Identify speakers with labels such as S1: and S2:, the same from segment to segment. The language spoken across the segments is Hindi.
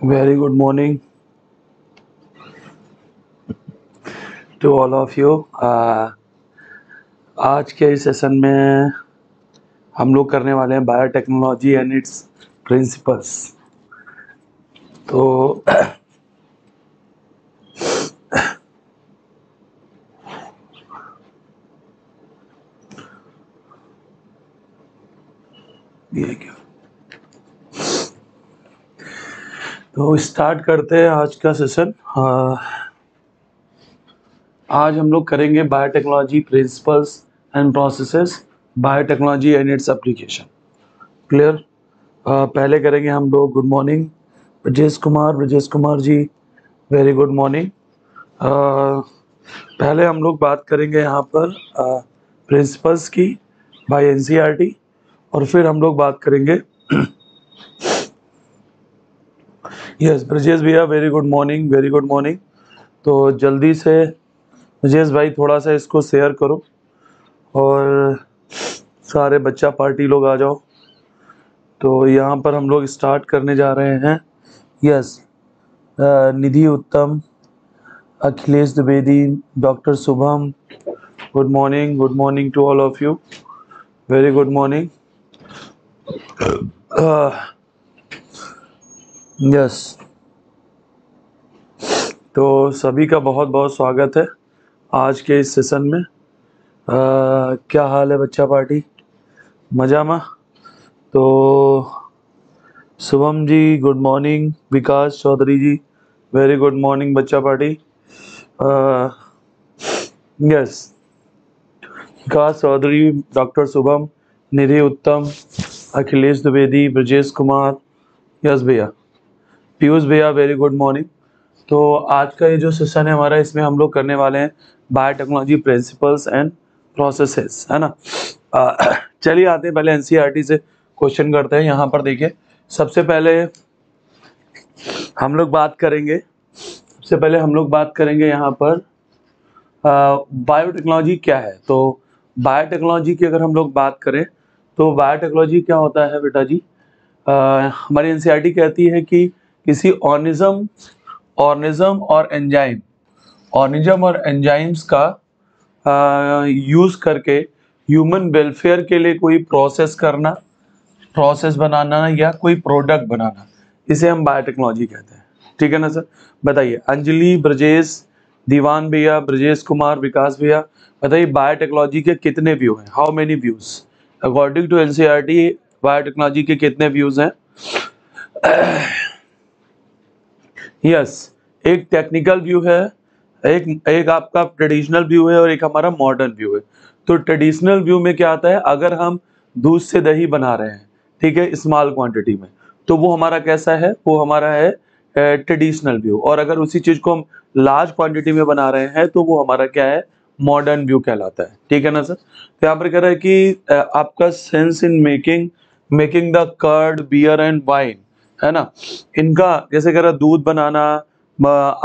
S1: very good morning to all of you uh, आज के इस सेशन में हम लोग करने वाले हैं बायोटेक्नोलॉजी एंड इट्स प्रिंसिपल्स तो ये तो स्टार्ट करते हैं आज का सेशन आज हम लोग करेंगे biotechnology principles and processes biotechnology and its application clear पहले करेंगे हम लोग good morning Brajesh Kumar Brajesh Kumar ji very good morning पहले हम लोग बात करेंगे यहाँ पर प्रिंसिपल्स की बाय एनसीईआरटी e और फिर हम लोग बात करेंगे यस ब्रजेश भैया very good morning very good morning तो जल्दी से ब्रजेश भाई थोड़ा सा इसको शेयर करो और सारे बच्चा पार्टी लोग आ जाओ तो यहाँ पर हम लोग स्टार्ट करने जा रहे हैं yes Nidhi Uttam Akhilesh Dwivedi doctor Shubham good morning good morning to all of you very good morning yes yes. तो सभी का बहुत बहुत स्वागत है आज के इस सेशन में आ, क्या हाल है बच्चा पार्टी मजा मा तो Shubham ji good morning Vikas Chaudhary ji very good morning बच्चा party yes Vikas Chaudhary doctor Shubham Nidhi Uttam Akhilesh Dwivedi Brajesh Kumar yes भैया पीयूष भैया वेरी गुड मॉर्निंग तो आज का ये जो सेशन है हमारा इसमें हम लोग करने वाले हैं बायोटेक्नोलॉजी प्रिंसिपल्स एंड प्रोसेसेस है ना चलिए आते हैं पहले एनसीईआरटी e से क्वेश्चन करते हैं यहाँ पर देखिए सबसे पहले हम लोग बात करेंगे सबसे पहले हम लोग बात करेंगे यहाँ पर बायोटेक्नोलॉजी क्या है तो बायोटेक्नोलॉजी की अगर हम लोग बात करें तो बायोटेक्नोलॉजी क्या होता है बेटा जी हमारी एनसीईआरटी e कहती है कि किसी ऑर्निज्म ऑर्निज्म और एंजाइम ऑर्निज्म और एंजाइम्स का यूज़ करके ह्यूमन वेलफेयर के लिए कोई प्रोसेस करना प्रोसेस बनाना या कोई प्रोडक्ट बनाना इसे हम बायोटेक्नोलॉजी कहते हैं ठीक है ना सर बताइए अंजलि ब्रजेश दीवान भैया ब्रजेश कुमार विकास भैया बताइए बायोटेक्नोलॉजी के कितने व्यू हैं how many views according to NCERT biotechnology के कितने व्यूज़ हैं यस yes, एक टेक्निकल व्यू है एक एक आपका ट्रेडिशनल व्यू है और एक हमारा मॉडर्न व्यू है तो ट्रेडिशनल व्यू में क्या आता है अगर हम दूध से दही बना रहे हैं ठीक है स्मॉल क्वांटिटी में तो वो हमारा कैसा है वो हमारा है ट्रेडिशनल व्यू और अगर उसी चीज़ को हम लार्ज क्वांटिटी में बना रहे हैं तो वो हमारा क्या है मॉडर्न व्यू कहलाता है ठीक है ना सर तो यहाँ पर कह रहा है कि आपका sense in making making the curd beer and wine है ना इनका जैसे कह रहा दूध बनाना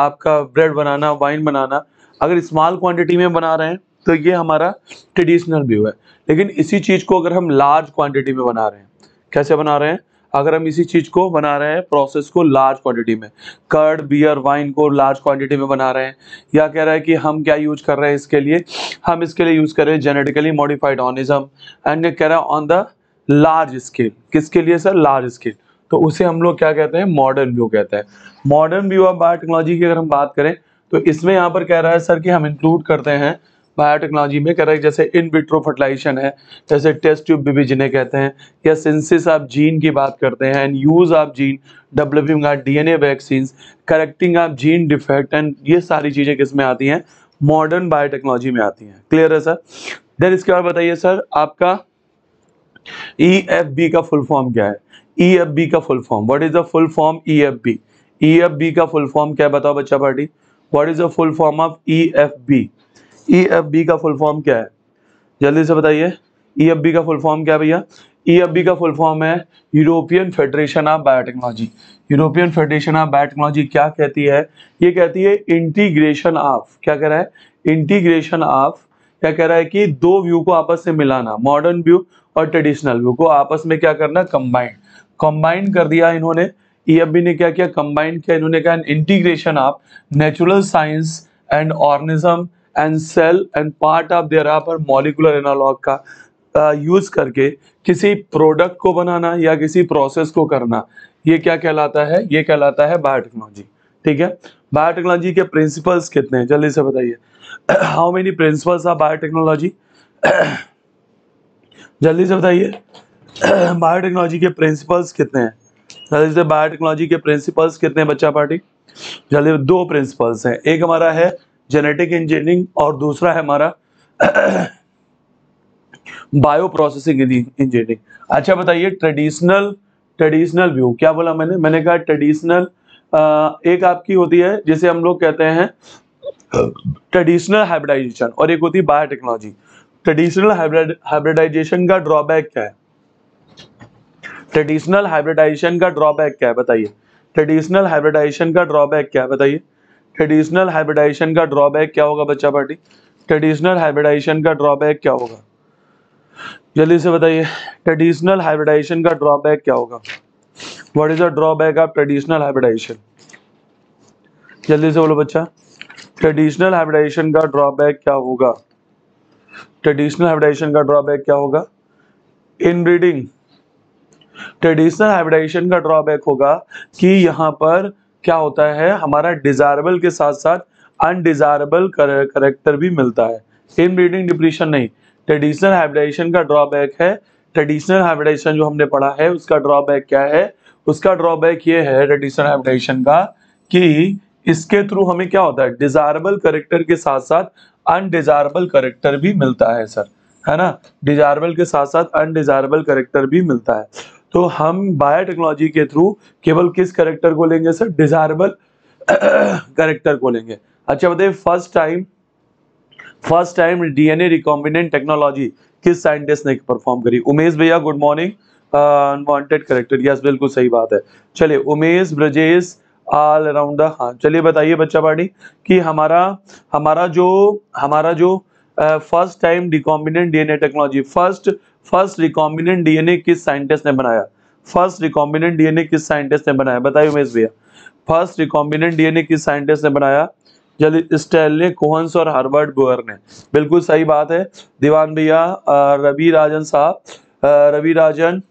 S1: आपका ब्रेड बनाना वाइन बनाना अगर स्मॉल क्वांटिटी में बना रहे हैं तो ये हमारा ट्रेडिशनल व्यू है लेकिन इसी चीज़ को अगर हम लार्ज क्वांटिटी में बना रहे हैं कैसे बना रहे हैं अगर हम इसी चीज़ को बना रहे हैं प्रोसेस को लार्ज क्वांटिटी में कर्ड बियर वाइन को लार्ज क्वांटिटी में बना रहे हैं या कह रहा है कि हम क्या यूज कर रहे हैं इसके लिए हम इसके लिए यूज़ कर रहे हैं जेनेटिकली मॉडिफाइड ऑर्निज्म एंड कह रहा है ऑन द लार्ज स्केल किसके लिए सर लार्ज स्केल तो उसे हम लोग क्या कहते हैं मॉडर्न व्यू कहते हैं मॉडर्न व्यू ऑफ बायोटेक्नोलॉजी की अगर हम बात करें तो इसमें यहाँ पर कह रहा है सर कि हम इंक्लूड करते हैं बायोटेक्नोलॉजी में कह रहा है जैसे इन विट्रो फर्टिलाइजेशन है जैसे टेस्ट ट्यूब बेबी जिन्हें कहते हैं या सिंसिस ऑफ जीन की बात करते हैं and use of gene developing आप DNA vaccine correcting of gene defect and ये सारी चीज़ें किस में आती हैं मॉडर्न बायोटेक्नोलॉजी में आती हैं क्लियर है सर देन इसके बाद बताइए सर आपका ई एफ बी का फुल फॉर्म क्या है ई एफ बी का full form what is the full form E F B E F B का फुल फॉर्म क्या बताओ बच्चा party what is the full form of E F B E F B का फुल फॉर्म क्या है जल्दी से बताइए ई एफ बी का फुल फॉर्म क्या भैया ई एफ बी का फुल फॉर्म है European Federation of biotechnology European Federation of biotechnology क्या कहती है ये कहती है इंटीग्रेशन ऑफ क्या कह रहा है इंटीग्रेशन ऑफ क्या कह रहा है कि दो व्यू को आपस से मिलाना मॉडर्न व्यू और ट्रेडिशनल व्यू को आपस में क्या करना कंबाइंड कंबाइन कर दिया इन्होंने ईएफबी ने क्या किया कंबाइन किया इन्होंने कहा integration of natural science and organism and cell and part of their पर मॉलिकुलर एनालॉग का यूज uh, करके किसी प्रोडक्ट को बनाना या किसी प्रोसेस को करना ये क्या कहलाता है ये कहलाता है बायोटेक्नोलॉजी ठीक है बायोटेक्नोलॉजी के प्रिंसिपल्स कितने हैं जल्दी से बताइए how many principles of biotechnology जल्दी से बताइए बायोटेक्नोलॉजी के प्रिंसिपल्स कितने हैं जल्दी से बायोटेक्नोलॉजी के प्रिंसिपल्स कितने बच्चा पार्टी जल्दी दो प्रिंसिपल्स हैं एक हमारा है जेनेटिक इंजीनियरिंग और दूसरा है हमारा बायो प्रोसेसिंग इंजीनियरिंग अच्छा बताइए ट्रेडिशनल ट्रेडिशनल व्यू क्या बोला मैंने मैंने कहा ट्रेडिशनल एक आपकी होती है जिसे हम लोग कहते हैं ट्रेडिशनल हाइब्रिडाइजेशन और एक होती है बायोटेक्नोलॉजी ट्रेडिशनल हाइब्रिडाइजेशन का ड्रॉबैक क्या है ट्रेडिशनल हाइब्रिडाइजेशन का ड्रॉबैक क्या है बताइए ट्रेडिशनल हाइब्रिडाइजेशन का ड्रॉबैक क्या है बताइए ट्रेडिशनल हाइब्रिडाइजेशन का ड्रॉबैक क्या होगा बच्चा पार्टी ट्रेडिशनल हाइब्रिडाइजेशन का ड्रॉबैक क्या होगा जल्दी से बताइए ट्रेडिशनल हाइब्रिडाइजेशन का ड्रॉबैक क्या होगा what is the drawback of traditional hybridization जल्दी से बोलो बच्चा ट्रेडिशनल हाइब्रिडाइजेशन का ड्रॉबैक क्या होगा ट्रेडिशनल हाइब्रिडाइजेशन का ड्रॉबैक क्या होगा इनब्रीडिंग ट्रेडिशनल हाइब्रिडाइजेशन का ड्रॉबैक होगा कि यहाँ पर क्या होता है हमारा डिजायरेबल के साथ साथ अनडिजायरेबल करेक्टर भी मिलता है इन ब्रीडिंग डिप्रेशन नहीं ट्रेडिशनल हाइब्रिडाइजेशन का ड्रॉबैक है ट्रेडिशनल हाइब्रिडाइजेशन जो हमने पढ़ा है उसका ड्रॉबैक क्या है उसका ड्रॉबैक ये है ट्रेडिशनल हाइब्रिडाइजेशन का कि इसके थ्रू हमें क्या होता है डिजायरेबल करेक्टर के साथ साथ अनडिजायरेबल करेक्टर भी मिलता है सर है ना डिजायरेबल के साथ साथ अनडिजायरेबल करेक्टर भी मिलता है तो हम बायोटेक्नोलॉजी के थ्रू केवल किस करेक्टर को लेंगे सर डिजायरेबल करेक्टर को लेंगे अच्छा बताइए first time first time DNA recombinant technology किस साइंटिस्ट ने परफॉर्म करी उमेश भैया good morning unwanted character yes बिल्कुल सही बात है चलिए Umesh Brajesh all around the हाँ चलिए बताइए बच्चा पार्टी कि हमारा हमारा जो हमारा जो first time recombinant DNA technology first first recombinant DNA किस साइंटिस्ट ने बनाया फर्स्ट रिकॉम्बिनेंट डीएनए किस साइंटिस्ट ने बनाया बताइए उमेश भैया फर्स्ट रिकॉम्बिनेंट डीएनए किस साइंटिस्ट ने बनाया जल्दी स्टेलने कोहंस और हार्वर्ड गोयर ने बिल्कुल सही बात है दीवान भैया रवि राजन साहब Ravi Rajan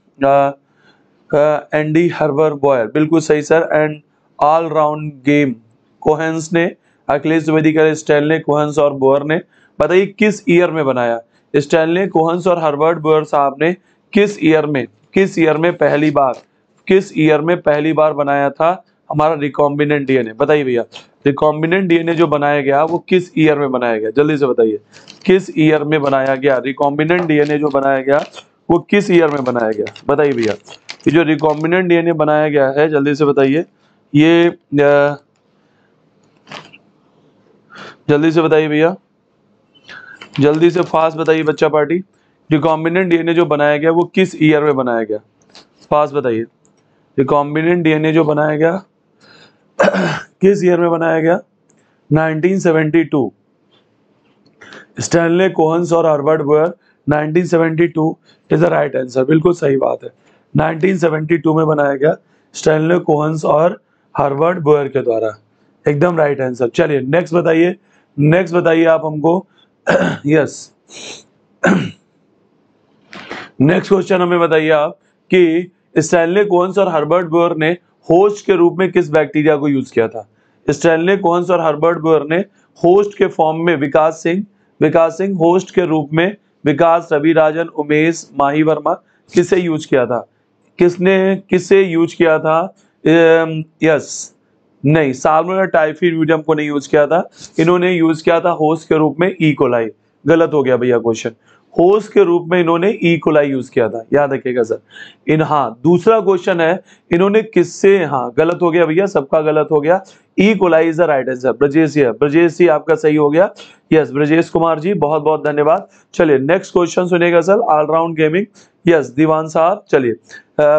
S1: and Herbert Boyer बिल्कुल सही sir and all round game Cohens ने अखिलेश द्विवेदी कर स्टेल कोहंस और बोयर ने बताइए किस ईयर में बनाया स्टैनले कोहंस और हर्बर्ट बोयर साहब ने किस ईयर में किस ईयर में पहली बार किस ईयर में पहली बार बनाया था हमारा रिकॉम्बिनेंट डीएनए बताइए भैया रिकॉम्बिनेंट डीएनए जो बनाया गया वो किस ईयर में बनाया गया जल्दी से बताइए किस ईयर में बनाया गया रिकॉम्बिनेंट डीएनए जो बनाया गया वो किस ईयर में बनाया गया बताइए भैया ये जो रिकॉम्बिनेंट डीएनए बनाया गया है जल्दी से बताइए ये जल्दी से बताइए भैया जल्दी से फास्ट बताइए बच्चा पार्टी रिकॉम्बिनेंट डीएनए जो बनाया गया वो किस ईयर में बनाया गया फास्ट बताइए रिकॉम्बिनेंट डीएनए जो बनाया गया किस ईयर में बनाया गया 1972 स्टैनले कोहंस और Herbert Boyer 1972 is the right answer बिल्कुल सही बात है 1972 में बनाया गया स्टैनले कोहंस और हार्वर्ड बोयर के द्वारा एकदम राइट आंसर चलिए नेक्स्ट बताइए नेक्स्ट बताइए आप हमको यस नेक्स्ट क्वेश्चन हमें बताइए आप कि स्टैनले कोन्स और हर्बर्ट बोअर ने होस्ट के रूप में किस बैक्टीरिया को यूज किया था स्टैनले कोन्स और हर्बर्ट बोअर ने होस्ट के फॉर्म में विकास सिंह विकास सिंह होस्ट के रूप में विकास रवि राजन उमेश माही वर्मा किसे यूज किया था किसने किसे यूज किया था यस नहीं सालमोनेला टाइफी वीडियो हमको नहीं यूज किया था इन्होंने यूज किया था होस्ट के रूप में ई e कोलाई गलत हो गया भैया क्वेश्चन होस के रूप में इन्होंने ई कोलाई यूज किया था याद रखिएगा सर इन हाँ दूसरा क्वेश्चन है इन्होंने किससे हाँ गलत हो गया भैया सबका गलत हो गया E coli is the right answer Brajesh Brajesh ji आपका सही हो गया यस ब्रजेश कुमार जी बहुत बहुत धन्यवाद चलिए नेक्स्ट क्वेश्चन सुनेगा sir all round gaming yes Diwan साहब चलिए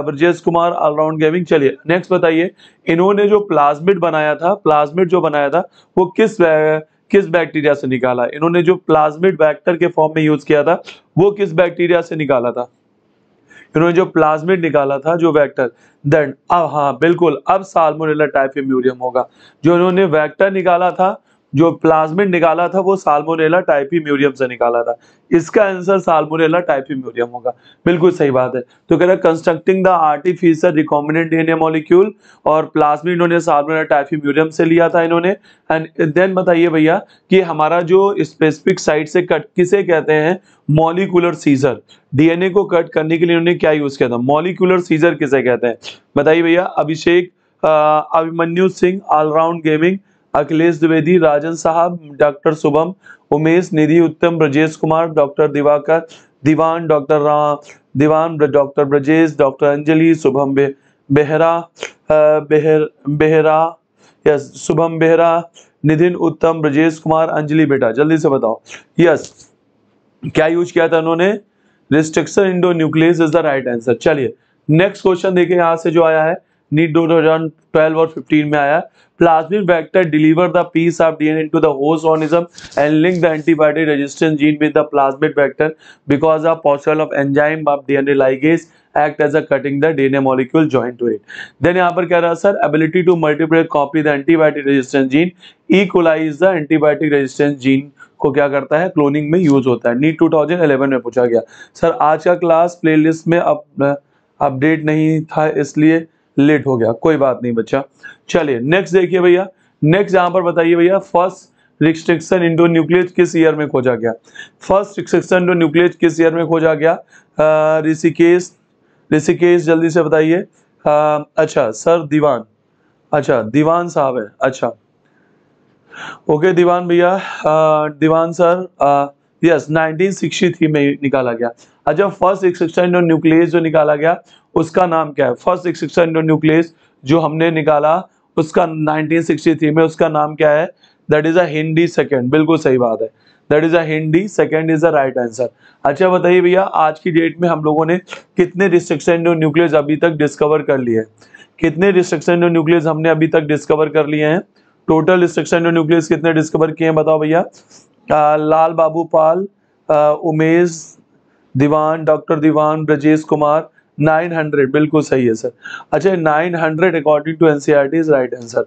S1: ब्रजेश कुमार ऑलराउंड गेमिंग चलिए नेक्स्ट बताइए इन्होंने जो प्लाज्मिड बनाया था प्लाज्मिड जो बनाया था वो किस किस बैक्टीरिया से निकाला इन्होंने जो प्लाज्मिड बैक्टर के फॉर्म में यूज किया था वो किस बैक्टीरिया से निकाला था इन्होंने जो प्लाज्मिड निकाला था जो वेक्टर देन अब हाँ बिल्कुल अब साल्मोनेला टाइप म्यूरियम होगा जो इन्होंने वेक्टर निकाला था जो प्लाज्मिड निकाला था वो साल्मोनेला टाइपी म्यूरियम से निकाला था इसका आंसर साल्मोनेला टाइपी म्यूरियम होगा बिल्कुल सही बात है तो कह रहा है constructing the artificial recombinant DNA molecule और प्लाज्मिड इन्होंने साल्मोनेला टाइपी म्यूरियम से लिया था इन्होंने एंड देन बताइए भैया कि हमारा जो स्पेसिफिक साइट से कट किसे कहते हैं मॉलिकुलर सीजर डीएनए को कट करने के लिए इन्होंने क्या यूज किया था मॉलिकुलर सीजर किसे कहते हैं बताइए भैया अभिषेक अभिमन्यु सिंह ऑलराउंड गेमिंग अखिलेश द्विवेदी राजन साहब doctor Shubham Umesh Nidhi Uttam Brajesh Kumar doctor Diwakar Diwan doctor Ram Diwan doctor Brajesh doctor Anjali Shubham Behera Behera Behera yes Shubham Behera Nidhin Uttam Brajesh Kumar Anjali बेटा जल्दी से बताओ यस क्या यूज किया था उन्होंने restriction endonuclease is the right answer चलिए नेक्स्ट क्वेश्चन देखिए यहाँ से जो आया है नीट 2012 और 15 में आया plasmin vector deliver the piece of DNA into the host organism and link the antibody resistance gene with the plasmid vector because of partial of enzyme of DNA ligase act as a cutting the DNA molecule joined to it. Then यहाँ पर कह रहा है sir ability to multiply copy the antibiotic resistant gene E. coli is the antibiotic resistant gene को क्या करता है क्लोनिंग में यूज होता है नीट 2011 में पूछा गया सर आज का क्लास प्लेलिस्ट में अप अपडेट नहीं था इसलिए लेट हो गया कोई बात नहीं बच्चा चलिए नेक्स्ट देखिए भैया नेक्स्ट यहाँ पर बताइए भैया फर्स्ट रिस्ट्रिक्शन इंडो न्यूक्लियस किस ईयर में खोजा गया फर्स्ट रिस्ट्रिक्शन इंडो न्यूक्लियस किस ईयर में खोजा गया ऋषिकेश ऋषिकेश जल्दी से बताइए अच्छा सर दीवान अच्छा दीवान साहब है अच्छा ओके दीवान भैया Diwan sir ah, yes sixty 1963 में निकाला गया अच्छा फर्स्ट रिस्ट्रिक्शन इंडो न्यूक्लियस जो निकाला गया उसका नाम क्या है फर्स्ट सिक्स न्यूक्लियस जो हमने निकाला उसका 1963 में उसका नाम क्या है दैट इज अंडी सेकेंड बिल्कुल सही बात है that is Hind second is the right answer अच्छा बताइए भैया आज की डेट में हम लोगों ने कितने रिस्ट्रिक्शन न्यूक्लियस अभी तक डिस्कवर कर लिए कितने रिस्ट्रिक्शन न्यूक्लियस हमने अभी तक डिस्कवर कर लिए हैं टोटल रिस्ट्रिक्शन न्यूक्लियस कितने डिस्कवर किए हैं बताओ भैया लाल बाबू पाल उमेश दीवान डॉक्टर दीवान ब्रजेश कुमार 900 बिल्कुल सही है सर अच्छा 900 according to NCERT is right answer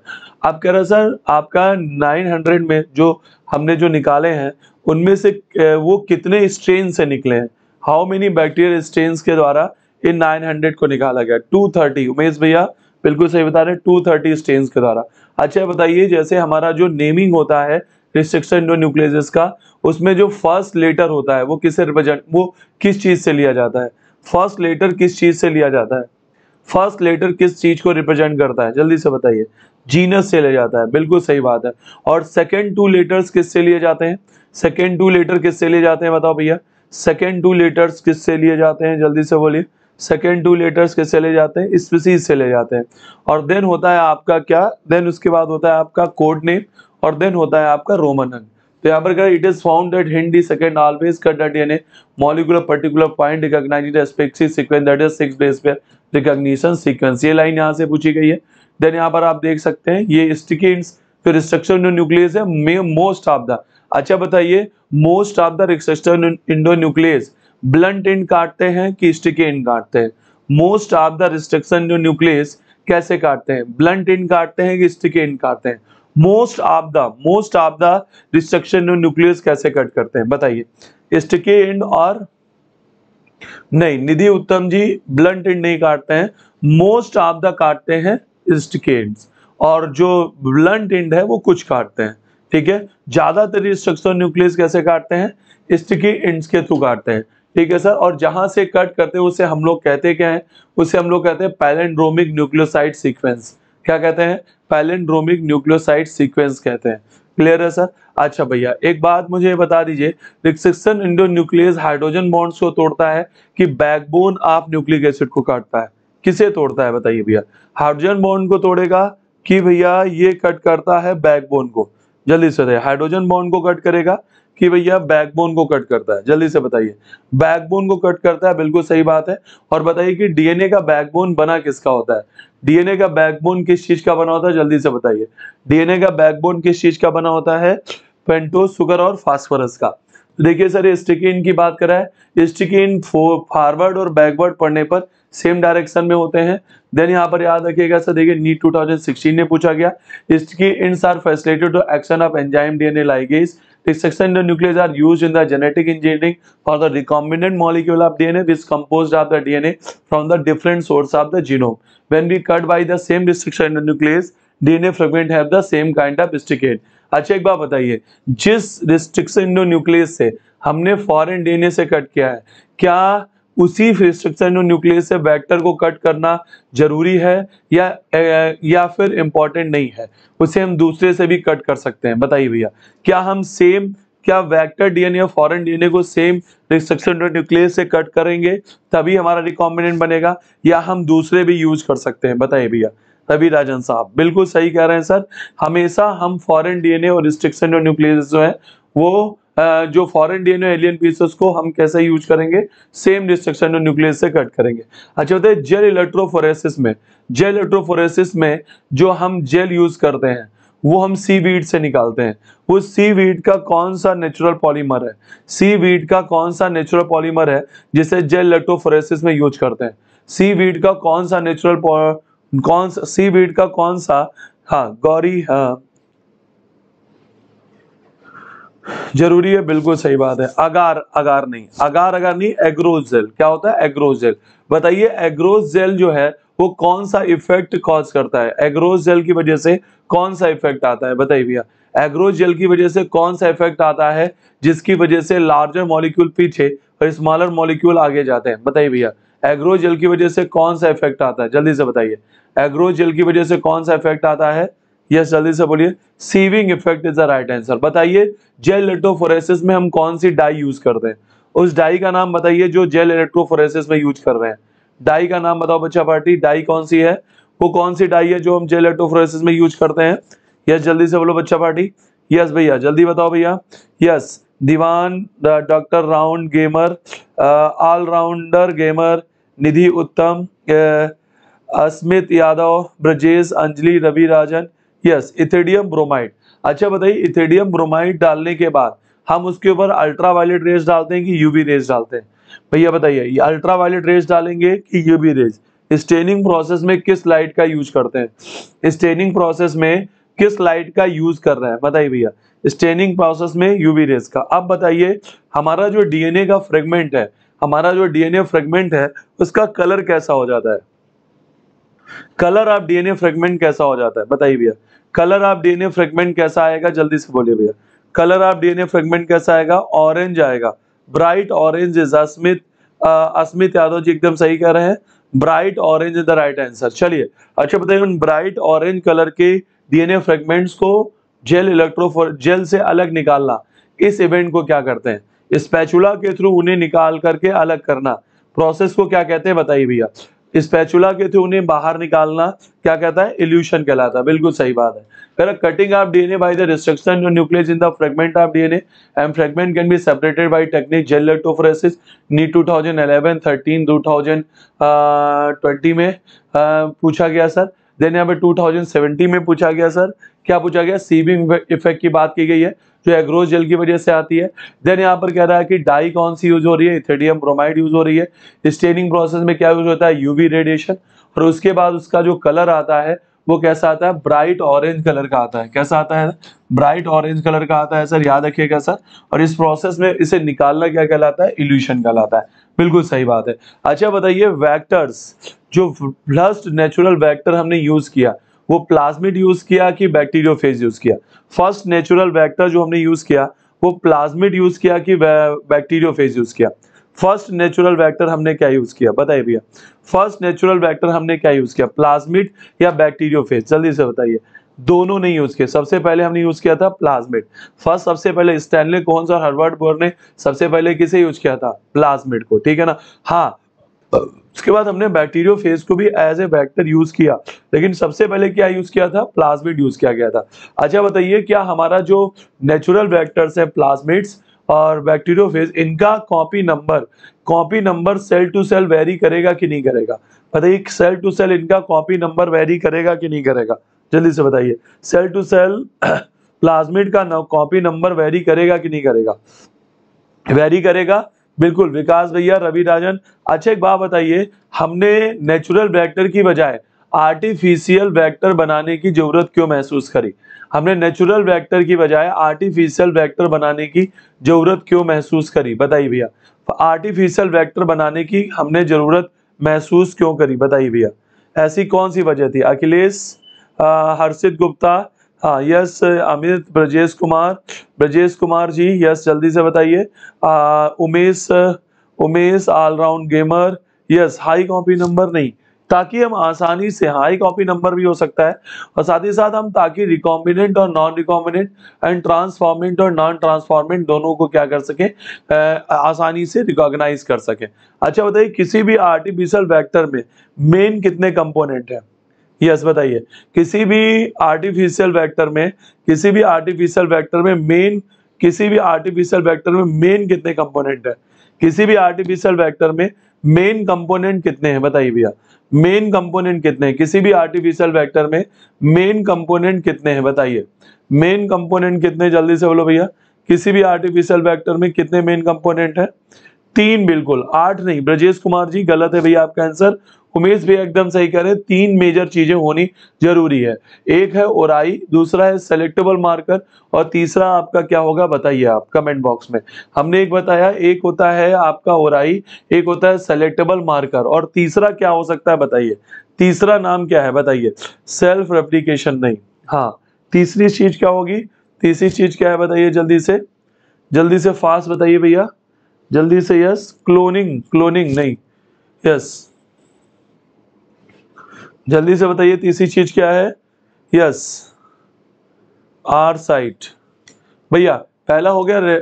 S1: आप कह रहे सर आपका 900 में जो हमने जो निकाले हैं उनमें से वो कितने स्ट्रेन से निकले हैं हाउ मेनी बैक्टीरियल स्ट्रेन के द्वारा इन 900 को निकाला गया 230 उमेश भैया बिल्कुल सही बता रहे टू थर्टी स्ट्रेन के द्वारा अच्छा बताइए जैसे हमारा जो नेमिंग होता है रिस्ट्रिक्शन जो न्यूक्लियस का उसमें जो फर्स्ट लेटर होता है वो किसे रिप्रेजेंट वो किस चीज़ से लिया जाता है फर्स्ट लेटर किस चीज से लिया जाता है फर्स्ट लेटर किस चीज को रिप्रेजेंट करता है जल्दी से बताइए जीनस से लिया जाता है बिल्कुल सही बात है और सेकेंड टू लेटर्स किस से लिए जाते हैं सेकेंड टू लेटर किस से लिए जाते हैं बताओ भैया सेकेंड टू लेटर्स किस से लिए जाते हैं जल्दी से बोलिए सेकेंड टू लेटर्स किससे ले जाते हैं स्पीसीज से ले जाते हैं और देन होता है आपका क्या देन उसके बाद होता है आपका कोड नेम और देन होता है आपका रोमन अंक तो यहाँ पर क्या it is found that Hind second always cut that यानी मॉलिकुलर पर्टिकुलर पॉइंट रिकॉग्नाइज स्पेक्सिव sequence that is six base pair recognition sequence ये लाइन यहाँ से पूछी गई है देन यहाँ पर आप देख सकते हैं ये स्टिकेंट्स फिर स्ट्रक्चर न्यूक्लियस है मे मोस्ट ऑफ द अच्छा बताइए most of the restriction endonuclease blunt end काटते हैं कि स्टिक एंड काटते हैं मोस्ट ऑफ द रिस्ट्रक्शन जो न्यूक्लियस कैसे काटते हैं ब्लंट एंड काटते हैं कि स्टिक एंड काटते हैं most of the most of the restriction nuclease कैसे कट करते हैं बताइए स्टिके एंड और नहीं निधि उत्तम जी ब्लंट एंड नहीं काटते हैं मोस्ट ऑफ द काटते हैं स्टिके एंड और जो ब्लंट एंड है वो कुछ काटते हैं ठीक है ज्यादातर स्ट्रक्चर न्यूक्लियस कैसे काटते हैं स्टिकी एंड्स के थ्रू काटते हैं ठीक है सर और जहां से कट करते हैं उसे हम लोग कहते क्या है उसे हम लोग कहते हैं पैलेंड्रोमिक न्यूक्लियोसाइड सीक्वेंस क्या कहते हैं पैलेंड्रोमिक न्यूक्लियोसाइड सीक्वेंस कहते हैं क्लियर है सर अच्छा भैया एक बात मुझे बता दीजिए restriction endonuclease hydrogen bonds को तोड़ता है कि बैकबोन ऑफ न्यूक्लिक एसिड को काटता है किसे तोड़ता है बताइए भैया हाइड्रोजन बॉन्ड को तोड़ेगा कि भैया ये कट करता है बैकबोन को जल्दी सर हाइड्रोजन बॉन्ड को कट करेगा कि भैया बैकबोन को कट करता है जल्दी से बताइए बैकबोन को कट करता है बिल्कुल सही बात है और बताइए कि डीएनए का बैकबोन बना किसका होता है डीएनए का बैकबोन किस चीज का बना होता है जल्दी से बताइए डीएनए का बैकबोन किस चीज का बना होता है पेंटोस सुगर और फास्फोरस का देखिए सर स्टिकिन की बात करा है स्टिकिन फॉरवर्ड और बैकवर्ड पढ़ने पर सेम डायरेक्शन में होते हैं देन यहाँ पर याद रखिएगा सर देखिए नीट 2016 में पूछा गया sticky ends are facilitated to action of enzyme DNA ligase This section Resection nucleus are used in the genetic engineering for the recombinant molecule of DNA which composed of the DNA from the different source of the genome. When we cut by the same restriction nucleus, DNA fragment have the same kind of stickage. अच्छा एक बात बताइए जिस रिस्ट्रिक्शन न्यूक्लियस से हमने फॉरेन डीएनए से कट किया है क्या उसी रिस्ट्रिक्शन न्यूक्लियस से वेक्टर को कट करना जरूरी है या या फिर इम्पॉर्टेंट नहीं है उसे हम दूसरे से भी कट कर सकते हैं बताइए भैया क्या हम सेम क्या वेक्टर डीएनए और फॉरेन डीएनए को सेम रिस्ट्रक्शन न्यूक्लियस से कट करेंगे तभी हमारा रिकॉम्बिनेंट बनेगा या हम दूसरे भी यूज कर सकते हैं बताइए भैया तभी राजन साहब बिल्कुल सही कह रहे हैं सर हमेशा हम फॉरेन डीएनए और रिस्ट्रिक्शन न्यूक्लियस जो है वो जो फॉरेन डीएनए एलियन पीसेस को हम कैसे यूज करेंगे सेम डिस्ट्रक्शन न्यूक्लियस से कट करेंगे अच्छा है जेल इलेक्ट्रोफोरेसिस में जेल इलेक्ट्रोफोरेसिस में जो हम जेल यूज करते हैं वो हम सी वीड से निकालते हैं वो सी वीड का कौन सा नेचुरल पॉलीमर है सी वीड का कौन सा नेचुरल पॉलीमर है जिसे जेल इलेक्ट्रोफोरेसिस में यूज करते हैं सी वीड का कौन सा नेचुरल कौन सा सी वीड का कौन सा हाँ गौरी हाँ जरूरी है बिल्कुल सही बात है अगार अगार नहीं अगार अगार नहीं एग्रोजेल क्या होता है एग्रोजेल बताइए एग्रोजेल जो है वो कौन सा इफेक्ट कॉज करता है एग्रोजेल की वजह से कौन सा इफेक्ट आता है बताइए भैया एग्रोजेल की वजह से कौन सा इफेक्ट आता है जिसकी वजह से लार्जर मॉलिक्यूल पीछे और स्मॉलर मॉलिक्यूल आगे जाते हैं बताइए भैया एग्रोजेल की वजह से कौन सा इफेक्ट आता है जल्दी से बताइए एग्रोजेल की वजह से कौन सा इफेक्ट आता है यस जल्दी से बोलिए sieving effect is the right answer बताइए जेल इलेक्ट्रोफोरेसिस में हम कौन सी डाई यूज करते हैं उस डाई का नाम बताइए जो जेल इलेक्ट्रोफोरेसिस में यूज कर रहे हैं डाई का नाम बताओ बच्चा पार्टी डाई कौन सी है वो कौन सी डाई है जो हम जेल इलेक्ट्रोफोरेसिस में यूज करते हैं यस जल्दी से बोलो बच्चा पार्टी यस भैया जल्दी बताओ भैया yes Diwan doctor round gamer all rounder gamer Nidhi Uttam Asmit Yadav Brajesh Anjali Ravi Rajan yes ethidium bromide अच्छा बताइए इथेडियम ब्रोमाइड डालने के बाद हम उसके ऊपर अल्ट्रा वायलेट रेस डालते हैं कि यूवी रेस डालते हैं भैया बताइए ये अल्ट्रा वायलेट रेस डालेंगे कि यूवी रेस स्टेनिंग प्रोसेस में किस लाइट का यूज करते हैं स्टेनिंग प्रोसेस में किस लाइट का यूज कर रहे हैं बताइए भैया स्टेनिंग प्रोसेस में यूवी रेस का अब बताइए हमारा जो डीएनए का फ्रेगमेंट है हमारा जो डीएनए फ्रेगमेंट है उसका कलर कैसा हो जाता है कलर आप डीएनए फ्रेगमेंट कैसा हो जाता है बताइए भैया कलर ऑफ डीएनए फ्रेगमेंट कैसा आएगा जल्दी से बोलिए भैया कलर ऑफ डीएनए फ्रेगमेंट कैसा आएगा ऑरेंज आएगा bright orange is Asmit Asmit Yadav ji एकदम सही कह रहे हैं bright orange is the right answer चलिए अच्छा बताइए उन ब्राइट ऑरेंज कलर के डीएनए फ्रेगमेंट्स को जेल इलेक्ट्रोफोर जेल से अलग निकालना इस इवेंट को क्या करते हैं स्पैचुला के थ्रू उन्हें निकाल करके अलग करना प्रोसेस को क्या कहते हैं बताइए भैया स्पैचुला के थ्रू उन्हें बाहर निकालना क्या कहता है इल्यूशन कहलाता है बिल्कुल सही बात है फिर cutting of DNA by the restriction of nuclease in the fragment of DNA and fragment can be separated by technique gel नी 2011 13 2020 में पूछा गया सर देन यहाँ पे 2070 में पूछा गया सर क्या पूछा गया सीबिंग इफेक्ट की बात की गई है जो एग्रोज जेल की वजह से आती है देन यहाँ पर कह रहा है कि डाई कौन सी यूज हो रही है इथेडियम ब्रोमाइड यूज हो रही है स्टेनिंग प्रोसेस में क्या यूज होता है यूवी रेडिएशन और उसके बाद उसका जो कलर आता है वो कैसा आता है ब्राइट ऑरेंज कलर का आता है कैसा आता है ब्राइट ऑरेंज कलर का आता है सर याद रखिएगा सर और इस प्रोसेस में इसे निकालना क्या कहलाता है इल्यूशन कहलाता है बिल्कुल सही बात है अच्छा बताइए वेक्टर्स जो फर्स्ट नेचुरल वेक्टर हमने यूज किया वो प्लाज्मिड यूज किया कि बैक्टीरियोफेज यूज किया फर्स्ट नेचुरल वेक्टर जो हमने यूज किया वो प्लाज्मिड यूज किया कि बैक्टीरियोफेज यूज किया फर्स्ट नेचुरल वेक्टर हमने क्या यूज किया बताइए भैया फर्स्ट नेचुरल वेक्टर हमने क्या यूज किया प्लाज्मिड या बैक्टीरियोफेज जल्दी से बताइए दोनों नहीं यूज किया सबसे पहले हमने यूज किया था प्लाज्मिड फर्स्ट सबसे पहले स्टैनले कॉन्स और हर्बर्ट बोर ने सबसे पहले किसे यूज किया था प्लाज्मिड को ठीक है ना हाँ उसके बाद हमने बैक्टीरियो फेज को भी एज ए वैक्टर यूज किया लेकिन सबसे पहले क्या यूज किया था प्लाज्मिड यूज किया गया था अच्छा बताइए क्या हमारा जो नेचुरल वैक्टर्स है प्लाज्मिड्स और फेज इनका copy number copy number cell to cell vary करेगा कि नहीं करेगा बताइए सेल टू सेल इनका कॉपी नंबर वेरी करेगा कि नहीं करेगा जल्दी से बताइए सेल टू सेल प्लाज्मिड का कॉपी नंबर वेरी करेगा कि नहीं करेगा वेरी करेगा बिल्कुल विकास भैया रवि राजन अच्छा एक बात बताइए हमने नेचुरल वेक्टर की बजाय आर्टिफिशियल वेक्टर बनाने की जरूरत क्यों महसूस करी हमने नेचुरल वेक्टर की बजाय आर्टिफिशियल वेक्टर बनाने की जरूरत क्यों महसूस करी बताइए भैया आर्टिफिशियल वेक्टर बनाने की हमने जरूरत महसूस क्यों करी बताइए भैया ऐसी कौन सी वजह थी अखिलेश हर्षित गुप्ता हाँ यस अमित ब्रजेश कुमार ब्रजेश कुमार जी यस जल्दी से बताइए Umesh Umesh all round gamer yes high copy number नहीं ताकि हम आसानी से हाई कॉपी नंबर भी हो सकता है और साथ ही साथ हम ताकि रिकॉम्बिनेंट और नॉन रिकॉम्बिनेंट एंड ट्रांसफॉर्मेंट और नॉन ट्रांसफॉर्मेंट दोनों को क्या कर सके आसानी से रिकॉग्नाइज कर सके अच्छा बताइए किसी भी आर्टिफिशियल वेक्टर में मेन कितने कंपोनेंट हैं यस बताइए किसी भी आर्टिफिशियल वेक्टर में किसी भी आर्टिफिशियल वेक्टर में मेन किसी भी आर्टिफिशियल वेक्टर में मेन कितने कंपोनेंट है किसी भी आर्टिफिशियल वेक्टर में मेन कंपोनेंट कितने हैं बताइए भैया मेन कंपोनेंट कितने हैं किसी भी आर्टिफिशियल वेक्टर में मेन कंपोनेंट कितने हैं बताइए मेन कंपोनेंट कितने जल्दी से बोलो भैया किसी भी आर्टिफिशियल वेक्टर में कितने मेन कंपोनेंट है तीन बिल्कुल आठ नहीं ब्रजेश कुमार जी गलत है भैया आपका आंसर उमेश भी एकदम सही करें तीन मेजर चीजें होनी जरूरी है एक है ओराई दूसरा है सेलेक्टेबल मार्कर और तीसरा आपका क्या होगा बताइए आप कमेंट बॉक्स में हमने एक बताया एक होता है आपका ओराई एक होता है सेलेक्टेबल मार्कर और तीसरा क्या हो सकता है बताइए तीसरा नाम क्या है बताइए सेल्फ रेप्लीकेशन नहीं हाँ तीसरी चीज क्या होगी तीसरी चीज क्या है बताइए जल्दी से जल्दी से फास्ट बताइए भैया जल्दी से यस क्लोनिंग क्लोनिंग नहीं यस जल्दी से बताइए तीसरी चीज क्या है यस आर साइट भैया पहला हो गया रे,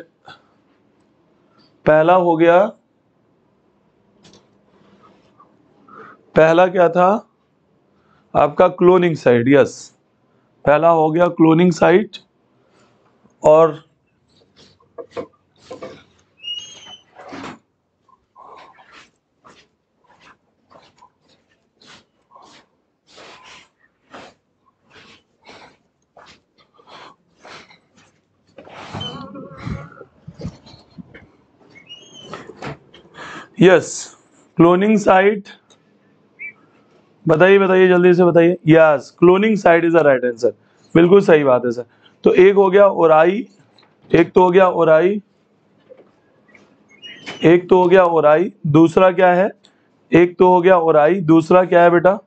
S1: पहला हो गया पहला क्या था आपका क्लोनिंग साइट यस पहला हो गया क्लोनिंग साइट और यस क्लोनिंग साइट बताइए बताइए जल्दी से बताइए yes cloning site is a right answer बिल्कुल सही बात है सर तो एक हो गया और आई एक तो हो गया और आई एक तो हो गया और आई दूसरा क्या है एक तो हो गया और आई दूसरा क्या है बेटा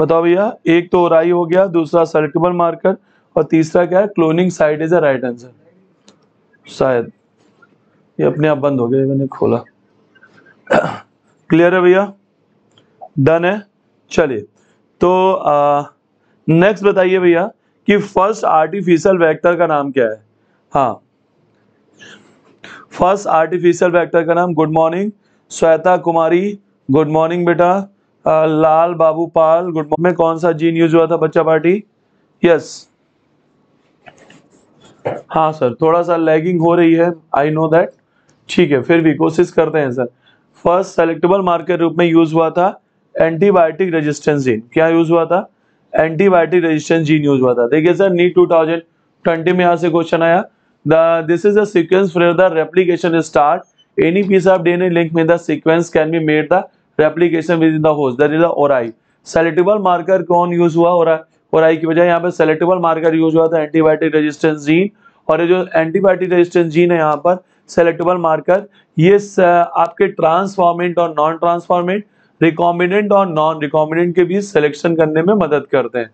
S1: बताओ भैया एक तो आई हो गया दूसरा सर्किबल मार्कर और तीसरा क्या है cloning site is a right answer शायद ये अपने आप बंद हो गया मैंने खोला क्लियर है भैया डन है चलिए तो नेक्स्ट बताइए भैया कि फर्स्ट आर्टिफिशियल वेक्टर का नाम क्या है हाँ फर्स्ट आर्टिफिशियल वेक्टर का नाम good morning Shweta Kumari good morning बेटा लाल बाबू पाल गुड मॉर्निंग में कौन सा जीन यूज हुआ था बच्चा पार्टी यस हाँ सर थोड़ा सा लैगिंग हो रही है आई नो दैट ठीक है फिर भी कोशिश करते हैं सर फर्स्ट सेलेक्टेबल मार्कर रूप में यूज हुआ था एंटीबायोटिक रेजिस्टेंस जीन क्या यूज हुआ था एंटीबायोटिक रेजिस्टेंस जीन यूज हुआ था देखिए सर नीट टू थाउजेंड में यहाँ से क्वेश्चन आया द दिस इज अवेंस for the replication start any piece of D N A link में sequence can be made the replication within the that is दराई सेलेक्टेबल मार्कर कौन यूज हुआ और आई की वजह यहाँ पे सेलेक्टेबल मार्कर यूज हुआ था एंटीबायोटिक रेजिस्टेंस जीन और ये जो एंटीबायोटिक रेजिस्टेंस जीन है यहाँ पर सेलेक्टेबल मार्कर ये आपके ट्रांसफॉर्मेंट और नॉन ट्रांसफॉर्मेंट रिकॉम्बिनेंट और नॉन रिकॉम्बिनेंट के बीच सिलेक्शन करने में मदद करते हैं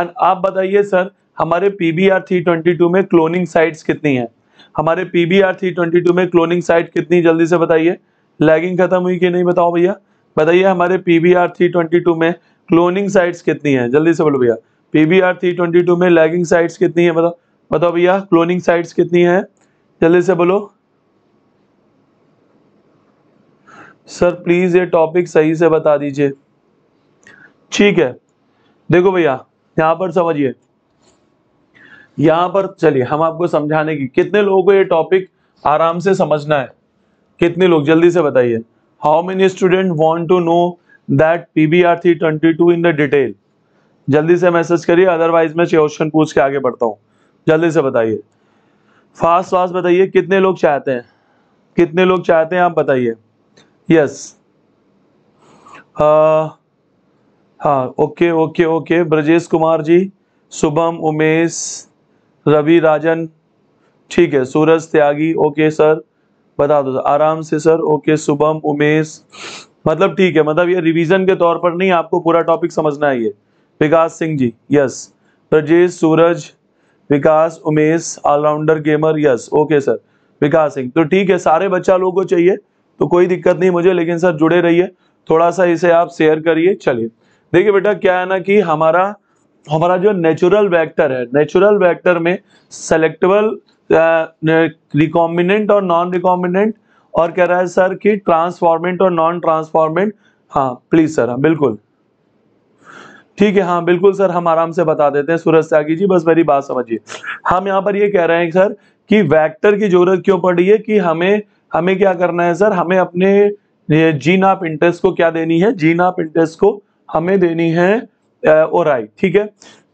S1: एंड आप बताइए सर हमारे पीबीआर थ्री ट्वेंटी टू में क्लोनिंग साइट्स कितनी हैं हमारे पीबीआर थ्री ट्वेंटी टू में क्लोनिंग साइट कितनी जल्दी से बताइए लैगिंग खत्म हुई कि नहीं बताओ भैया बताइए हमारे P R three twenty two में क्लोनिंग साइट्स कितनी है जल्दी से बोलो भैया पीबीआर थ्री ट्वेंटी टू में लैगिंग साइट्स कितनी है बताओ बताओ भैया क्लोनिंग साइट्स कितनी है जल्दी से बोलो सर प्लीज़ ये टॉपिक सही से बता दीजिए ठीक है देखो भैया यहाँ पर समझिए यहां पर चलिए हम आपको समझाने की कितने लोगों को ये टॉपिक आराम से समझना है कितने लोग जल्दी से बताइए how many student want to know that P B R three twenty two in the detail जल्दी से मैसेज करिए अदरवाइज मैं क्वेश्चन पूछ के आगे बढ़ता हूँ जल्दी से बताइए फास्ट फास्ट बताइए कितने लोग चाहते हैं कितने लोग चाहते हैं आप बताइए यस uh, हाँ okay okay okay Brajesh Kumar ji Shubham Umesh Ravi Rajan ठीक है सूरज त्यागी ओके सर बता दो आराम से सर ओके शुभम उमेश मतलब ठीक है मतलब ये रिवीजन के तौर पर नहीं आपको पूरा टॉपिक समझना है ये Vikas Singh ji yes Brajesh Suraj Vikas Umesh allrounder gamer yes okay sir Vikas Singh तो ठीक है सारे बच्चा लोगों को चाहिए तो कोई दिक्कत नहीं मुझे लेकिन सर जुड़े रहिए थोड़ा सा इसे आप शेयर करिए चलिए देखिए बेटा क्या है ना कि हमारा हमारा जो नेचुरल वेक्टर है नेचुरल वेक्टर में सेलेक्टेबल रिकॉम्बिनेंट और नॉन रिकॉम्बिनेंट और कह रहा है सर कि ट्रांसफॉर्मेंट और नॉन ट्रांसफॉर्मेंट हाँ प्लीज सर हाँ बिल्कुल ठीक है हाँ बिल्कुल सर हम आराम से बता देते हैं सूरज त्यागी जी बस मेरी बात समझिए हम यहाँ पर ये कह रहे हैं सर कि वेक्टर की जरूरत क्यों पड़ी है कि हमें हमें क्या करना है सर हमें अपने जी नाप इंटरेस्ट को क्या देनी है जीन नाप इंटरेस्ट को हमें देनी है ओराई ठीक है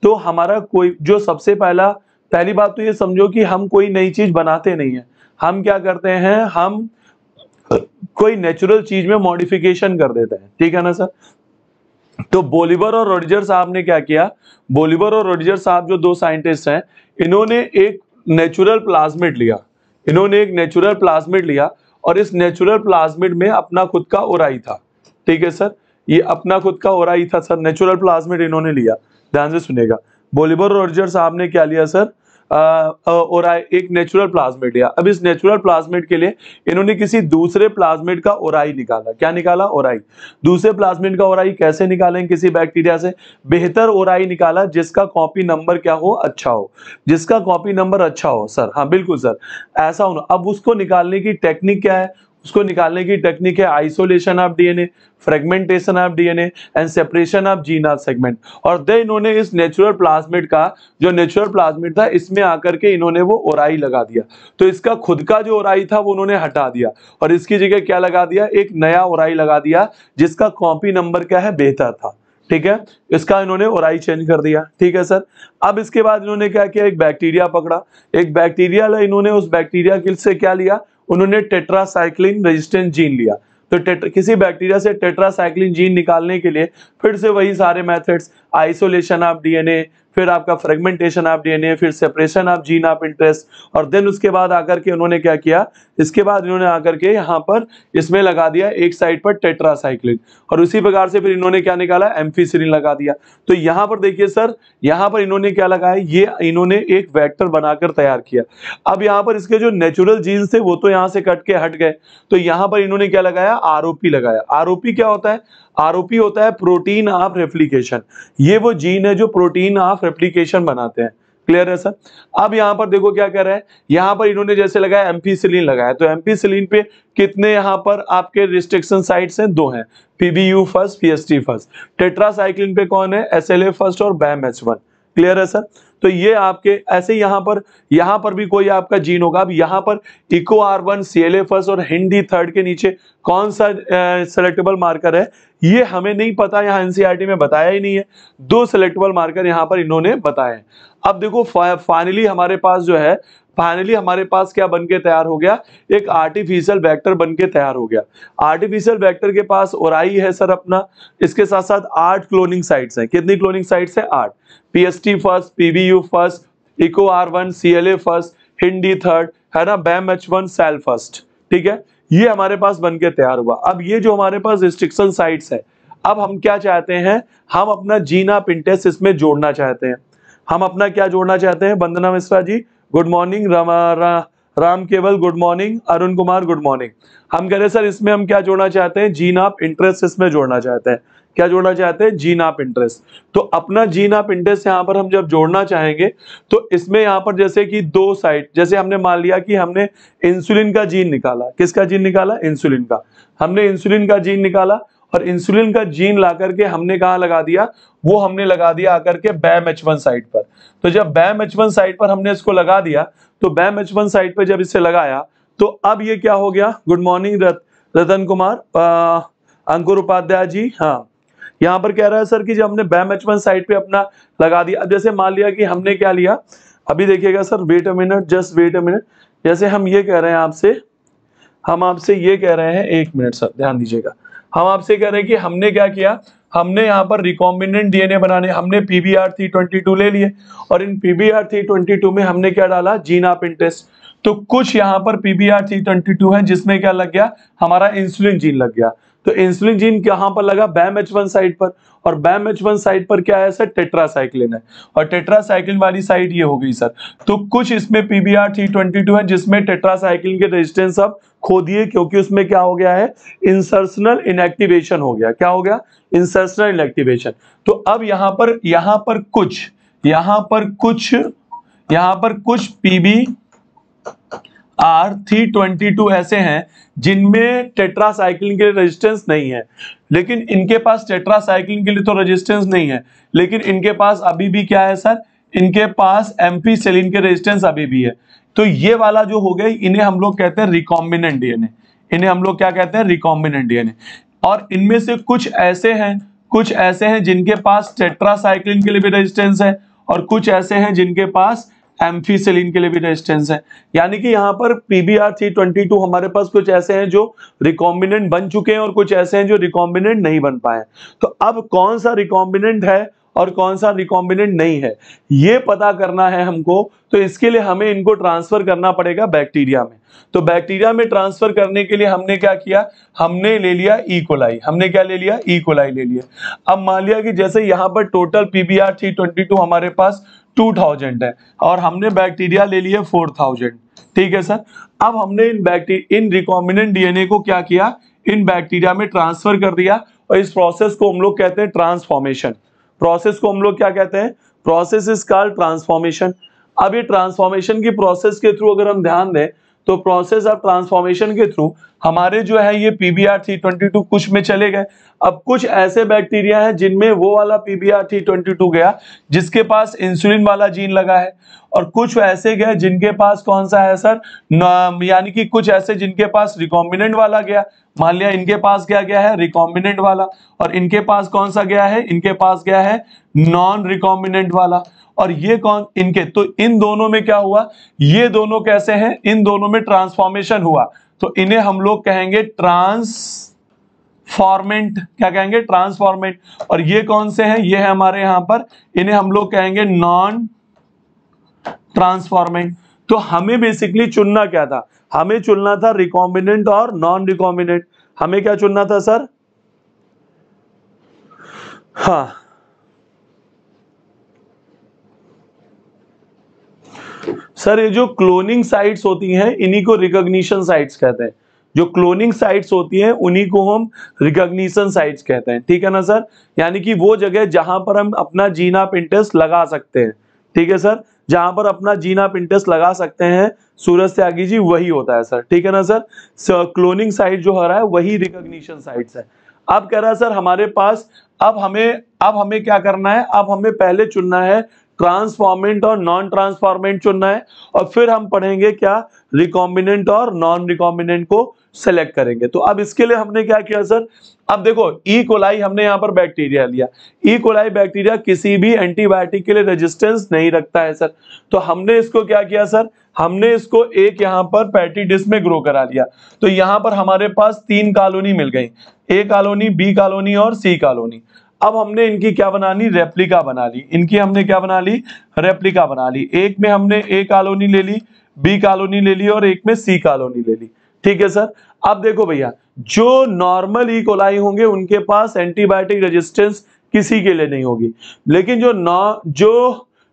S1: तो हमारा कोई जो सबसे पहला पहली बात तो ये समझो कि हम कोई नई चीज बनाते नहीं है हम क्या करते हैं हम कोई नेचुरल चीज में मॉडिफिकेशन कर देते हैं ठीक है ना सर तो बोलिवर और रोडिजर साहब ने क्या किया बोलिवर और रोडिजर साहब जो दो साइंटिस्ट हैं इन्होंने एक नेचुरल प्लाज्मिड लिया इन्होंने एक नेचुरल प्लाज्मिड लिया और इस नेचुरल प्लाज्मिड में अपना खुद का ओराई था ठीक है सर ये अपना खुद का ओराई था सर नेचुरल प्लाज्मिड इन्होंने लिया ध्यान से सुनेगा बोलिबर रोजर साहब ने क्या लिया सर और एक नेचुरल प्लाज्मेट दिया अब इस नेचुरल प्लाज्मेट के लिए इन्होंने किसी दूसरे प्लाज्मेट का ओराई निकाला क्या निकाला ओराई दूसरे प्लाज्मेट का ओराई कैसे निकालें किसी बैक्टीरिया से बेहतर ओराई निकाला जिसका कॉपी नंबर क्या हो अच्छा हो जिसका कॉपी नंबर अच्छा हो सर हाँ बिल्कुल सर ऐसा होना अब उसको निकालने की टेक्निक क्या है उसको निकालने की टेक्निक है isolation of DNA fragmentation of DNA and separation of gene segment और दे इन्होंने इस नेचुरल प्लाज्मिड का जो नेचुरल प्लाज्मिड था इसमें आकर के इन्होंने वो ओराई लगा दिया तो इसका खुद का जो ओराई था वो उन्होंने हटा दिया और इसकी जगह क्या लगा दिया एक नया ओराई लगा दिया जिसका कॉपी नंबर क्या है बेहतर था ठीक है इसका इन्होंने ओराई चेंज कर दिया ठीक है सर अब इसके बाद इन्होंने क्या किया एक बैक्टीरिया पकड़ा एक बैक्टीरिया इन्होंने उस बैक्टीरिया से क्या लिया उन्होंने टेट्रासाइक्लिन रेजिस्टेंट जीन लिया तो किसी बैक्टीरिया से टेट्रासाइक्लिन जीन निकालने के लिए फिर से वही सारे मेथड्स आइसोलेशन ऑफ डीएनए फिर आपका फ्रेगमेंटेशन ऑफ डीएनए फिर separation of gene of interest और देन उसके बाद आकर के उन्होंने क्या किया इसके बाद इन्होंने आकर के यहाँ पर इसमें लगा दिया एक साइड पर टेट्रासाइक्लिन और उसी प्रकार से फिर इन्होंने क्या निकाला एम्फीसिलिन लगा दिया तो यहाँ पर देखिए सर यहाँ पर इन्होंने क्या लगाया ये इन्होंने एक वैक्टर बनाकर तैयार किया अब यहाँ पर इसके जो नेचुरल जीन्स थे वो तो यहाँ से कट के हट गए तो यहाँ पर इन्होंने क्या लगाया आरोपी लगाया आरोपी क्या होता है आरोपी होता है प्रोटीन ऑफ रेप्लीकेशन ये वो जीन है जो प्रोटीन ऑफ रेप्लीकेशन बनाते हैं क्लियर है सर अब यहाँ पर देखो क्या कर रहा है यहाँ पर इन्होंने जैसे लगाया एम्पीसिलिन लगाया तो एम्पीसिलिन पे कितने यहाँ पर आपके रिस्ट्रिक्शन साइट्स हैं दो हैं PBU first PST first tetracycline पे कौन है एसएलए फर्स्ट और बैम एच वन क्लियर है सर तो ये आपके ऐसे यहां पर यहां पर भी कोई आपका जीन होगा अब यहां पर Eco R one C L और हिंदी थर्ड के नीचे कौन सा सेलेक्टेबल मार्कर है ये हमें नहीं पता यहाँ एनसीईआरटी e में बताया ही नहीं है दो सेलेक्टेबल मार्कर यहां पर इन्होंने बताए अब देखो फाइनली हमारे पास जो है फाइनली हमारे पास क्या बन के तैयार हो गया एक आर्टिफिशियल वेक्टर बन के तैयार हो गया आर्टिफिशियल वेक्टर के पास ओराई है सर अपना इसके साथ साथ आठ क्लोनिंग साइट्स हैं कितनी क्लोनिंग साइट्स हैं आठ PST first PBU first Eco R one C L A first Hind third है ना Bam H one Sal first ठीक है ये हमारे पास बन के तैयार हुआ अब ये जो हमारे पास रिस्ट्रिक्शन साइट्स है अब हम क्या चाहते हैं हम अपना जीना पिंटेस इसमें जोड़ना चाहते हैं हम अपना क्या जोड़ना चाहते हैं Vandana Mishra ji good morning Rama Ram Keval good morning Arun Kumar good morning हम कह रहे हैं सर इसमें हम क्या जोड़ना चाहते हैं जीन आप इंटरेस्ट इसमें जोड़ना चाहते हैं क्या जोड़ना चाहते हैं जीन आप इंटरेस्ट तो अपना जीन आप इंटरेस्ट यहाँ पर हम जब जोड़ना चाहेंगे तो इसमें यहाँ पर जैसे कि दो साइड जैसे हमने मान लिया कि हमने इंसुलिन का जीन निकाला किसका जीन निकाला इंसुलिन का हमने इंसुलिन का जीन निकाला और इंसुलिन का जीन ला करके हमने कहा लगा दिया वो हमने लगा दिया आकर के बैम एच वन साइट पर तो जब बैम एच वन साइट पर हमने इसको लगा दिया तो बैम एच वन साइट पर जब इसे लगाया तो अब ये क्या हो गया गुड मॉर्निंग रत, रतन कुमार आ, अंकुर उपाध्याय जी हाँ यहाँ पर कह रहा है सर कि जब हमने बैम एच वन साइट पे अपना लगा दिया अब जैसे मान लिया कि हमने क्या लिया अभी देखिएगा sir wait a minute just wait a minute जैसे हम ये कह रहे हैं आपसे हम आपसे ये कह रहे हैं एक मिनट सर ध्यान दीजिएगा हम आपसे कह रहे हैं कि हमने क्या किया हमने यहाँ पर रिकॉम्बिनेंट डीएनए बनाने हमने pBR B three twenty two ले लिए और इन pBR B three twenty two में हमने क्या डाला जीन जीना इंटरेस्ट तो कुछ यहाँ पर pBR B three twenty two है जिसमें क्या लग गया हमारा इंसुलिन जीन लग गया तो इंसुलिन जीन कहां पर लगा बैम एच वन साइड पर और बैम एच वन साइड पर क्या है सर टेट्रासाइक्लिन है और टेट्रासाइक्लिन वाली साइड ये हो गई सर तो कुछ इसमें पीबीआर थ्री ट्वेंटी टू है जिसमें टेट्रासाइक्लिन के रेजिस्टेंस अब खो दिए क्योंकि उसमें क्या हो गया है इंसर्सनल इनएक्टिवेशन हो गया क्या हो गया इंसर्सनल इनएक्टिवेशन तो अब यहां पर यहां पर कुछ यहां पर कुछ यहां पर कुछ PB R three twenty two ऐसे हैं जिनमें टेट्रासाइक्लिन के लिए रेजिस्टेंस नहीं है लेकिन इनके पास टेट्रासाइक्लिन के लिए तो रेजिस्टेंस नहीं है लेकिन इनके पास अभी भी क्या है सर इनके पास एम्पी सेलिन के रेजिस्टेंस अभी भी है तो ये वाला जो हो गया इन्हें हम लोग कहते हैं रिकॉम्बिनेंट डीएनए इन्हें हम लोग क्या कहते हैं रिकॉम्बिनेंट डीएनए और इनमें से कुछ ऐसे हैं कुछ ऐसे हैं जिनके पास टेट्रासाइक्लिन के लिए भी रेजिस्टेंस है और कुछ ऐसे हैं जिनके पास एम्फीसिलिन के लिए भी रेजिस्टेंस है यानी कि यहाँ पर पीबीआर थ्री ट्वेंटी टू हमारे पास कुछ ऐसे हैं जो रिकॉम्बिनेंट बन चुके हैं और कुछ ऐसे हैं जो रिकॉम्बिनेंट नहीं बन पाए तो अब कौन सा रिकॉम्बिनेंट है और कौन सा रिकॉम्बिनेंट नहीं है ये पता करना है हमको तो इसके लिए हमें इनको ट्रांसफर करना पड़ेगा बैक्टीरिया में तो बैक्टीरिया में ट्रांसफर करने के लिए हमने क्या किया हमने ले लिया इकोलाई e. हमने क्या ले लिया इकोलाई e. ले लिया अब मान लिया कि जैसे यहां पर total pBR three twenty two हमारे पास टू थाउजेंड है और हमने बैक्टीरिया ले लिया फोर थाउजेंड ठीक है सर अब हमने इन बैक्टीरिया इन रिकॉम्बिनेंट डीएनए को क्या किया इन बैक्टीरिया में ट्रांसफर कर दिया और इस प्रोसेस को हम लोग कहते हैं ट्रांसफॉर्मेशन प्रोसेस को हम लोग क्या कहते हैं प्रोसेस इज कॉल्ड ट्रांसफॉर्मेशन अब ये ट्रांसफॉर्मेशन की प्रोसेस के थ्रू अगर हम ध्यान दें तो प्रोसेस ऑफ ट्रांसफॉर्मेशन के थ्रू हमारे जो है ये पीबीआर थ्री ट्वेंटी टू कुछ में चले गए अब कुछ ऐसे बैक्टीरिया हैं जिनमें वो वाला पीबीआर थ्री ट्वेंटी टू गया जिसके पास इंसुलिन वाला जीन लगा है और कुछ ऐसे गए जिनके पास कौन सा है सर यानी कि कुछ ऐसे जिनके पास रिकॉम्बिनेंट वाला गया मान लिया इनके पास क्या गया है रिकॉम्बिनेंट वाला और इनके पास कौन सा गया है इनके पास गया है नॉन रिकॉम्बिनेंट वाला और ये कौन इनके तो इन दोनों में क्या हुआ ये दोनों कैसे हैं इन दोनों में ट्रांसफॉर्मेशन हुआ तो इन्हें हम लोग कहेंगे ट्रांस फॉर्मेंट क्या कहेंगे ट्रांसफॉर्मेंट और ये कौन से हैं ये है हमारे यहां पर इन्हें हम लोग कहेंगे नॉन ट्रांसफॉर्मेंट तो हमें बेसिकली चुनना क्या था हमें चुनना था रिकॉम्बिनेंट और नॉन रिकॉम्बिनेंट हमें क्या चुनना था सर हाँ सर ये जो क्लोनिंग साइट्स होती हैं इन्हीं को रिकॉग्निशन साइट्स कहते हैं जो क्लोनिंग साइट्स होती हैं उन्हीं को हम रिकॉग्निशन साइट्स कहते हैं ठीक है ना सर यानी कि वो जगह जहां पर हम अपना जीना पिंटेस्ट लगा सकते हैं ठीक है सर जहां पर अपना जीना पिंटेस्ट लगा सकते हैं सूरज त्यागी जी वही होता है सर ठीक है ना सर क्लोनिंग साइट जो हो रहा है वही रिकॉग्निशन साइट है अब कह रहा है सर हमारे पास अब हमें अब हमें क्या करना है अब हमें पहले चुनना है ट्रांसफॉर्मेंट और नॉन ट्रांसफॉर्मेंट चुनना है और फिर हम पढ़ेंगे क्या रिकॉम्बिनेंट और नॉन रिकॉम्बिनेंट को सेलेक्ट करेंगे तो अब इसके लिए हमने क्या किया सर अब देखो ई e. कोलाई हमने यहाँ पर बैक्टीरिया लिया ई e. कोलाई बैक्टीरिया किसी भी एंटीबायोटिक के लिए रेजिस्टेंस नहीं रखता है सर तो हमने इसको क्या किया सर हमने इसको एक यहाँ पर पैटी डिस में ग्रो करा लिया तो यहाँ पर हमारे पास तीन कॉलोनी मिल गई ए कॉलोनी बी कॉलोनी और सी कॉलोनी अब हमने इनकी क्या बना ली रेप्लिका बना ली इनकी हमने क्या बना ली रेप्लिका बना ली एक में हमने ए कॉलोनी ले ली बी कॉलोनी ले ली और एक में सी कॉलोनी ले ली ठीक है सर अब देखो भैया जो नॉर्मल ई e कोलाई होंगे उनके पास एंटीबायोटिक रेजिस्टेंस किसी के लिए नहीं होगी लेकिन जो नॉ जो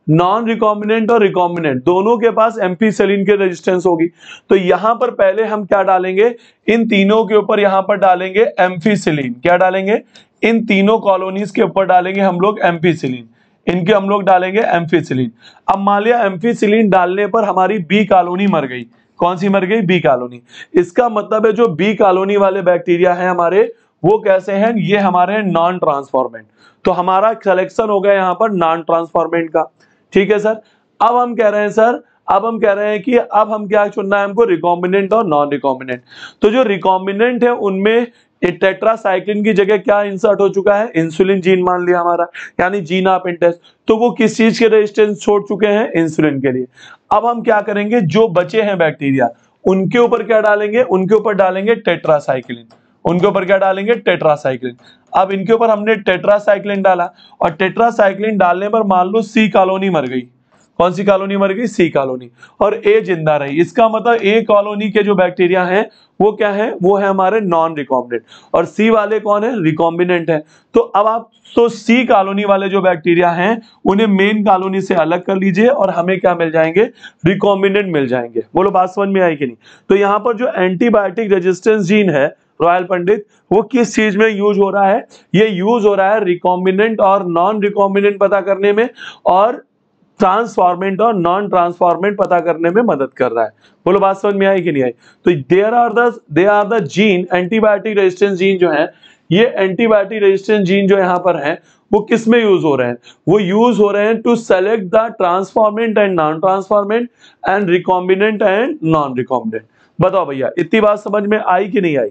S1: नॉन रिकॉम्बिनेंट और रिकॉम्बिनेंट दोनों के पास एमपी सेलिन के रेजिस्टेंस होगी तो यहां पर पहले हम क्या डालेंगे इन तीनों के ऊपर यहां पर डालेंगे एम्फी सेलिन क्या डालेंगे इन तीनों कॉलोनीज के ऊपर डालेंगे हम लोग एम्फी सेलिन इनके हम लोग डालेंगे एम्फीसिलिन अब मान लिया एम्फीसिलिन डालने पर हमारी बी कॉलोनी मर गई कौन सी मर गई बी कॉलोनी इसका मतलब है जो बी कॉलोनी वाले बैक्टीरिया है हमारे वो कैसे हैं ये हमारे नॉन ट्रांसफॉर्मेंट तो हमारा सिलेक्शन हो गया यहाँ पर नॉन ट्रांसफॉर्मेंट का ठीक है सर अब हम कह रहे हैं सर अब हम कह रहे हैं कि अब हम क्या चुनना है हमको रिकॉम्बिनेंट और नॉन रिकॉम्बिनेंट तो जो रिकॉम्बिनेंट है उनमें टेट्रासाइक्लिन की जगह क्या इंसर्ट हो चुका है इंसुलिन जीन मान लिया हमारा यानी जीन आप इंटेस्ट तो वो किस चीज के रेजिस्टेंस छोड़ चुके हैं इंसुलिन के लिए अब हम क्या करेंगे जो बचे हैं बैक्टीरिया उनके ऊपर क्या डालेंगे उनके ऊपर डालेंगे टेट्रासाइक्लिन उनके ऊपर क्या डालेंगे टेट्रासाइक्लिन अब इनके ऊपर हमने टेट्रासाइक्लिन डाला और टेट्रासाइक्लिन डालने पर मान लो सी कॉलोनी मर गई कौन सी कॉलोनी मर गई सी कॉलोनी और ए जिंदा रही इसका मतलब ए कॉलोनी के जो बैक्टीरिया हैं वो क्या है वो है हमारे नॉन रिकॉम्बिनेंट और सी वाले कौन है रिकॉम्बिनेंट है तो अब आप तो सी कॉलोनी वाले जो बैक्टीरिया हैं उन्हें मेन कॉलोनी से अलग कर लीजिए और हमें क्या मिल जाएंगे रिकॉम्बिनेंट मिल जाएंगे बोलो बात समझ में आई कि नहीं तो यहाँ पर जो एंटीबायोटिक रेजिस्टेंस जीन है रॉयल पंडित वो किस चीज में यूज हो रहा है ये यूज हो रहा है रिकॉम्बिनेंट और नॉन रिकॉम्बिनेंट पता करने में और ट्रांसफॉर्मेंट और नॉन ट्रांसफॉर्मेंट पता करने में मदद कर रहा है बोलो बात समझ में आई कि नहीं आई तो there are they are the gene antibiotic resistance gene जो है ये एंटीबायोटिक रेजिस्टेंस जीन जो यहाँ पर है वो किस में यूज हो रहे हैं वो यूज हो रहे हैं to select the transformant and non transformant and recombinant and non recombinant बताओ भैया इतनी बात समझ में आई कि नहीं आई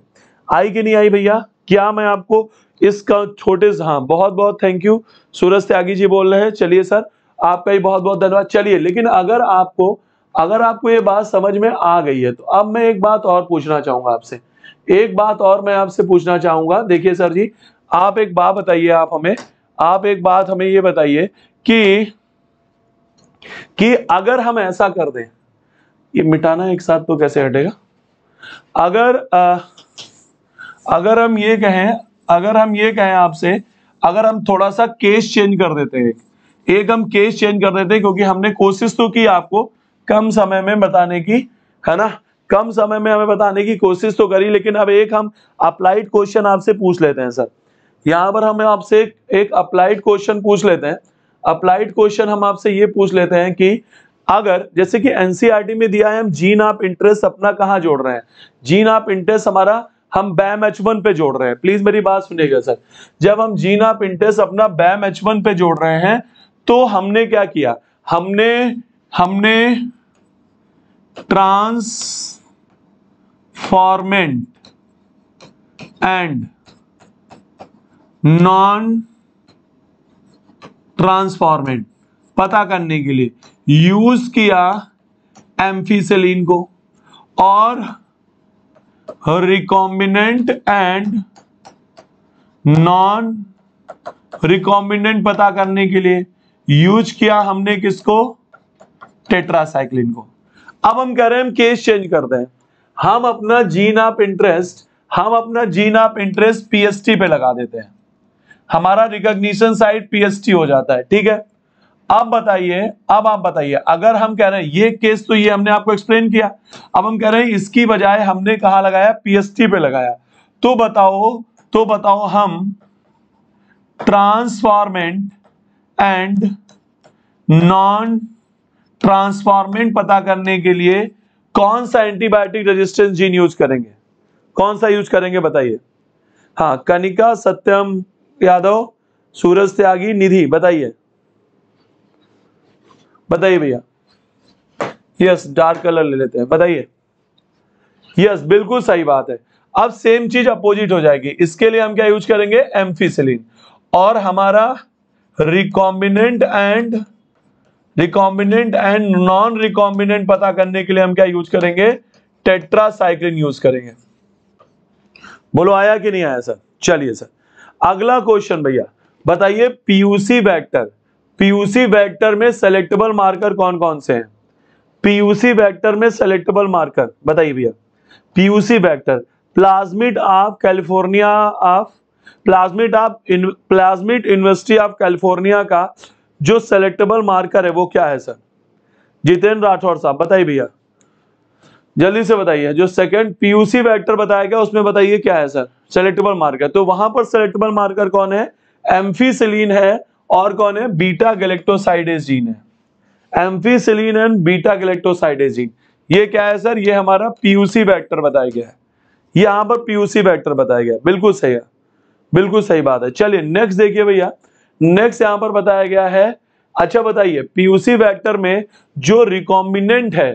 S1: आई कि नहीं आई भैया क्या मैं आपको इसका छोटे हाँ बहुत बहुत थैंक यू सूरज त्यागी जी बोल रहे हैं चलिए सर आपका ही बहुत बहुत धन्यवाद चलिए लेकिन अगर आपको अगर आपको ये बात समझ में आ गई है तो अब मैं एक बात और पूछना चाहूंगा आपसे एक बात और मैं आपसे पूछना चाहूंगा देखिए सर जी आप एक बात बताइए आप हमें आप एक बात हमें ये बताइए कि कि अगर हम ऐसा कर दें ये मिटाना एक साथ तो कैसे हटेगा अगर आ, अगर हम ये कहें अगर हम ये कहें आपसे अगर हम थोड़ा सा केस चेंज कर देते हैं एक हम केस चेंज कर देते हैं क्योंकि हमने कोशिश तो की आपको कम समय में बताने की है ना कम समय में हमें बताने की कोशिश तो करी लेकिन अब एक हम अप्लाइड क्वेश्चन आपसे पूछ लेते हैं सर यहाँ पर हम आपसे एक अप्लाइड क्वेश्चन पूछ लेते हैं अप्लाइड क्वेश्चन हम आपसे ये पूछ लेते हैं कि अगर जैसे कि एनसीआरटी e में दिया है हम जीन आप इंटरेस्ट अपना कहाँ जोड़ रहे हैं जीन आप इंटरेस्ट हमारा हम बैम एच वन पे जोड़ रहे हैं प्लीज मेरी बात सुनिएगा सर जब हम जीना पिंटेस अपना बैम एच वन पे जोड़ रहे हैं तो हमने क्या किया हमने हमने फॉर्मेंट एंड नॉन ट्रांसफॉर्मेंट पता करने के लिए यूज किया एम्फीसेलिन को और रिकॉम्बिनेंट एंड नॉन रिकॉम्बिनेंट पता करने के लिए यूज किया हमने किसको टेट्रासाइक्लिन को अब हम कह रहे हैं केस चेंज कर दें हम अपना जीन ऑफ इंटरेस्ट हम अपना जीन ऑफ इंटरेस्ट पीएसटी पे लगा देते हैं हमारा रिकॉग्निशन साइट पीएसटी हो जाता है ठीक है अब बताइए अब आप बताइए अगर हम कह रहे हैं ये केस तो ये हमने आपको एक्सप्लेन किया अब हम कह रहे हैं इसकी बजाय हमने कहा लगाया पीएसटी पे लगाया तो बताओ तो बताओ हम ट्रांसफॉर्मेंट एंड नॉन ट्रांसफॉर्मेंट पता करने के लिए कौन सा एंटीबायोटिक रेजिस्टेंस जीन यूज करेंगे कौन सा यूज करेंगे बताइए हाँ कनिका सत्यम यादव सूरज त्यागी निधि बताइए बताइए भैया यस डार्क कलर ले लेते हैं बताइए यस बिल्कुल सही बात है अब सेम चीज अपोजिट हो जाएगी इसके लिए हम क्या यूज करेंगे एम्फीसिलीन और हमारा recombinant and recombinant and non recombinant पता करने के लिए हम क्या यूज करेंगे टेट्रासाइक्लिन यूज करेंगे बोलो आया कि नहीं आया सर चलिए सर अगला क्वेश्चन भैया बताइए पीयूसी वेक्टर पीयूसी वेक्टर में सेलेक्टेबल मार्कर कौन कौन से हैं पीयूसी वेक्टर में सेलेक्टेबल मार्कर बताइए भैया PUC vector plasmid of California of plasmid of plasmid university of California का जो सेलेक्टेबल मार्कर है वो क्या है सर जितेंद्र राठौर साहब बताइए भैया जल्दी से बताइए जो सेकंड पीयूसी वेक्टर बताया गया उसमें बताइए क्या है सर सेलेक्टेबल मार्कर तो वहां पर सेलेक्टेबल मार्कर कौन है एम्फीसिलीन है और कौन है बीटा गैलेक्टोसाइडेज जीन है ampicillin and beta galactosidase gene ये क्या है सर ये हमारा पीयूसी वेक्टर बताया गया है यहां पर पीयूसी वेक्टर बताया गया बिल्कुल सही है बिल्कुल सही बात है चलिए नेक्स्ट देखिए भैया नेक्स्ट यहां पर बताया गया है अच्छा बताइए पीयूसी वेक्टर में जो रिकॉम्बिनेंट है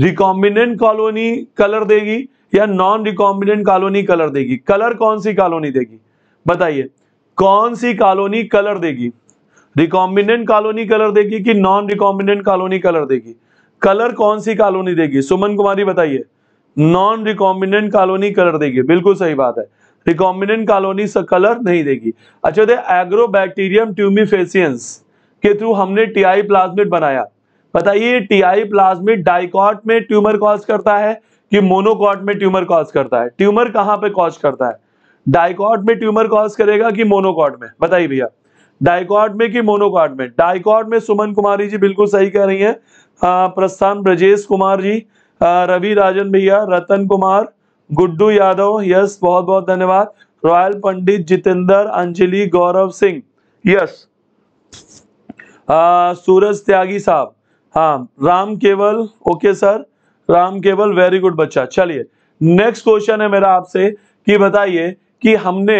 S1: रिकॉम्बिनेंट कॉलोनी कलर देगी या नॉन रिकॉम्बिनेंट कॉलोनी कलर देगी कलर कौन सी कॉलोनी देगी बताइए कौन सी कॉलोनी कलर देगी रिकॉम्बिनेंट कॉलोनी कलर देगी कि नॉन रिकॉम्बिनेंट कॉलोनी कलर देगी कलर कौन सी कॉलोनी देगी सुमन कुमारी बताइए नॉन रिकॉम्बिनेंट कॉलोनी कलर देगी बिल्कुल सही बात है रिकॉम्बिनेंट कॉलोनी कलर नहीं देगी अच्छा दे एग्रो बैक्टीरियम ट्यूमिफेसियंस के थ्रू हमने टीआई प्लाज्मिट बनाया बताइए टीआई प्लाज्मिट डाइकॉट में ट्यूमर कॉज करता है कि मोनोकॉट में ट्यूमर कॉज करता है ट्यूमर कहाँ पे कॉज करता है डायकॉट में ट्यूमर कॉज करेगा कि मोनोकॉट में बताइए भैया डायकॉट में कि मोनोकॉट में डायकॉट में सुमन कुमारी जी बिल्कुल सही कह रही है प्रस्थान ब्रजेश कुमार जी रवि राजन भैया रतन कुमार गुड्डू यादव यस बहुत बहुत धन्यवाद रॉयल पंडित जितेंद्र अंजलि गौरव सिंह यस सूरज त्यागी साहब हाँ राम केवल ओके सर राम केवल वेरी गुड बच्चा चलिए नेक्स्ट क्वेश्चन है मेरा आपसे कि बताइए कि हमने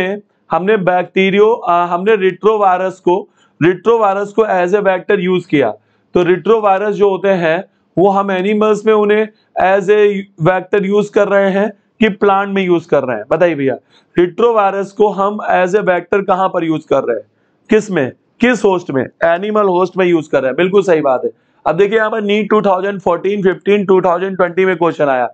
S1: हमने बैक्टीरियो हमने रिट्रोवायरस को रिट्रोवायरस को एज ए वैक्टर यूज किया तो रिट्रोवायरस जो होते हैं वो हम एनिमल्स में उन्हें एज ए वैक्टर यूज कर रहे हैं कि प्लांट में यूज कर रहे हैं बताइए भैया रिट्रोवायरस को हम एज ए वैक्टर कहाँ पर यूज कर रहे हैं किस में किस होस्ट में एनिमल होस्ट में यूज कर रहे हैं बिल्कुल सही बात है अब देखिए यहाँ पर नीट 2014, 15, 2020 में क्वेश्चन आया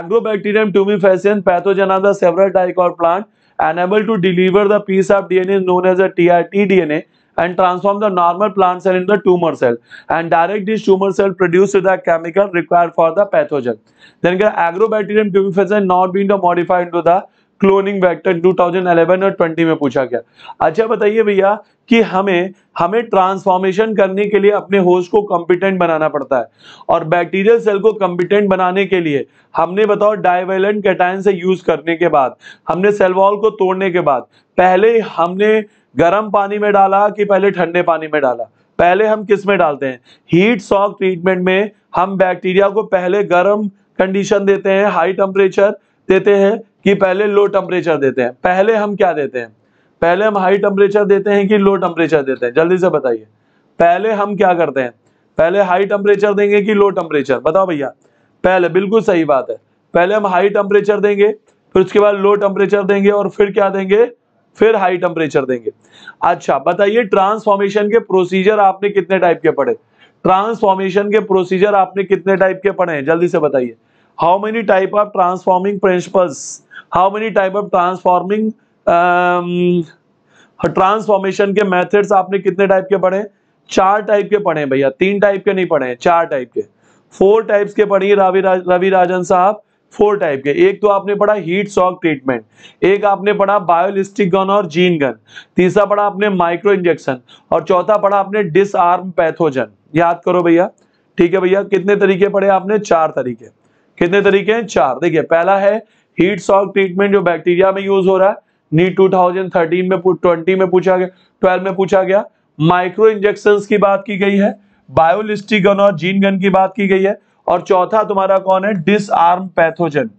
S1: एग्रोबैक्टीरियम ट्यूमीफेसियन पैथोजेनाजा सेवरल टाइप और plant unable to deliver the piece of DNA known as a TRT DNA and transform the normal plant cell into the tumor cell and direct this tumor cell produce the chemical required for the pathogen. Then agrobacterium tumefaciens not being modified into the cloning vector 2011 और 20 में पूछा गया अच्छा बताइए भैया कि हमें हमें ट्रांसफॉर्मेशन करने के लिए अपने होस्ट को कॉम्पिटेंट बनाना पड़ता है और बैक्टीरियल सेल को कॉम्पिटेंट बनाने के लिए हमने बताओ डाइवेलेंट कैटाइन से यूज करने के बाद हमने सेलवॉल को तोड़ने के बाद पहले हमने गर्म पानी में डाला कि पहले ठंडे पानी में डाला पहले हम किस में डालते हैं हीट सॉक ट्रीटमेंट में हम बैक्टीरिया को पहले गर्म कंडीशन देते हैं हाई टेम्परेचर देते हैं कि पहले लो टेम्परेचर देते हैं पहले हम क्या देते हैं पहले हम हाई टेम्परेचर देते हैं कि लो टेम्परेचर देते हैं जल्दी से बताइए पहले हम क्या करते हैं पहले हाई टेम्परेचर देंगे कि लो टेम्परेचर बताओ भैया पहले बिल्कुल सही बात है पहले हम हाई टेम्परेचर देंगे फिर उसके बाद लो टेम्परेचर देंगे और फिर क्या देंगे फिर हाई टेम्परेचर देंगे अच्छा बताइए ट्रांसफॉर्मेशन के प्रोसीजर आपने कितने टाइप के पढ़े ट्रांसफॉर्मेशन के प्रोसीजर आपने कितने टाइप के पढ़े हैं जल्दी से बताइए how many type of transforming principles how many type of transforming transformation के मेथड्स आपने कितने टाइप के पढ़े चार टाइप के पढ़े भैया तीन टाइप के नहीं पढ़े चार टाइप के फोर टाइप्स के पढ़िए रवि रवि राजन साहब फोर टाइप के एक तो आपने पढ़ा हीट सॉक ट्रीटमेंट एक आपने पढ़ा बायोलिस्टिक गन और जीन गन तीसरा पढ़ा आपने माइक्रो इंजेक्शन और चौथा पढ़ा आपने डिसआर्म पैथोजन याद करो भैया ठीक है भैया कितने तरीके पढ़े आपने चार तरीके कितने तरीके हैं चार देखिए पहला है हीट सॉक ट्रीटमेंट जो बैक्टीरिया में यूज हो रहा है नीट 2013 में 20 में पूछा गया ट्वेल्व में पूछा गया माइक्रो इंजेक्शन की बात की गई है बायोलिस्टिक गन और जीन गन की बात की गई है और चौथा तुम्हारा कौन है डिसआर्म पैथोजन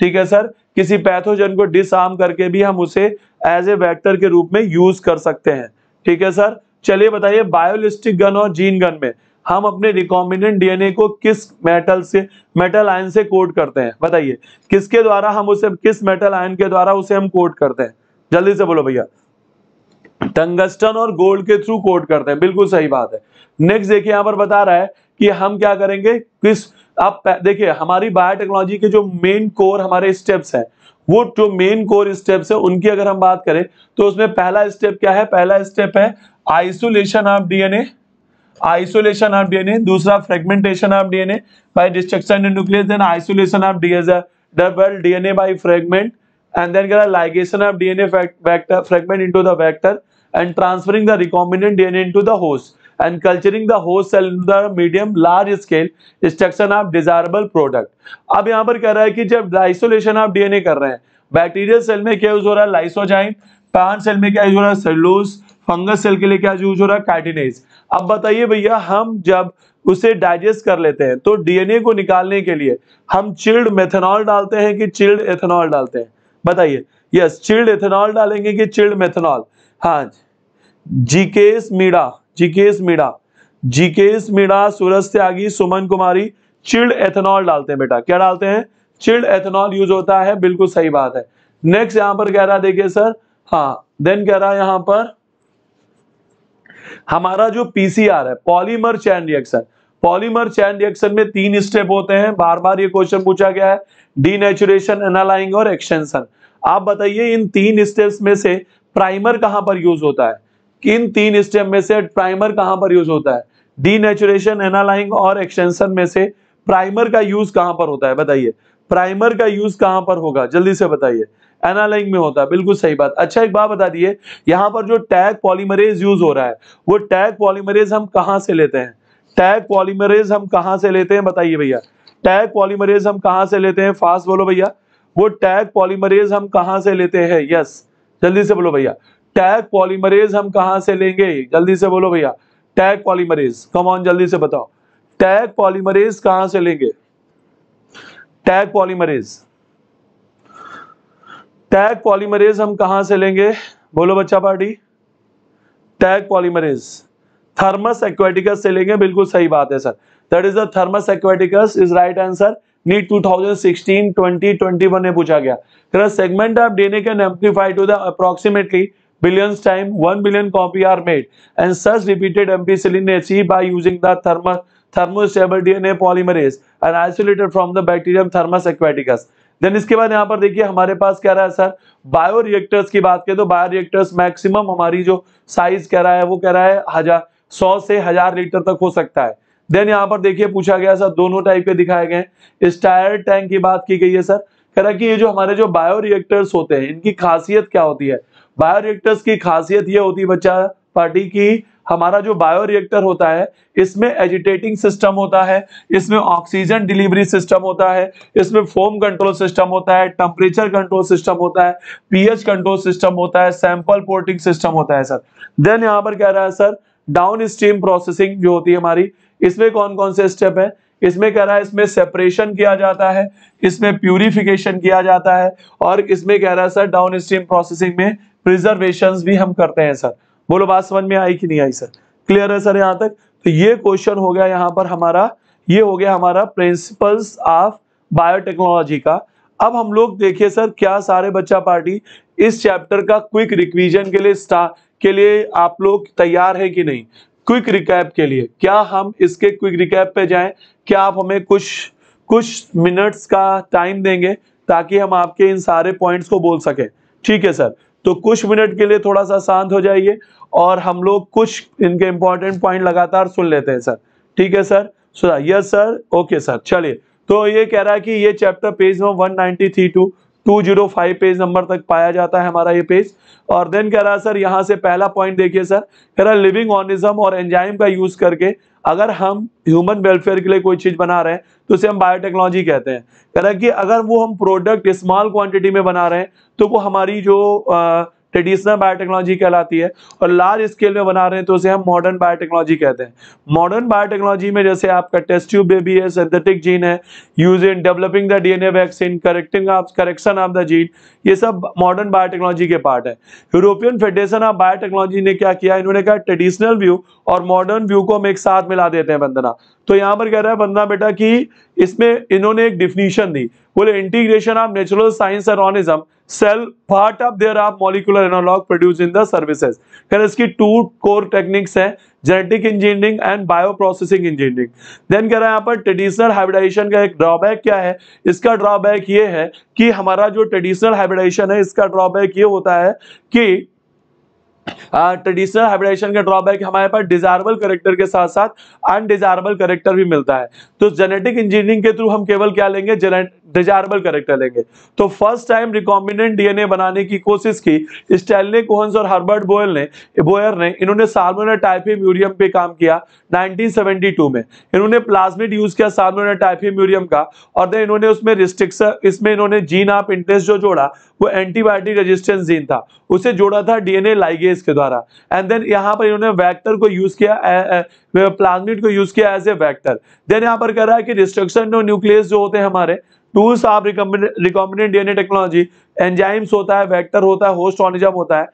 S1: ठीक है सर किसी पैथोजन को डिसआर्म करके भी हम उसे एज ए वैक्टर के रूप में यूज कर सकते हैं ठीक है सर चलिए बताइए बायोलिस्टिक गन और जीन गन में हम अपने रिकॉम्बिनेंट डीएनए को किस मेटल से मेटल आयन से कोड करते हैं बताइए किसके द्वारा हम उसे किस मेटल आयन के द्वारा उसे हम कोड करते हैं जल्दी से बोलो भैया टंगस्टन और गोल्ड के थ्रू कोड करते हैं बिल्कुल सही बात है नेक्स्ट देखिए यहां पर बता रहा है कि हम क्या करेंगे किस आप देखिए हमारी बायोटेक्नोलॉजी के जो मेन कोर हमारे स्टेप्स हैं वो जो मेन कोर स्टेप्स है उनकी अगर हम बात करें तो उसमें पहला स्टेप क्या है पहला स्टेप है isolation of DNA isolation of DNA दूसरा fragmentation of DNA by destruction in nucleus then isolation of double DNA by fragment and then क्या ligation of DNA DNA vector fragment the vector and transferring the recombinant DNA DNA into the host and culturing the host cell into the medium large scale destruction of desirable product. ab yahan par keh raha hai ki jab isolation of dna kar rahe hain bacterial cell mein kya use ho raha hai lysozyme plant cell mein kya use ho raha hai cellulose fungus cell ke liye kya use ho raha hai chitinase अब बताइए भैया हम जब उसे डाइजेस्ट कर लेते हैं तो डीएनए को निकालने के लिए हम चिल्ड मेथेनॉल डालते हैं कि चिल्ड एथेनॉल डालते हैं बताइए यस चिल्ड एथेनॉल डालेंगे कि चिल्ड मेथेनॉल हाँ जीकेश मीणा जीकेश मीणा जीकेश मीणा सूरज त्यागी सुमन कुमारी चिल्ड एथेनॉल डालते हैं बेटा क्या डालते हैं चिल्ड एथेनॉल यूज होता है बिल्कुल सही बात है नेक्स्ट यहां पर कह रहा है देखिए सर हाँ देन कह रहा है यहां पर हमारा जो पीसीआर है polymer chain reaction polymer chain reaction में तीन स्टेप होते हैं बार बार ये क्वेश्चन पूछा गया है डीनेचुरेशन एनालाइंग और एक्सटेंशन आप बताइए इन तीन स्टेप में से प्राइमर कहां पर यूज होता है किन तीन स्टेप में से प्राइमर कहां पर यूज होता है डीनेचुरेशन एनालाइंग और एक्सटेंशन में से प्राइमर का यूज कहां पर होता है बताइए प्राइमर का यूज कहां पर होगा जल्दी से बताइए एनालिंग में होता है बिल्कुल सही बात अच्छा एक बात बता दिए यहाँ पर जो टैग पॉलीमरेज यूज हो रहा है वो टैग पॉलीमरेज हम कहाँ से लेते हैं टैग पॉलीमरेज हम कहाँ से लेते हैं बताइए भैया टैग पॉलीमरेज हम कहाँ से लेते हैं फास्ट बोलो भैया वो टैग पॉलीमरेज हम कहाँ से लेते हैं यस जल्दी से बोलो भैया टैग पॉलीमरेज हम कहाँ से लेंगे जल्दी से बोलो भैया टैग पॉलीमरेज कम ऑन जल्दी से बताओ टैग पॉलीमरेज कहाँ से लेंगे टैग पॉलीमरेज टैग पॉलीमरेज हम कहां से लेंगे बोलो बच्चा party Taq polymerase Thermus aquaticus से लेंगे बिल्कुल सही बात है sir that is the Thermus aquaticus is right answer NEET 2016 2020 21 पूछा गया sir segment of DNA can amplify to the approximately billions time 1 billion copy are made and such repeated ampicillin ने achieve by using the Thermus thermostable DNA polymerase and isolated from the bacterium Thermus aquaticus then इसके बाद यहाँ पर देखिए हमारे पास कह रहा है सर बायो रिएक्टर्स की बात करें तो बायो रिएक्टर्स मैक्सिमम हमारी जो साइज कह रहा है वो कह रहा है हजार सौ से हजार लीटर तक हो सकता है देन यहाँ पर देखिए पूछा गया सर दोनों टाइप के दिखाए गए स्टायर टैंक की बात की गई है सर कह रहा है कि ये जो हमारे जो बायो रिएक्टर्स होते हैं इनकी खासियत क्या होती है बायो रिएक्टर्स की खासियत ये होती है बच्चा पार्टी की हमारा जो बायो रिएक्टर होता है इसमें एजिटेटिंग सिस्टम होता है इसमें ऑक्सीजन डिलीवरी सिस्टम होता है इसमें फोम कंट्रोल सिस्टम होता है टेम्परेचर कंट्रोल सिस्टम होता है पीएच कंट्रोल सिस्टम होता है सैंपल पोर्टिंग सिस्टम होता है सर देन यहाँ पर कह रहा है सर डाउन स्ट्रीम प्रोसेसिंग जो होती है हमारी इसमें कौन कौन से स्टेप है इसमें कह रहा है इसमें सेपरेशन किया जाता है इसमें प्यूरिफिकेशन किया जाता है और इसमें कह रहा है सर डाउन स्ट्रीम प्रोसेसिंग में प्रिजर्वेशन भी हम करते हैं सर बोलो बात समझ में आई कि नहीं आई सर क्लियर है सर यहाँ तक तो ये क्वेश्चन हो गया यहाँ पर हमारा ये हो गया हमारा प्रिंसिपल्स ऑफ बायोटेक्नोलॉजी का अब हम लोग देखिए सर क्या सारे बच्चा पार्टी इस चैप्टर का क्विक रिक्विजन के लिए स्टार के लिए आप लोग तैयार है कि नहीं क्विक रिकैप के लिए क्या हम इसके क्विक रिकैप पे जाएं क्या आप हमें कुछ कुछ मिनट्स का टाइम देंगे ताकि हम आपके इन सारे पॉइंट्स को बोल सकें ठीक है सर तो कुछ मिनट के लिए थोड़ा सा शांत हो जाइए और हम लोग कुछ इनके इंपॉर्टेंट पॉइंट लगातार सुन लेते हैं सर ठीक है सर सुना यस सर ओके सर चलिए तो ये कह रहा है कि ये chapter page number ninety two 205 page number तक पाया जाता है हमारा ये पेज और देन कह रहा है सर यहाँ से पहला पॉइंट देखिए सर कह रहा है लिविंग ऑर्निज्म और एंजाइम का यूज करके अगर हम ह्यूमन वेलफेयर के लिए कोई चीज़ बना रहे हैं तो उसे हम बायोटेक्नोलॉजी कहते हैं कह रहा है कि अगर वो हम प्रोडक्ट स्मॉल क्वांटिटी में बना रहे हैं तो वो हमारी जो आ, ट्रेडिशनल बायोटेक्नोलॉजी कहलाती है और लार्ज स्केल में बना रहे हैं तो उसे हम मॉडर्न बायोटेक्नोलॉजी कहते हैं मॉडर्न बायोटेक्नोलॉजी में जैसे आपका टेस्ट ट्यूब बेबी है सिंथेटिक जीन है use in developing the DNA vaccine correcting correction of the gene ये सब मॉडर्न बायोटेक्नोलॉजी के पार्ट है यूरोपियन फेडरेशन ऑफ बायोटेक्नोलॉजी ने क्या किया इन्होंने कहा ट्रेडिशनल व्यू और मॉडर्न व्यू को हम एक साथ मिला देते हैं बंदना तो यहां पर कह रहा है बंदा बेटा कि इसमें इन्होंने एक डिफिनीशन दी बोले integration of natural science and organism cell part of their of molecular analog produce in the services खैर इसकी टू कोर टेक्निक्स है genetic engineering and bio processing engineering then कह रहा है यहाँ पर ट्रेडिशनल हाइब्रिडाइजेशन का एक ड्रॉबैक क्या है इसका ड्रॉबैक ये है कि हमारा जो ट्रेडिशनल हाइब्रिडाइजेशन है इसका ड्रॉबैक ये होता है कि ट्रेडिशनल हाइब्रिडाइजेशन का ड्रॉबैक हमारे पास डिजायरेबल करेक्टर के साथ साथ अनडिजायरेबल करेक्टर भी मिलता है तो जेनेटिक इंजीनियरिंग के थ्रू हम केवल क्या लेंगे डिजायरेबल करेक्टर लेंगे तो फर्स्ट टाइम रिकॉम्बिनेंट डीएनए बनाने की कोशिश की स्टेलने कोहंस और हर्बर्ट बोयल ने बोयर ने इन्होंने सार्मोना टाइफी म्यूरियम पे काम किया 1972 में इन्होंने प्लाज्मिड यूज किया सार्मोना टाइफी म्यूरियम का और देन इन्होंने उसमें रिस्ट्रिक्शन इसमें इन्होंने जीन ऑफ इंटरेस्ट जो जोड़ा वो एंटीबायोटिक रेजिस्टेंस जीन था उसे जोड़ा था डीएनए लाइगेज के द्वारा एंड देन यहां पर इन्होंने वेक्टर को यूज किया प्लाज्मिड को यूज किया एज ए वेक्टर देन यहां पर कह रहा है कि रिस्ट्रिक्शन न्यूक्लियस जो होते हैं हमारे tools of recombinant DNA technology enzymes होता है वेक्टर होता है होस्ट ऑनिजम होता है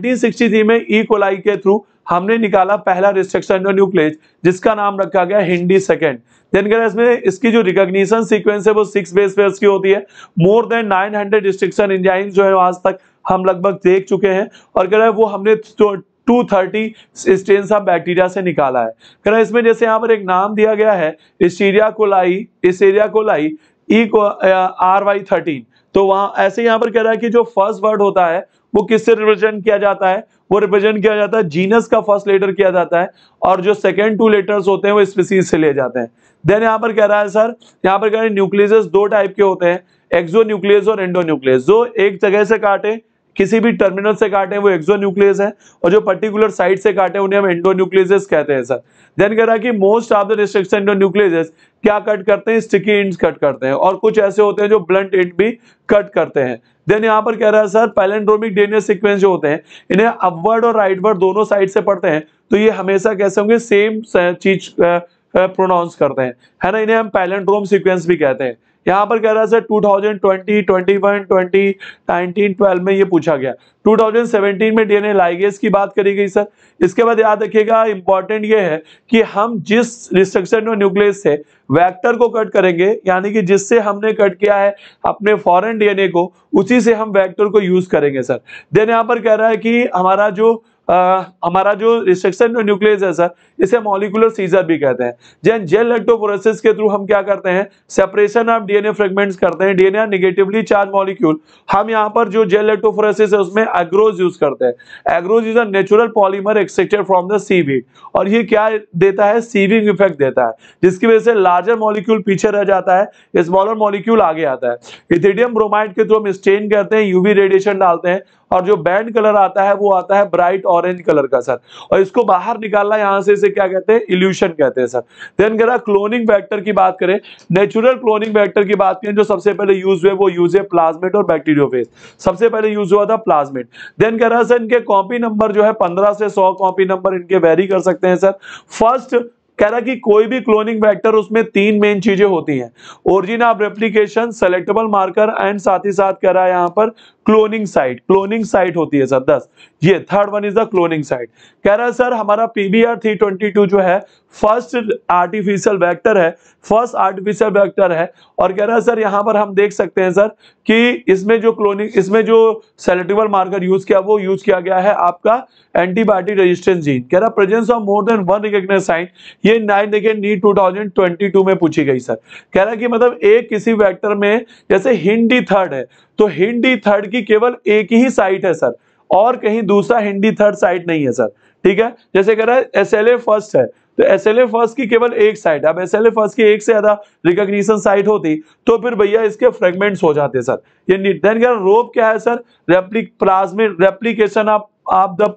S1: 1963 में ई e. कोलाई के थ्रू हमने निकाला पहला रिस्ट्रक्शन न्यूक्लियस जिसका नाम रखा गया हिंडी सेकेंड देन कह इसमें इसकी जो रिकॉग्निशन सीक्वेंस है वो सिक्स बेस पेयर्स की होती है मोर देन 900 रिस्ट्रिक्शन इंजाइम्स जो है आज तक हम लगभग देख चुके हैं और कह रहा है वो हमने तो, two thirty strain of bacteria से निकाला है कह रहा है इसमें जैसे यहाँ पर एक नाम दिया गया है Escherichia coli Escherichia coli R Y thirteen तो वहां ऐसे यहां पर कह रहा है कि जो फर्स्ट वर्ड होता है वो किससे रिप्रेजेंट किया जाता है वो रिप्रेजेंट किया जाता है जीनस का फर्स्ट लेटर किया जाता है और जो सेकेंड टू लेटर्स होते हैं वो स्पीसीज से लिए जाते हैं देन यहां पर कह रहा है सर यहां पर कह रहे हैं न्यूक्लियस दो टाइप के होते हैं एक्सो न्यूक्लियस और एंडो न्यूक्लियस जो एक जगह से काटे किसी भी टर्मिनल से काटे वो एक्सो न्यूक्लियस है और जो पर्टिकुलर साइड से काटे उन्हें हम एंडो न्यूक्लियस कहते हैं सर देन कह रहा कि most of the restriction endonuclease क्या कट करते हैं स्टिकी इंड कट करते हैं और कुछ ऐसे होते हैं जो ब्लंट इंड भी कट करते हैं देन यहाँ पर कह रहा है सर पैलेंड्रोमिक डेनियस सिक्वेंस जो होते हैं इन्हें अपवर्ड और राइटवर्ड दोनों साइड से पढ़ते हैं तो ये हमेशा कैसे होंगे सेम चीज प्रोनाउंस करते हैं है ना इन्हें हम पैलेंड्रोम सिक्वेंस भी कहते हैं यहाँ पर कह रहा है सर 2020, 21, 20, 19, 12 में ये पूछा गया 2017 में डीएनए लाइगेस की बात करी गई सर इसके बाद याद रखिएगा इंपॉर्टेंट ये है कि हम जिस रिस्ट्रक्शन और न्यूक्लियस से वेक्टर को कट करेंगे यानी कि जिससे हमने कट किया है अपने फॉरेन डीएनए को उसी से हम वैक्टर को यूज करेंगे सर देन यहाँ पर कह रहा है कि हमारा जो हमारा जो रिस्ट्रिक्शन जो न्यूक्लियस है सर इसे मॉलिकुलर सीजर भी कहते हैं जैन जेल लेक्टोपोरेसिस के थ्रू हम क्या करते हैं सेपरेशन ऑफ डीएनए फ्रेगमेंट्स करते हैं डीएनए नेगेटिवली चार्ज मॉलिक्यूल हम यहाँ पर जो जेल लेक्टोपोरेसिस है उसमें एग्रोज यूज करते हैं agarose is a natural polymer extracted from the seaweed और ये क्या देता है सीविंग इफेक्ट देता है जिसकी वजह से लार्जर मॉलिक्यूल पीछे रह जाता है स्मॉलर मॉलिक्यूल आगे आता है इथिडियम ब्रोमाइड के थ्रू हम स्टेन करते हैं यूवी रेडिएशन डालते हैं और जो बैंड कलर आता है वो आता है ब्राइट ऑरेंज कलर का सर और इसको बाहर निकालना यहाँ से इसे क्या कहते हैं इल्यूशन कहते हैं सर देन करा क्लोनिंग बैक्टर की बात करें नेचुरल क्लोनिंग बैक्टर की बात करें जो सबसे पहले यूज हुए वो यूज है प्लाज्मेट और बैक्टीरियोफेज सबसे पहले यूज हुआ था प्लाज्मेट देन कह रहा सर इनके कॉपी नंबर जो है पंद्रह से सौ कॉपी नंबर इनके वेरी कर सकते हैं सर फर्स्ट कह रहा कि कोई भी क्लोनिंग वेक्टर उसमें तीन मेन चीजें होती हैं origin of replication selectable marker and साथ ही साथ कह रहा है यहां पर क्लोनिंग साइट क्लोनिंग साइट होती है सर दस ये third one is the cloning site कह रहा है सर हमारा पीबीआर थ्री ट्वेंटी टू जो है फर्स्ट आर्टिफिशियल वेक्टर है फर्स्ट आर्टिफिशियल वेक्टर है और कह रहा है सर यहाँ पर हम देख सकते हैं सर कि इसमें जो क्लोनिंग इसमें जो सेलेक्टेबल मार्कर यूज किया वो यूज किया गया है आपका एंटीबायोटिक रेजिस्टेंस जीन कह रहा है presence of more than one recognize sign ये नाइन देखिए नीट 2022 में पूछी गई सर कह रहा कि मतलब एक किसी वेक्टर में जैसे हिंडी थर्ड है तो हिंडी थर्ड की केवल एक ही साइट है सर और कहीं दूसरा हिंडी थर्ड साइट नहीं है सर ठीक है जैसे कह रहा है एस फर्स्ट है तो एस एल ए फर्स्ट की केवल एक साइट अब एस एल ए फर्स्ट की एक से ज्यादा रिकॉग्निशन साइट होती तो फिर भैया इसके फ्रेगमेंट हो जाते सर ये रोप क्या है sir replic plasmid replication of of the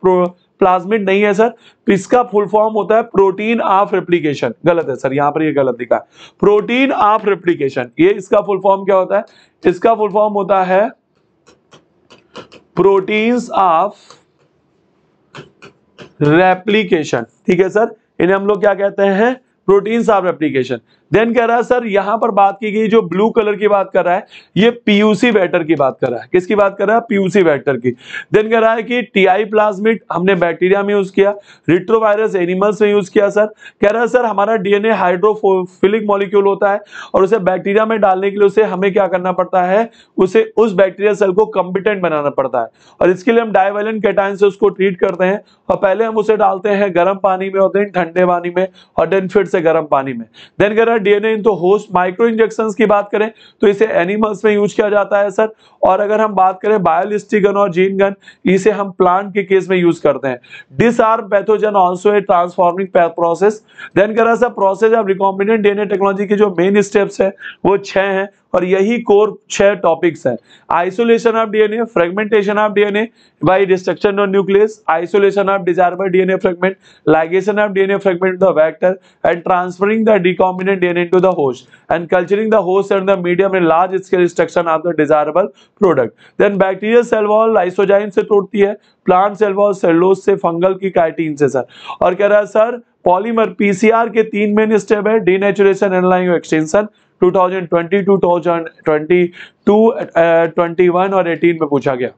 S1: plasmid नहीं है सर तो इसका फुल फॉर्म होता है प्रोटीन ऑफ रेप्लीकेशन गलत है सर यहां पर ये गलत दिखा है प्रोटीन ऑफ रेप्लीकेशन ये इसका फुल फॉर्म क्या होता है इसका फुल फॉर्म होता है प्रोटीन्स ऑफ रेप्लीकेशन ठीक है सर इन्हें हम लोग क्या कहते हैं प्रोटीन्स ऑफ रेप्लीकेशन देन कह रहा है सर यहां पर बात की गई जो ब्लू कलर की बात कर रहा है ये पीयूसी बैटर की बात कर रहा है किसकी बात कर रहा है पीयूसी बैटर की देन कह रहा है कि टीआई प्लाज्मिट हमने बैक्टीरिया में यूज किया रिट्रोवायरस एनिमल्स में यूज किया सर कह रहा है सर हमारा डीएनए हाइड्रोफिलिक मॉलिक्यूल होता है और उसे बैक्टीरिया में डालने के लिए उसे हमें क्या करना पड़ता है उसे उस बैक्टीरिया सेल को कॉम्पिटेंट बनाना पड़ता है और इसके लिए हम डायवेलेंट कैटाइन से उसको ट्रीट करते हैं और पहले हम उसे डालते हैं गर्म पानी में और देन ठंडे पानी में और देन फिर से गर्म पानी में देन कह रहा अगर डीएनए इन तो होस्ट माइक्रो इंजेक्शन की बात करें तो इसे एनिमल्स में यूज किया जाता है सर और अगर हम बात करें बायोलिस्टिक गन और जीन गन इसे हम प्लांट के केस में यूज करते हैं disarm pathogen also a transforming process then कर रहा sir process of recombinant DNA technology के जो मेन स्टेप्स है वो छह हैं और यही कोर छह टॉपिक्स हैं isolation of DNA fragmentation of DNA by destruction of nuclease isolation of desirable DNA fragment ligation of DNA fragment the vector and transferring the recombinant DNA to the host and culturing the host and the medium in large scale destruction of the desirable product then bacterial cell wall lysozyme से टूटती है प्लांट सेल वॉल सेलुलोज से फंगल की काइटिन से सर और कह रहा है सर पॉलीमर पीसीआर के तीन मेन स्टेप है डीनेचुरेशन एनलाइन एक्सटेंशन 2020, 2022, uh, और 18 में पूछा गया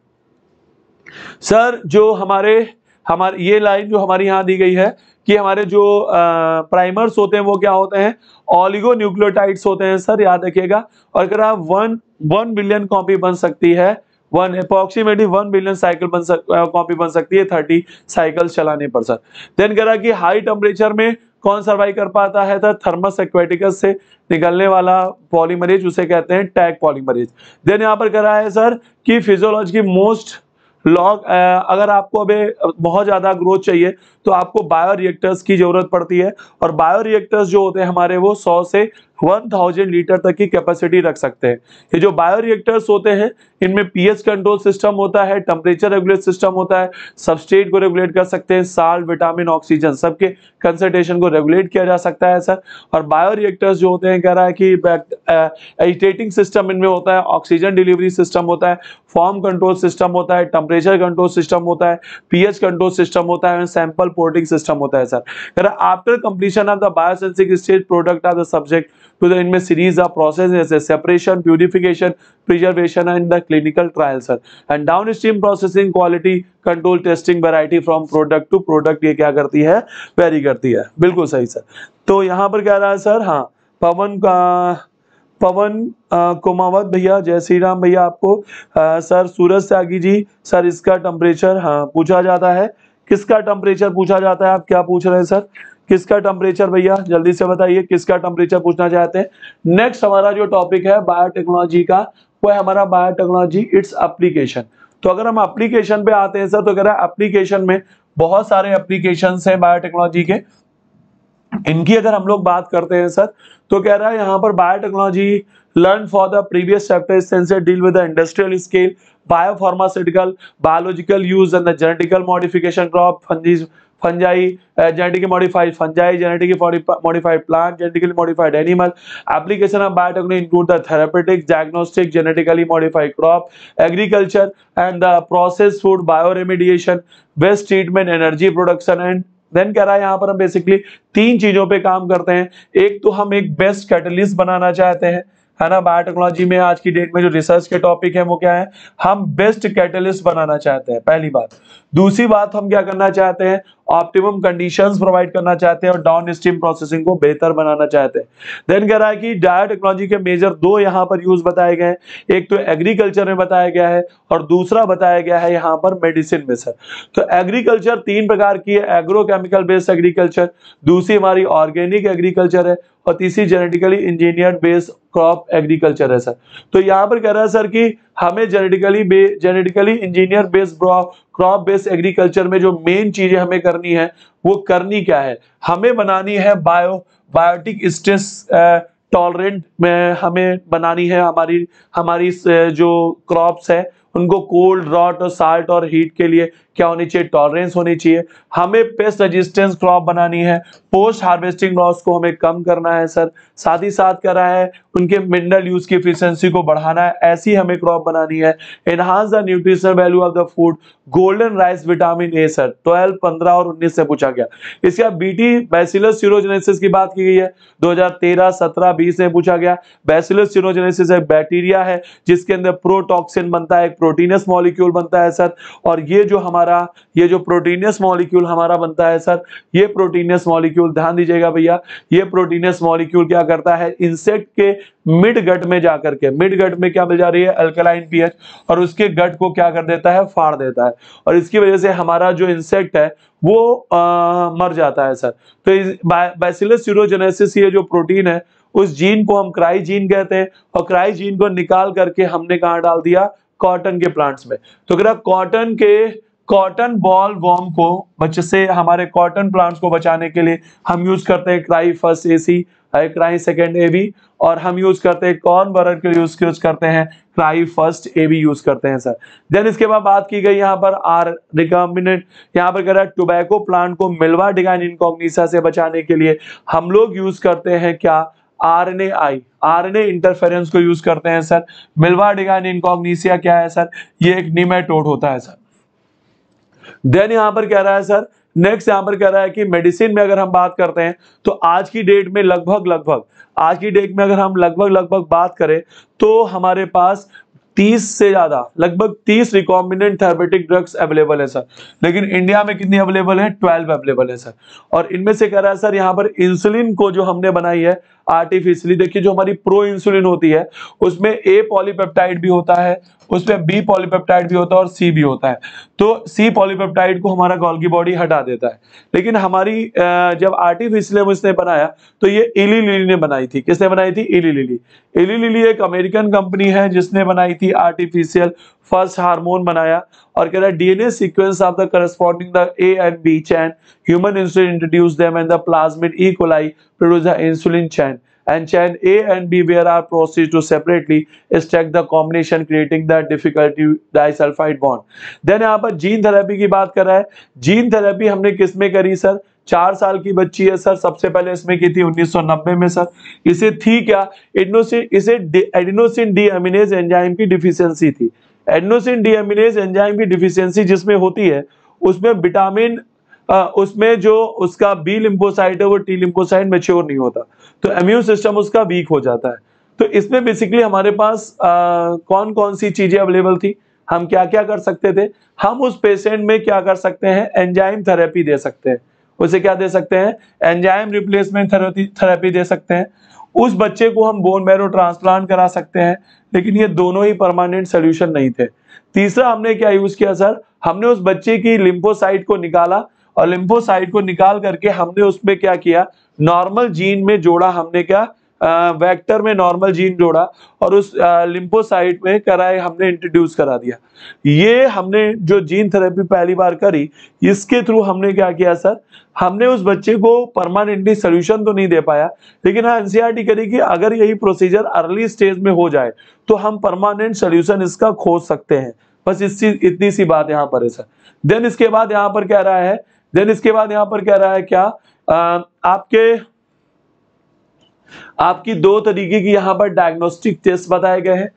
S1: सर जो हमारे हमारे ये लाइन जो हमारे यहां दी गई है कि हमारे जो प्राइमर्स uh, होते हैं वो क्या होते हैं ऑलिगो न्यूक्लियोटाइड्स होते हैं सर याद रखिएगा और अगर आप वन वन बिलियन कॉपी बन सकती है one approximately one billion cycle बन सक कॉपी uh, बन सकती है थर्टी साइकिल चलाने पर सर देन कह रहा कि हाई टेम्परेचर में कौन सर्वाइव कर पाता है था थर्मस एक्वेटिकस से निकलने वाला पॉलीमरेज उसे कहते हैं टैग पॉलीमरेज देन यहाँ पर करा है सर कि फिजियोलॉजी की मोस्ट लॉग अगर आपको अभी बहुत ज़्यादा ग्रोथ चाहिए तो आपको बायो रिएक्टर्स की ज़रूरत पड़ती है और बायो रिएक्टर्स जो होते हैं हमारे वो 100 से 1000 लीटर तक की कैपेसिटी रख सकते हैं ये जो बायोरिएक्टर्स होते हैं इनमें पीएच कंट्रोल सिस्टम होता है टेम्परेचर रेगुलेट सिस्टम होता है सबस्टेट को रेगुलेट कर सकते हैं साल विटामिन ऑक्सीजन सबके कंसेंट्रेशन को रेगुलेट किया जा सकता है सर और बायोरिएक्टर्स जो होते हैं कह रहा है कि एजिटेटिंग सिस्टम इनमें होता है ऑक्सीजन डिलीवरी सिस्टम होता है फॉर्म कंट्रोल सिस्टम होता है टेम्परेचर कंट्रोल सिस्टम होता है पीएच कंट्रोल सिस्टम होता है सैंपल पोर्टिंग सिस्टम होता है सर कह रहा after completion of the biosynthetic stage product of the subject तो इनमें सीरीज ऑफ प्रोसेस जैसे separation purification preservation preservation the clinical clinical sir and downstream processing quality control testing variety from product to product ये क्या करती है वेरी करती है बिल्कुल सही सर तो यहाँ पर कह रहा है सर हाँ पवन का पवन कुमावत भैया जय श्री राम भैया आपको आ, सर सूरज त्यागी जी सर इसका टेम्परेचर हाँ पूछा जाता है किसका टेम्परेचर पूछा जाता है आप क्या पूछ रहे हैं सर किसका टेम्परेचर भैया जल्दी से बताइए किसका टेम्परेचर पूछना चाहते हैं नेक्स्ट हमारा जो टॉपिक है बायोटेक्नोलॉजी का वो है हमारा बायोटेक्नोलॉजी इट्स एप्लीकेशन तो अगर हम एप्लीकेशन पे आते हैं सर तो कह रहा है एप्लीकेशन में बहुत सारे एप्लीकेशन है बायोटेक्नोलॉजी के इनकी अगर हम लोग बात करते हैं सर तो कह रहा है यहाँ पर biotechnology learn for the previous chapter sensor deal with the industrial scale biopharmaceutical biological use and the genetical modification crop fungi fungi genetically modified fungi genetically modified plant genetically modified animal application of biotechno include the therapeutics diagnostic genetically modified crop agriculture and the process food bioremediation waste treatment energy production and then कह रहा है यहाँ पर हम बेसिकली तीन चीजों पर काम करते हैं एक तो हम एक बेस्ट कैटलिस्ट बनाना चाहते हैं है ना बायोटेक्नोलॉजी में आज की डेट में जो रिसर्च के टॉपिक है वो क्या है हम बेस्ट कैटलिस्ट बनाना चाहते हैं पहली बात दूसरी बात हम क्या करना चाहते हैं ऑप्टिमम कंडीशंस प्रोवाइड करना चाहते हैं और डाउन स्ट्रीम प्रोसेसिंग को बेहतर बनाना चाहते हैं देन कह रहा है कि डायो टेक्नोलॉजी के मेजर दो यहाँ पर यूज बताए गए हैं एक तो एग्रीकल्चर में बताया गया है और दूसरा बताया गया है यहाँ पर मेडिसिन में सर तो एग्रीकल्चर तीन प्रकार की है एग्रोकेमिकल बेस्ड एग्रीकल्चर दूसरी हमारी ऑर्गेनिक एग्रीकल्चर है और तीसरी genetically engineer based crop agriculture है सर तो यहाँ पर कह रहा है सर की हमें जेनेटिकली बे genetically engineer based crop based agriculture में जो मेन चीजें हमें करनी है वो करनी क्या है हमें बनानी है बायो बायोटिक स्ट्रेस टॉलरेंट में हमें बनानी है हमारी हमारी जो क्रॉप्स है उनको कोल्ड रॉट और साल्ट और हीट के लिए क्या होनी चाहिए टॉलरेंस होनी चाहिए हमें पेस्ट रेजिस्टेंस क्रॉप बनानी है पोस्ट हार्वेस्टिंग लॉस को हमें कम करना है सर साथ ही साथ कर रहा है उनके मिनरल यूज की एफिशिएंसी को बढ़ाना है ऐसी हमें क्रॉप बनानी है enhance the nutritional value of the food golden rice vitamin A sir twelve पंद्रह और उन्नीस से पूछा गया इसके बाद बीटी बैसिलस सीरोजेनेसिस की बात की गई है 2013 17 20 में पूछा गया बैसिलस सीरोजेनेसिस एक बैक्टीरिया है जिसके अंदर प्रोटॉक्सिन बनता है एक प्रोटीनस मॉलिक्यूल बनता है सर और ये जो हमारा हमारा ये जो प्रोटीनियस मॉलिक्यूल हमारा बनता है सर ये प्रोटीनियस मॉलिक्यूल ध्यान दीजिएगा भैया ये प्रोटीनियस मॉलिक्यूल क्या करता है इंसेक्ट के मिड गट में जाकर के मिड गट में क्या मिल जा रही है अल्कलाइन पीएच और उसके गट को क्या कर देता है फाड़ देता है और इसकी वजह से हमारा जो इंसेक्ट है वो आ, मर जाता है सर तो बैसिलस यूरोजेनेसिस ये जो प्रोटीन है उस जीन को हम क्राई जीन कहते हैं और क्राई जीन को निकाल करके हमने कहा डाल दिया कॉटन के प्लांट्स में तो अगर आप कॉटन के कॉटन बॉल वॉर्म को बच्चे से हमारे कॉटन प्लांट्स को बचाने के लिए हम यूज करते हैं cry first A C cry second A B और हम यूज करते हैं कॉर्न बरर के यूज यूज करते हैं cry first A B use करते हैं सर देन इसके बाद बात की गई यहाँ पर आर रिकॉम्बिनेंट यहाँ पर कह रहा है टोबैको प्लांट को मिलवा डिगाइन इनकॉग्निशा से बचाने के लिए हम लोग यूज करते हैं क्या आरएनए आई आरएनए इंटरफेरेंस को यूज करते हैं सर मिलवा डिगाइन इनकॉग्निशिया क्या है सर ये एक निमेटोड होता है सर देन यहाँ पर कह रहा है सर नेक्स्ट यहाँ पर कह रहा है कि मेडिसिन में अगर हम बात करते हैं तो आज की डेट में लगभग लगभग आज की डेट में अगर हम लगभग लगभग बात करें तो हमारे पास 30 से ज्यादा लगभग 30 रिकॉम्बिनेंट थेरेपेटिक ड्रग्स अवेलेबल है सर लेकिन इंडिया में कितनी अवेलेबल है 12 अवेलेबल है सर और इनमें से कह रहा है सर यहाँ पर इंसुलिन को जो हमने बनाई है आर्टिफिशियली देखिए जो हमारी प्रो इंसुलिन होती है उसमें ए पॉलीपेप्टाइड भी होता है उसमें बी पॉलीपेप्टाइड भी होता है और सी भी होता है तो सी पॉलीपेप्टाइड को हमारा गोल्गी बॉडी हटा देता है लेकिन हमारी जब आर्टिफिशियल उसने बनाया तो ये इली लिली ने बनाई थी किसने बनाई थी इली लिली इली लिली एक अमेरिकन कंपनी है जिसने बनाई थी आर्टिफिशियल फर्स्ट हार्मोन बनाया और कह रहा है DNA sequence of the corresponding the A and B chain human insulin introduce them and the plasmid E coli produce the insulin chain and chain A and B where are processed to separately stack the combination creating the difficulty disulfide bond. Then यहाँ पर gene therapy की बात कर रहा है Gene therapy हमने किस में करी सर चार साल की बच्ची है सर सबसे पहले इसमें की थी 1990 में सर इसे थी क्या इसे एडिनोसिन डी एंजाइम की डिफिशियंसी थी एडिनोसिन डी एंजाइम की डिफिशियंसी जिसमें होती है उसमें विटामिन उसमें जो उसका बी लिम्फोसाइट है वो टी लिम्फोसाइट मेच्योर नहीं होता तो इम्यून सिस्टम उसका वीक हो जाता है तो इसमें बेसिकली हमारे पास आ, कौन कौन सी चीज़ें अवेलेबल थी हम क्या क्या कर सकते थे हम उस पेशेंट में क्या कर सकते हैं एंजाइम थेरेपी दे सकते हैं उसे क्या दे सकते हैं एंजाइम रिप्लेसमेंट थेरेपी दे सकते हैं उस बच्चे को हम बोन मैरो ट्रांसप्लांट करा सकते हैं लेकिन ये दोनों ही परमानेंट सोल्यूशन नहीं थे तीसरा हमने क्या यूज़ किया सर हमने उस बच्चे की लिम्फोसाइट को निकाला और लिम्फोसाइट को निकाल करके हमने उसमें क्या किया नॉर्मल जीन में जोड़ा हमने क्या वेक्टर में नॉर्मल जीन जोड़ा और उस लिम्फोसाइट में कराए हमने इंट्रोड्यूस करा दिया ये हमने जो जीन थेरेपी पहली बार करी इसके थ्रू हमने क्या किया सर हमने उस बच्चे को परमानेंटली सोल्यूशन तो नहीं दे पाया लेकिन हाँ एनसीआरटी e करी कि अगर यही प्रोसीजर अर्ली स्टेज में हो जाए तो हम परमानेंट सोल्यूशन इसका खोज सकते हैं बस इसी इतनी सी बात यहाँ पर है सर देन इसके बाद यहाँ पर कह रहा है देन इसके बाद यहां पर कह रहा है क्या आ, आपके आपकी दो तरीके की यहाँ पर डायग्नोस्टिक टेस्ट बताए गए हैं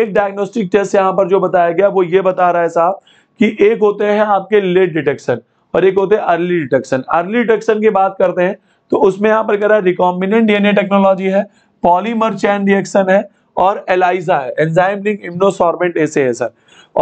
S1: एक डायग्नोस्टिक टेस्ट यहाँ पर जो बताया गया वो ये बता रहा है साहब कि एक होते हैं आपके लेट डिटेक्शन और एक होते हैं अर्ली डिटेक्शन अर्ली डिटेक्शन की बात करते हैं तो उसमें यहाँ पर कह रहा है रिकॉम्बिनेंट डीएनए टेक्नोलॉजी है पॉलीमर चैन रिएक्शन है और एलाइजा है एंजाइम लिंक इम्नोसॉर्मेंट ऐसे है सर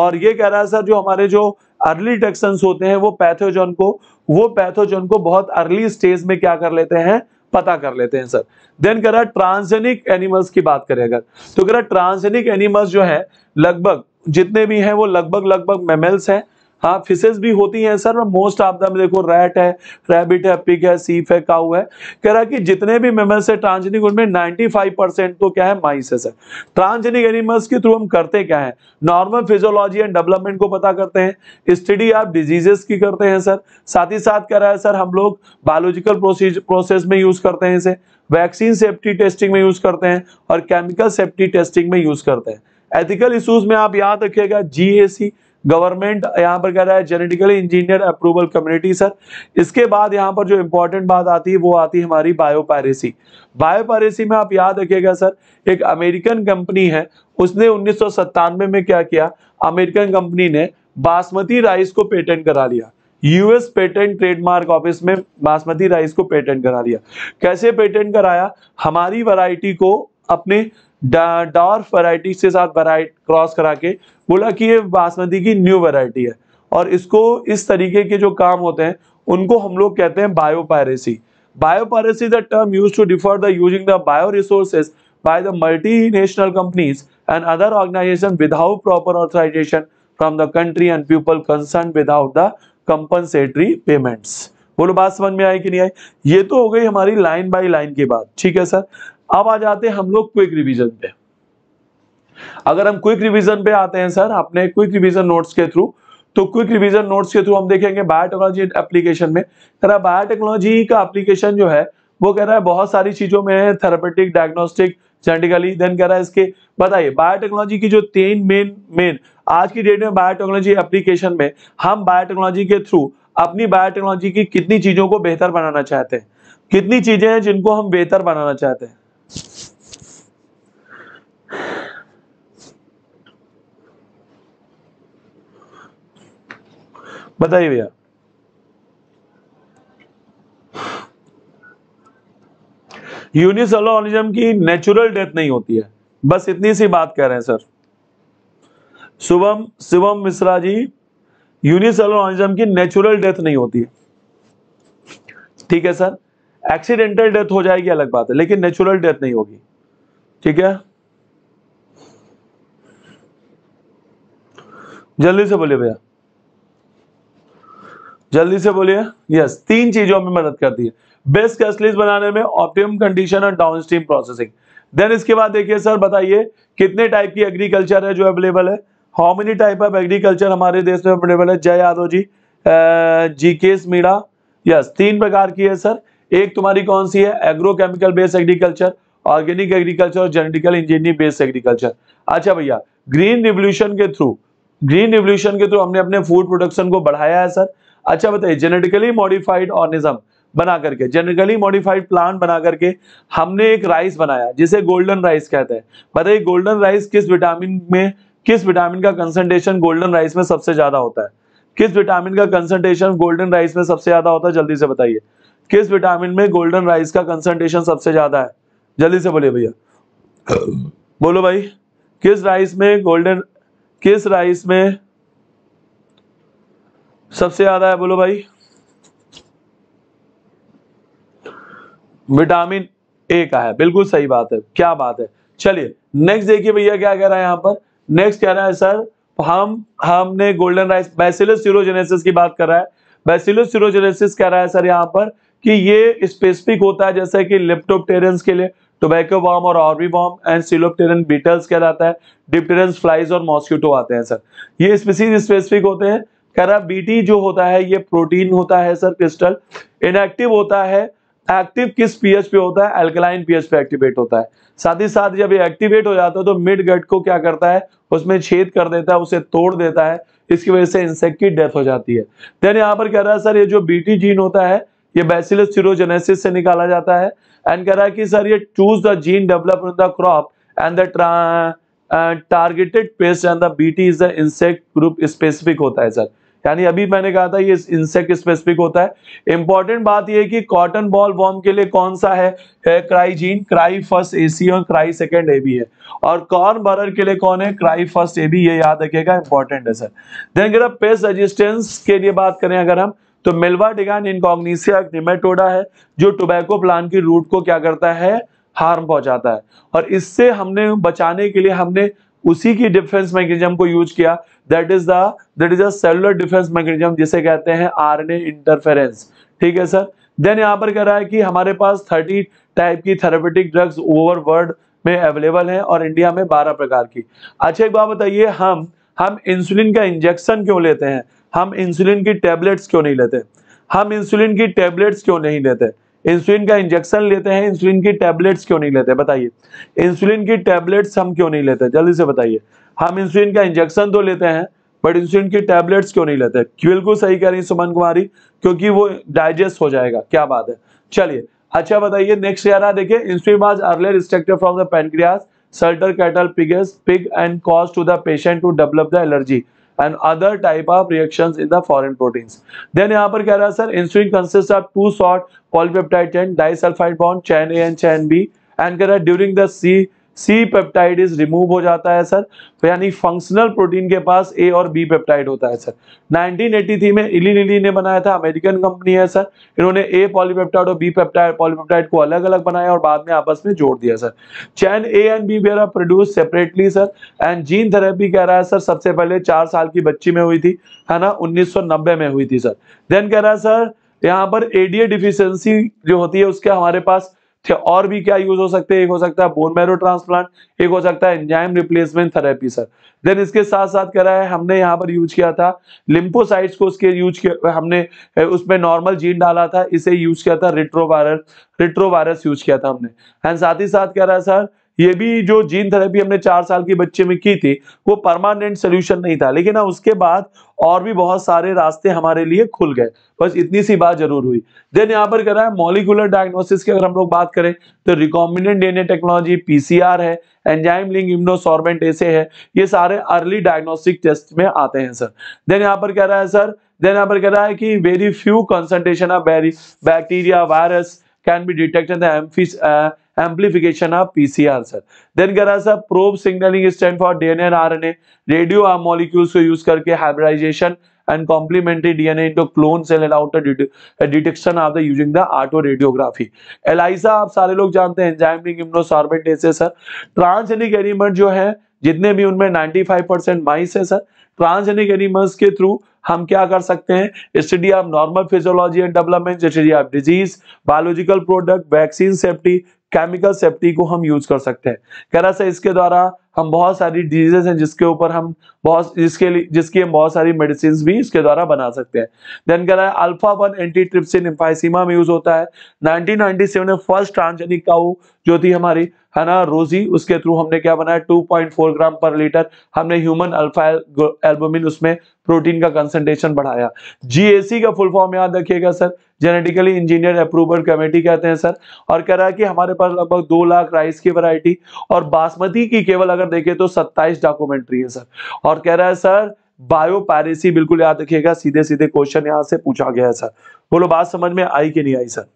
S1: और ये कह रहा है सर जो हमारे जो अर्ली डिटेक्शन होते हैं वो पैथोजन को वो पैथोजन को बहुत अर्ली स्टेज में क्या कर लेते हैं पता कर लेते हैं सर देन कह रहा ट्रांसजेनिक एनिमल्स की बात करें अगर तो कह रहा ट्रांसजेनिक एनिमल्स जो है लगभग जितने भी हैं वो लगभग लगभग मेमल्स हैं हाँ फिशेज भी होती हैं सर मोस्ट ऑफ दम देखो रैट है रैबिट है पिग है सीफ है काउ है कह रहा है कि जितने भी मेमल्स है ट्रांसजेनिक उनमें 95 परसेंट तो क्या है माइस है सर ट्रांसजेनिक एनिमल्स के थ्रू हम करते क्या है नॉर्मल फिजियोलॉजी एंड डेवलपमेंट को पता करते हैं स्टडी आप डिजीजेस की करते हैं सर साथ ही साथ कह रहा है सर हम लोग बायोलॉजिकल प्रोसेस में यूज करते हैं इसे वैक्सीन सेफ्टी टेस्टिंग में यूज करते हैं और केमिकल सेफ्टी टेस्टिंग में यूज करते हैं एथिकल इशूज में आप याद रखिएगा जी गवर्नमेंट यहाँ पर कह रहा है genetically engineer approval community sir इसके बाद यहाँ पर जो इंपॉर्टेंट बात आती है वो आती है हमारी बायोपायरेसी बायोपायरेसी में आप याद रखिएगा सर एक अमेरिकन कंपनी है उसने उन्नीस में क्या किया अमेरिकन कंपनी ने बासमती राइस को पेटेंट करा लिया यूएस पेटेंट ट्रेडमार्क ऑफिस में बासमती राइस को पेटेंट करा लिया कैसे पेटेंट कराया हमारी वैरायटी को अपने डार्फ वैरायटी के साथ क्रॉस करा के बोला कि ये बासमती की न्यू वेराइटी है और इसको इस तरीके के जो काम होते हैं उनको हम लोग कहते हैं biopiracy biopiracy the term use to differ the using the bio bioresources by the multinational companies and other organisation without proper authorisation from the country and people concern without the compensatory payments बोलो बात समझ में आई कि नहीं आई ये तो हो गई हमारी लाइन बाय लाइन की बात ठीक है सर अब आ जाते हैं हम लोग क्विक रिविजन पे अगर हम क्विक रिविजन पे आते हैं सर अपने क्विक रिविजन नोट्स के थ्रू तो क्विक रिवीजन नोट्स के थ्रू हम देखेंगे बायोटेक्नोलॉजी एप्लीकेशन में कह रहा बायोटेक्नोलॉजी का एप्लीकेशन जो है वो कह रहा है बहुत सारी चीजों में थेरापेटिक डायग्नोस्टिक जेनेटिकली देन कह रहा है इसके बताइए बायोटेक्नोलॉजी की जो तीन मेन मेन आज की डेट में बायोटेक्नोलॉजी एप्लीकेशन में हम बायोटेक्नोलॉजी के थ्रू अपनी बायोटेक्नोलॉजी की कितनी चीजों को बेहतर बनाना चाहते हैं कितनी चीजें हैं जिनको हम बेहतर बनाना चाहते हैं बताइए भैया यूनिसेलर ऑर्गेनिज्म की नेचुरल डेथ नहीं होती है बस इतनी सी बात कह रहे हैं sir Shubham Shivam Mishra ji unicellular organism की नेचुरल डेथ नहीं होती है ठीक है सर एक्सीडेंटल डेथ हो जाएगी अलग बात है लेकिन नेचुरल डेथ नहीं होगी ठीक है जल्दी से बोलिए भैया जल्दी से बोलिए यस तीन चीजों में मदद करती है बेस्ट कैसलिस बनाने में ऑप्टिमम कंडीशन और डाउन स्ट्रीम प्रोसेसिंग देन इसके बाद देखिए सर बताइए कितने टाइप की एग्रीकल्चर है जो अवेलेबल है how many type of agriculture हमारे देश में अवेलेबल है जय यादव जी जी के मीणा यस तीन प्रकार की है सर एक तुम्हारी कौन सी है agrochemical based agriculture organic agriculture और जेनेटिकल इंजीनियरिंग बेस्ड एग्रीकल्चर अच्छा भैया ग्रीन रिवोल्यूशन के थ्रू ग्रीन रिवोल्यूशन के थ्रू हमने अपने फूड प्रोडक्शन को बढ़ाया है सर अच्छा बताइए जेनेटिकली मॉडिफाइड ऑर्गेनिज्म बना करके जेनेटिकली मॉडिफाइड प्लांट बना करके हमने एक राइस बनाया जिसे गोल्डन राइस कहते हैं बताइए गोल्डन राइस किस विटामिन में किस विटामिन का कंसंट्रेशन गोल्डन राइस में सबसे ज्यादा होता है किस विटामिन का कंसंट्रेशन गोल्डन राइस में सबसे ज्यादा होता है जल्दी से बताइए किस विटामिन में गोल्डन राइस का कंसंट्रेशन सबसे ज्यादा है जल्दी से बोलिए भैया बोलो भाई किस राइस में गोल्डन किस राइस में सबसे ज्यादा है बोलो भाई विटामिन ए का है बिल्कुल सही बात है क्या बात है चलिए नेक्स्ट देखिए भैया क्या कह रहा है यहां पर नेक्स्ट कह रहा है सर हम हमने गोल्डन राइस बैसिलस सीरोजेनेसिस की बात कर रहा है बैसिलस सीरोजेनेसिस कह रहा है सर यहां पर कि ये स्पेसिफिक होता है जैसे कि लिप्टोप्टेरेंस के लिए टोबैको वॉर्म और army worm and coleopteran beetles कहलाता है डिप्टेरन्स फ्लाइज और मॉस्क्यूटो आते हैं सर ये स्पीसीज स्पेसिफिक होते हैं कह रहा बीटी जो होता है ये प्रोटीन होता है सर क्रिस्टल इनएक्टिव होता है एक्टिव किस पीएच पे होता है एल्कलाइन पीएच पे एक्टिवेट होता है साथ ही साथ जब ये एक्टिवेट हो जाता है तो मिड गट को क्या करता है उसमें छेद कर देता है उसे तोड़ देता है इसकी वजह से इंसेक्ट की डेथ हो जाती है देन यहाँ पर कह रहा है सर ये जो बीटी जीन होता है ये बैसिलस सीरोजेनेसिस से निकाला जाता है एंड कह रहा है कि सर ये choose the gene develop in the crop and the targeted pest and the BT is the insect group specific होता है सर यानी अभी मैंने कहा था ये इंसेक्ट स्पेसिफिक होता है इंपॉर्टेंट बात ये कि कॉटन बॉल वॉर्म के लिए कौन सा है क्राइजीन क्राई फर्स्ट ए सी और क्राई सेकेंड ए बी है और कॉर्न बरर के लिए कौन है क्राई फर्स्ट ए बी ये याद रखेगा इंपॉर्टेंट है सर देन अगर पेस्ट रजिस्टेंस के लिए बात करें अगर हम तो मिलवा डिगान इनकॉग्निसिया निमेटोडा है जो टोबैको प्लांट की रूट को क्या करता है हार्म पहुंचाता है और इससे हमने बचाने के लिए हमने उसी की डिफेंस मैकेनिज्म को यूज किया that is that is a defence mechanism जिसे कहते हैं आर एन ए इंटरफेरेंस ठीक है सर देन यहाँ पर कह रहा है कि हमारे पास थर्टी टाइप की थेरापेटिक ड्रग्स ओवर वर्ल्ड में अवेलेबल है और इंडिया में बारह प्रकार की अच्छा एक बात बताइए हम हम इंसुलिन का इंजेक्शन क्यों लेते हैं हम इंसुलिन की टेबलेट्स क्यों नहीं लेते हम इंसुलिन की टेबलेट्स क्यों नहीं लेते इंसुलिन का इंजेक्शन लेते हैं इंसुलिन की टेबलेट्स क्यों नहीं लेते बताइए इंसुलिन की टेबलेट्स हम क्यों नहीं लेते जल्दी से बताइए हम इंसुलिन का इंजेक्शन तो लेते हैं बट इंसुलिन की टैबलेट्स क्यों नहीं लेते बिल्कुल सही कह रही सुमन कुमारी क्योंकि वो डाइजेस्ट हो जाएगा क्या बात है चलिए अच्छा बताइए नेक्स्ट कह रहा देखिए insulin was earlier restricted from the pancreas slaughter cattle pigs pig and cause to the patient to develop the allergy and other type of reaction in the foreign proteins then यहाँ पर कह रहा है sir insulin consist of two sort polypeptide chain disulphide bond chain A and chain B and कह रहा है during the C C peptide is remove हो जाता है सर तो यानी फंक्शनल प्रोटीन के पास ए और बी पेप्टाइड होता है सर 1983 में इली लिली ने बनाया था अमेरिकन कंपनी है सर इन्होंने ए पॉलीपेप्टाइड और बी पेप्टाइड पॉलीपेप्टाइड को अलग अलग बनाया और बाद में आपस में जोड़ दिया sir chain A and B were produce separately sir and gene therapy कह रहा है सर सबसे पहले चार साल की बच्ची में हुई थी है ना उन्नीस में हुई थी सर देन कह रहा है सर यहाँ पर एडीए डिफिशियंसी जो होती है उसके हमारे पास इसके अच्छा, और भी क्या यूज हो सकते हैं एक हो सकता है बोन मैरो ट्रांसप्लांट एक हो सकता है enzyme replacement therapy sir then इसके साथ साथ कह रहा है हमने यहाँ पर यूज किया था लिम्फोसाइट्स को उसके यूज किया हमने उसमें नॉर्मल जीन डाला था इसे यूज किया था रिट्रोवायरस रिट्रोवायरस यूज किया था हमने एंड साथ ही साथ कह रहा है सर ये भी जो जीन थेरेपी हमने चार साल की बच्चे में की थी वो परमानेंट सोल्यूशन नहीं था लेकिन हाँ, उसके बाद और भी बहुत सारे रास्ते हमारे लिए खुल गए बस इतनी सी बात जरूर हुई देन यहाँ पर रहा है मॉलिकुलर डायग्नोसिस की अगर हम लोग बात करें तो रिकॉम्बिनेंट डीएनए टेक्नोलॉजी पीसीआर है एंजाइम लिंग इम्नोसॉर्बेंट ऐसे है ये सारे अर्ली डायग्नोस्टिक टेस्ट में आते हैं सर देन यहाँ पर कह रहा है सर देन यहाँ पर कह रहा है कि very few concentration of bacteria virus can be detect amplification of PCR sir. Then kar raha sir probe signaling is stand for DNA and RNA. Radio arm molecules को use करके hybridization and complementary DNA into clone cell and outer det detection of the using the auto radiography. ELISA आप सारे लोग जानते हैं enzyme ring immunosorbentase है सर. Transgenic animal जो है जितने भी उनमें 95 परसेंट माइस है सर ट्रांसजेनिक एनिमल्स के थ्रू हम क्या कर सकते हैं study of normal physiology and development study of disease biological product vaccine safety chemical safety को हम यूज कर सकते हैं कह रहा सर इसके द्वारा हम बहुत सारी डिजीजेस हैं जिसके ऊपर हम बहुत जिसके लिए जिसकी हम बहुत सारी मेडिसिन भी इसके द्वारा बना सकते हैं देन कह रहा है alpha one antitrypsin emphysema में यूज होता है नाइनटीन नाइनटी सेवन में फर्स्ट ट्रांसजेनिक काऊ जो थी हमारी है ना रोजी उसके थ्रू हमने क्या बनाया 2.4 ग्राम पर लीटर हमने ह्यूमन अल्फा एल्बोमिन उसमें प्रोटीन का कंसेंट्रेशन बढ़ाया जीएसी का फुल फॉर्म याद रखिएगा sir genetically engineer approval committee कहते हैं सर और कह रहा है कि हमारे पास लगभग दो लाख राइस की वैरायटी और बासमती की केवल अगर देखें तो 27 डॉक्यूमेंट्री है सर और कह रहा है सर बायोपैरेसी बिल्कुल याद रखिएगा सीधे सीधे क्वेश्चन यहां से पूछा गया है सर बोलो बात समझ में आई कि नहीं आई सर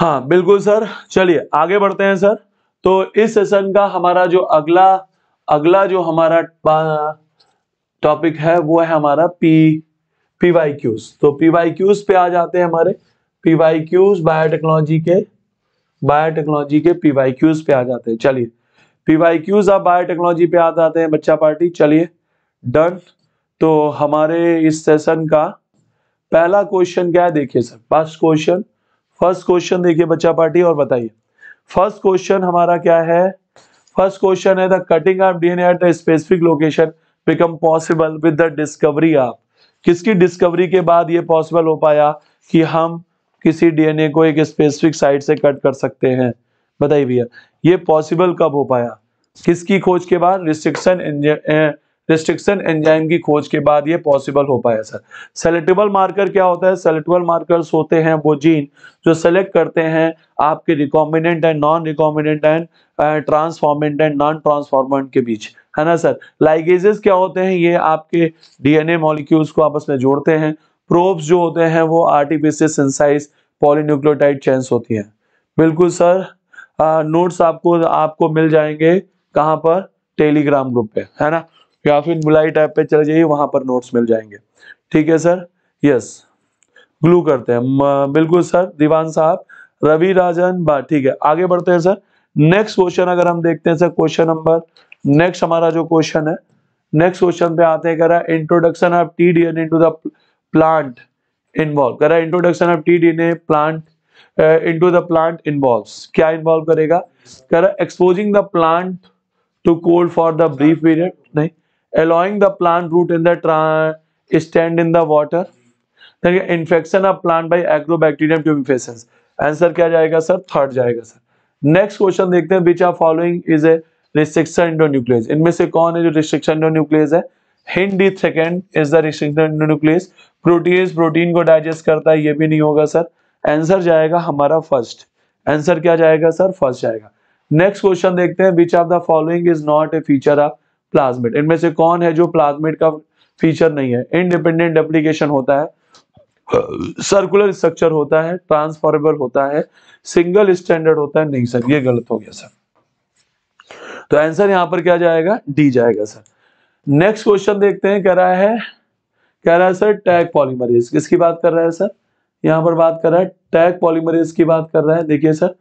S1: हाँ बिल्कुल सर चलिए आगे बढ़ते हैं सर तो इस सेशन का हमारा जो अगला अगला जो हमारा टॉपिक है वो है हमारा पी पी वाई क्यूज तो पी वाई क्यूज पे आ जाते हैं हमारे पी वाई क्यूज बायोटेक्नोलॉजी के बायोटेक्नोलॉजी के पी वाई क्यूज पे आ जाते हैं चलिए पी वाई क्यूज आप बायोटेक्नोलॉजी पे आ जाते हैं बच्चा पार्टी चलिए डन तो हमारे इस सेशन का पहला क्वेश्चन क्या है देखिए sir first question first question देखिए बच्चा पार्टी और बताइए फर्स्ट क्वेश्चन हमारा क्या है फर्स्ट क्वेश्चन है the cutting of DNA at the specific location become possible with the discovery आप किसकी डिस्कवरी के बाद ये पॉसिबल हो पाया कि हम किसी डीएनए को एक स्पेसिफिक साइट से कट कर सकते हैं बताइए भैया ये पॉसिबल कब हो पाया किसकी खोज के बाद रिस्ट्रिक्शन रिस्ट्रिक्शन एंजाइम की खोज के बाद ये पॉसिबल हो पाया सर सेलेक्टेबल मार्कर क्या होता है सेलेक्टेबल मार्कर्स होते हैं वो जीन जो सेलेक्ट करते हैं आपके recombinant and non recombinant and transformant and non transformant के बीच है ना सर लाइगेजेस क्या होते हैं ये आपके डीएनए मॉलिक्यूल्स को आपस में जोड़ते हैं प्रोब्स जो होते हैं वो आर्टिफिशियल पॉलीन्यूक्लियोटाइड चेंस होती है बिल्कुल सर नोट्स आपको आपको मिल जाएंगे कहाँ पर टेलीग्राम ग्रुप पे है ना या फिर बुलाई टाइप पे चले जाइए वहां पर नोट्स मिल जाएंगे ठीक है सर यस ग्लू करते हैं बिल्कुल सर दीवान साहब रवि राजन बा ठीक है आगे बढ़ते हैं सर नेक्स्ट क्वेश्चन अगर हम देखते हैं सर क्वेश्चन नंबर नेक्स्ट हमारा जो क्वेश्चन है नेक्स्ट क्वेश्चन पे आते हैं कह रहा introduction of T D N into the plant involve कह रहा है introduction of T D N A plant into the plant involve क्या इन्वॉल्व करेगा कह रहा exposing the plant to cold for the brief period नहीं allowing the plant root in the stand in the water infection of plant by agrobacterium tumefaciens answer क्या जाएगा सर थर्ड जाएगा सर नेक्स्ट क्वेश्चन देखते हैं which are following is a restriction endonuclease इनमें से कौन है जो रिस्ट्रिक्शन इंडो न्यूक्लियस है Hind second is the restriction endonuclease protease protein को डाइजेस्ट करता है ये भी नहीं होगा सर आंसर जाएगा हमारा फर्स्ट आंसर क्या जाएगा सर फर्स्ट जाएगा नेक्स्ट क्वेश्चन देखते हैं which of the following is not a feature of plasmid इनमें से कौन है जो प्लाज्मिड का फीचर नहीं है इनडिपेंडेंट एप्लीकेशन होता है सर्कुलर स्ट्रक्चर होता है ट्रांसफॉर्मेबल होता है सिंगल स्टैंडर्ड होता है नहीं सर ये गलत हो गया सर तो आंसर यहां पर क्या जाएगा डी जाएगा सर नेक्स्ट क्वेश्चन देखते हैं कह रहा है कह रहा है सर टैग पॉलीमरेज किसकी बात कर रहा है सर यहां पर बात कर रहा है टैग पॉलीमरेज की बात कर रहा है देखिए सर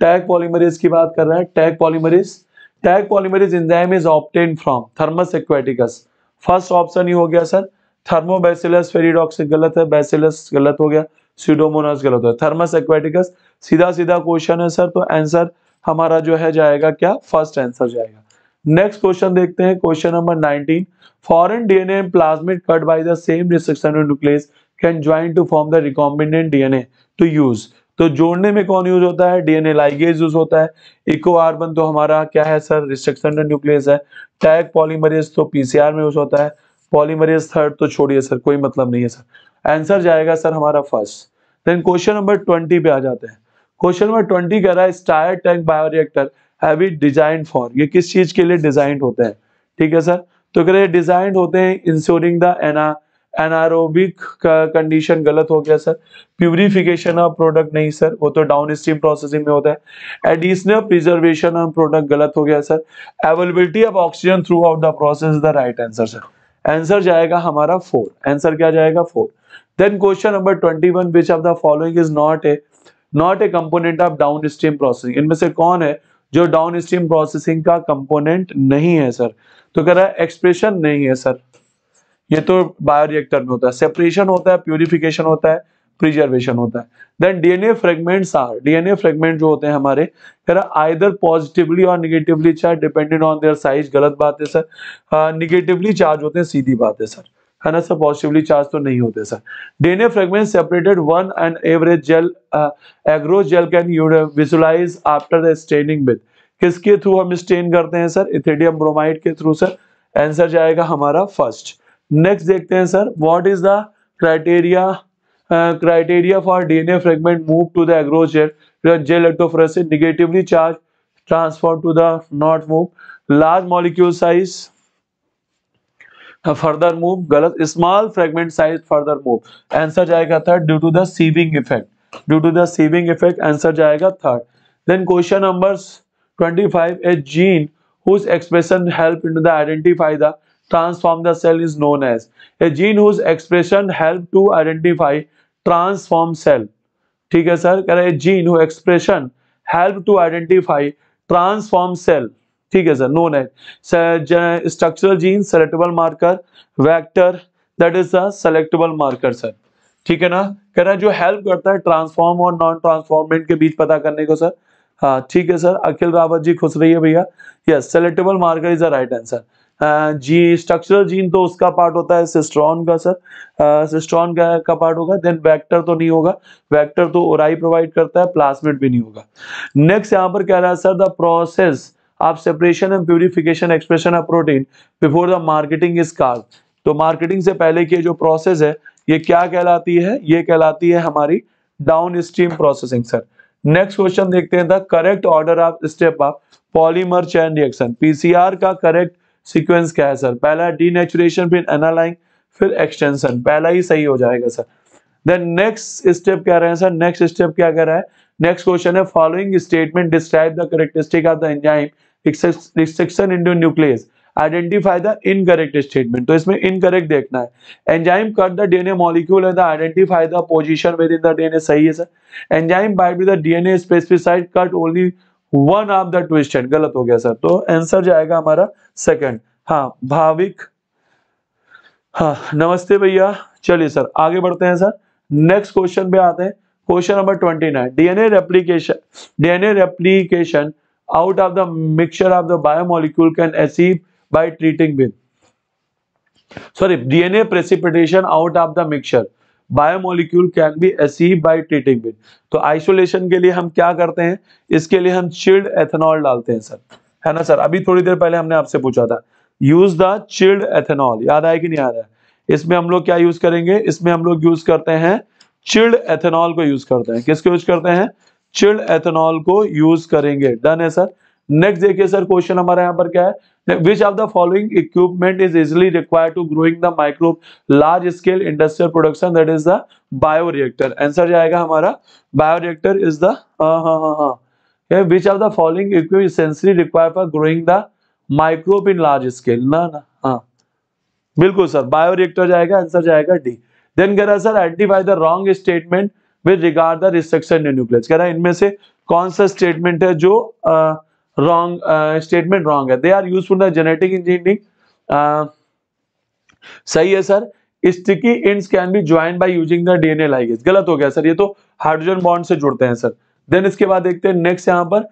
S1: टैग पॉलीमरेज की बात कर रहा है Taq polymerase Taq polymerase enzyme is obtain from Thermus aquaticus first option ही हो गया सर थर्मोबैसिलस फेरिडॉक्स गलत है बैसिलस गलत हो गया सीडोमोनस गलत हो गया थर्मस एक्वेटिकस सीधा सीधा क्वेश्चन है सर तो आंसर हमारा जो है जाएगा क्या फर्स्ट आंसर जाएगा नेक्स्ट क्वेश्चन देखते हैं question number 19 foreign DNA and plasmid cut by the same restriction nuclease can join to form the recombinant DNA to use तो जोड़ने में कौन यूज होता है डीएनए लाइगेज यूज होता है इको आर्बन तो हमारा क्या है सर रिस्ट्रिक्शन न्यूक्लियस है टैग पॉलीमरेज तो पीसीआर में यूज होता है पॉलीमरेज थर्ड तो छोड़िए सर कोई मतलब नहीं है सर आंसर जाएगा सर हमारा first then question number twenty पे आ जाते हैं क्वेश्चन नंबर ट्वेंटी कह रहा है stirred tank bioreactor have designed for ये किस चीज के लिए डिजाइंड होते हैं ठीक है सर तो कह रहे डिजाइन होते हैं ensuring the ana anaerobic condition गलत हो गया सर प्यूरिफिकेशन ऑफ प्रोडक्ट नहीं सर वो तो डाउन स्ट्रीम प्रोसेसिंग में होता है एडिशनल प्रिजर्वेशन ऑफ प्रोडक्ट गलत हो गया sir availability of oxygen throughout the process the right answer sir answer जाएगा हमारा फोर आंसर क्या जाएगा four then question number twenty one which of the following is not a not a component of downstream processing इनमें से कौन है जो डाउन स्ट्रीम प्रोसेसिंग का कंपोनेंट नहीं है सर तो कह रहा है एक्सप्रेशन नहीं है सर ये तो बायोरिएक्टर में होता है सेपरेशन होता है प्यूरिफिकेशन होता है प्रिजर्वेशन होता है then DNA fragments are DNA fragment जो होते हैं हमारे आइदर पॉजिटिवली और negatively charge dependent on their size गलत बात है सर निगेटिवली चार्ज होते हैं सीधी बात है सर है ना सर पॉजिटिवली चार्ज तो नहीं होते sir DNA fragment separated one and average gel agarose gel can visualise after the staining with किसके थ्रू हम स्टेन करते हैं सर इथेडियम ब्रोमाइड के थ्रू सर आंसर जाएगा हमारा फर्स्ट नेक्स्ट देखते हैं sir what is the criteria Uh, criteria for DNA fragment moved to the agrogel, where gel lactofferrin negatively charged transferred to the not move. Large molecule size uh, further move. Galat, small fragment size further move. Answer जाएगा third due to the sieving effect. Due to the sieving effect, answer जाएगा third. Then question numbers 25. A gene whose expression help in the identify the transform the cell is known as a gene whose expression help to identify transform cell ठीक है सर कह रहे gene who expression help to identify transform cell ठीक है sir known as structural gene selectable marker vector that is the selectable marker sir ठीक है ना कह रहा है जो हेल्प करता है ट्रांसफॉर्म और नॉन ट्रांसफॉर्मेंट के बीच पता करने को सर हाँ ठीक है सर अखिल रावत जी खुश रहिए भैया yes selectable marker is the right answer जी स्ट्रक्चरल जीन तो उसका पार्ट होता है सिस्ट्रॉन का सर सिस्ट्रॉन का, का पार्ट होगा देन वेक्टर तो नहीं होगा वेक्टर तो ओराई प्रोवाइड करता है प्लास्मिड भी नहीं होगा नेक्स्ट यहाँ पर कह रहा है sir the process of separation and purification expression of protein before the marketing is car तो मार्केटिंग से पहले की जो प्रोसेस है ये क्या कहलाती है ये कहलाती है हमारी downstream processing sir next question देखते हैं the correct order of step of polymer chain reaction PCR का करेक्ट सीक्वेंस क्या है सर पहला डी नेचुरेशन फिर एनालाइंग फिर एक्सटेंशन पहला ही सही हो जाएगा सर देन नेक्स्ट स्टेप क्या रहे हैं सर नेक्स्ट स्टेप क्या कर रहा है नेक्स्ट क्वेश्चन है following statement describe the characteristic of the enzyme restriction in endonuclease identify the incorrect statement तो इसमें इनकरेक्ट देखना है enzyme cut the DNA molecule and identify the position within the DNA सही है sir enzyme bite with the DNA specific site cut only one of the twisted गलत हो गया सर तो आंसर जाएगा हमारा सेकंड हाँ भाविक हाँ नमस्ते भैया चलिए सर आगे बढ़ते हैं सर नेक्स्ट क्वेश्चन पे आते हैं question number twenty nine DNA replication DNA replication out of the mixture of the biomolecule can achieve by treating with sorry DNA precipitation out of the mixture biomolecule can be achieve by treating with तो आइसोलेशन के लिए हम क्या करते हैं इसके लिए हम चिल्ड एथेनॉल डालते हैं सर है ना सर अभी थोड़ी देर पहले हमने आपसे पूछा था यूज द चिल्ड एथेनॉल याद आया कि नहीं याद है इसमें हम लोग क्या यूज करेंगे इसमें हम लोग यूज करते हैं चिल्ड एथेनॉल को यूज करते हैं किसको यूज करते हैं चिल्ड एथेनॉल को यूज करेंगे डन है सर नेक्स्ट देखिए सर क्वेश्चन हमारे यहाँ पर क्या है which of the following equipment is easily required to growing the micro large scale industrial production that is the bioreactor answer जाएगा हमारा bioreactor is the हाँ हाँ हाँ हाँ which of the following equipment is essentially required for growing the microbe in large scale ना ना हाँ बिल्कुल सर बायोरिएक्टर जाएगा आंसर answer डी देन कह रहा sir identify the wrong statement with regard the restriction nuclease कह रहा इनमें से कौन सा statement है जो uh, wrong uh, statement wrong है they are used for the genetic engineering uh, सही है sir sticky ends can be join by using the DNA ligase गलत हो गया सर ये तो हाइड्रोजन बॉन्ड से जुड़ते हैं सर देन इसके बाद देखते हैं नेक्स्ट यहाँ पर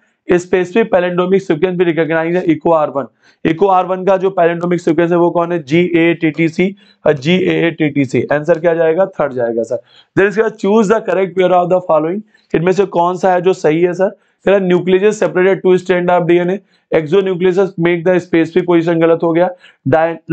S1: स्पेसिफिक पैलेंडोमिक सिक्वेंस भी रिकॉग्नाइज है Eco R one Eco R one का जो पैलेंडोमिक सिक्वेंस है वो कौन है G A T T C G A T T C answer क्या जाएगा थर्ड जाएगा सर देन इसके बाद choose the correct pair of the following इनमें से कौन सा है जो सही है सर फिर nuclease separated two stand of DNA nuclease make the specific position गलत हो गया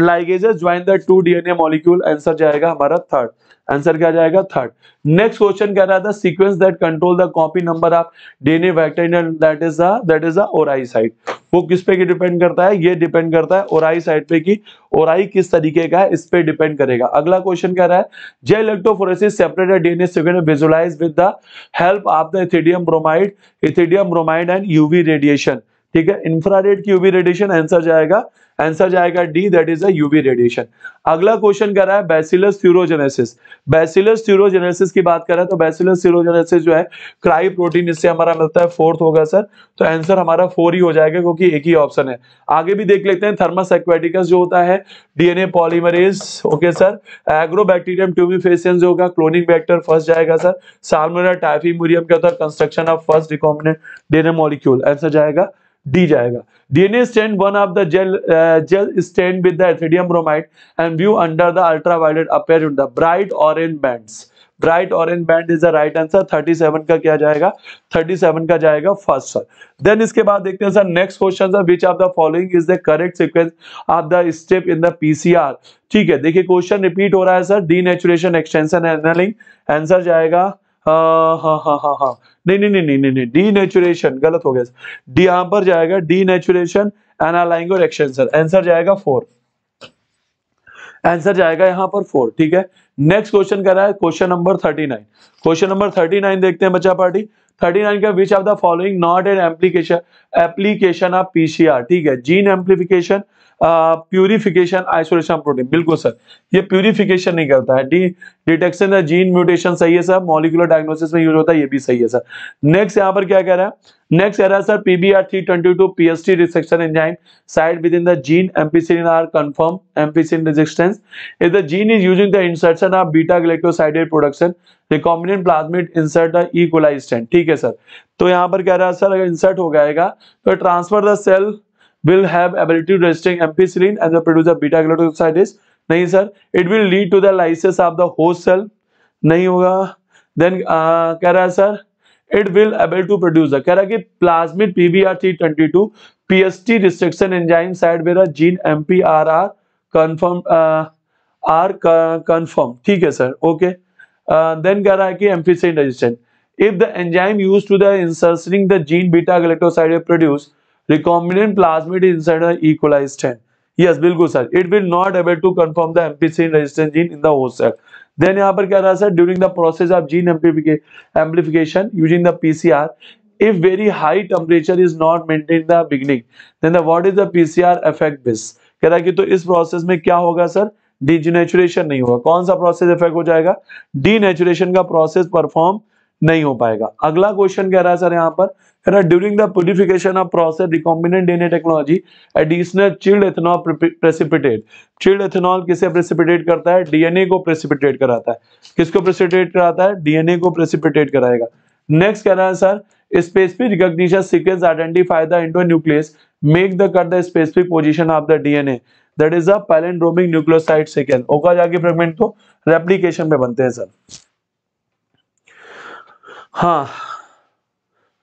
S1: ligases join the two DNA molecule answer जाएगा हमारा थर्ड आंसर क्या जाएगा थर्ड नेक्स्ट क्वेश्चन कह रहा था sequence that control the copy number of DNA vector that is that is ori site वो किस पे की डिपेंड करता है ये डिपेंड करता है ओराई साइट पे की ओराई किस तरीके का है इस पे डिपेंड करेगा अगला क्वेश्चन कह रहा है gel electrophoresis separated DNA sequence visualise with the help of the ethidium bromide ethidium bromide and UV radiation ठीक है इंफ्रारेड की यूवी रेडिएशन आंसर जाएगा आंसर जाएगा D that is UV radiation अगला क्वेश्चन कर रहा है बैसिलस थ्यूरोजेनेसिस बैसिलस थ्यूरोजेनेसिस की बात करें तो बैसिलस थ्यूरोजेनेसिस जो है क्राई प्रोटीन इससे हमारा मिलता है फोर्थ होगा सर तो आंसर हमारा फोर ही हो जाएगा क्योंकि एक ही ऑप्शन है आगे भी देख लेते हैं थर्मस एक्वेटिकस जो होता है DNA polymerase okay sir Agrobacterium tumefaciens जो होगा क्लोनिंग बैक्टर फर्स्ट जाएगा सर सालमोरा टाइफी मुरियम क्या होता construction of first recombinant DNA molecule answer जाएगा डी जाएगा DNA stand one of the gel gel stand with the ethidium bromide and view under the ultraviolet appear in the bright orange bands bright orange band is the right answer 37 का क्या जाएगा 37 का जाएगा फर्स्ट सर देन इसके बाद देखते हैं sir next question sir which of the following is the correct sequence of the step in the PCR ठीक है देखिए क्वेश्चन रिपीट हो रहा है sir denaturation extension annealing answer जाएगा हा हा हा हा नहीं नहीं नहीं नहीं नहीं डी नेचुरेशन गलत हो गया डी यहां पर जाएगा डी नेचुरेशन एनालाइंग और एक्सटेंसर आंसर जाएगा फोर आंसर जाएगा यहां पर फोर ठीक है नेक्स्ट क्वेश्चन कह रहा है question number thirty nine question number thirty nine देखते हैं बच्चा पार्टी थर्टी नाइन का which of the following not an application application of PCR ठीक है gene amplification purification isolation protein बिल्कुल सर ये प्यूरिफिकेशन नहीं करता है डी डिटेक्शन है जीन म्यूटेशन सही है सर मॉलिकुलर डायग्नोसिस में यूज होता है ये भी सही है सर नेक्स्ट यहाँ पर क्या कह रहा है नेक्स्ट कह रहा है sir PBR three twenty two P 322 T restriction enzyme site within the gene ampicillin R confirm ampicillin resistance if the gene is using the insertion of beta galactosidase production recombinant plasmid insert the E coli stand ठीक है सर तो यहाँ पर कह रहा है सर अगर इंसर्ट हो जाएगा तो transfer the cell will have ability to resisting ampicillin and the producer beta glucosidase नहीं sir it will lead to the lysis of the host cell नहीं होगा देन uh, कह रहा है sir it will able to produce कह रहा है कि plasmid PBR 322 PST restriction enzyme site बेरा gene MPRR confirm or confirm ठीक है सर ओके देन कह रहा है कि ampicillin resistant if the enzyme use to the inserting the gene beta galactoside produce recombinant plasmid inside the E. coli strain. बिल्कुल sir it will not able to confirm the ampicillin resistant gene in the host cell then यहां पर कह रहा sir during the process of gene amplification using the PCR if very high temperature is not maintain the beginning then the what is the PCR effect this कह रहा कि तो इस प्रोसेस में क्या होगा सर डीनेचुरेशन नहीं होगा कौन सा प्रोसेस इफेक्ट हो जाएगा डीनेचुरेशन का प्रोसेस परफॉर्म नहीं हो पाएगा अगला क्वेश्चन कह रहा है सर यहां पर ना during the purification of process recombinant DNA technology additional chilled ethanol precipitate chilled ethanol किसे प्रेसिपिटेट करता है डीएनए को प्रेसिपिटेट कराता है किसको प्रेसिपिटेट कराता है डीएनए को प्रेसिपिटेट कराएगा नेक्स्ट कह रहा है sir specific recognition sequence identify the endonuclease make the कर the specific position of the DNA that is a palindromic nucleoside second Okazaki fragment तो रेप्लिकेशन में बनते हैं सर हाँ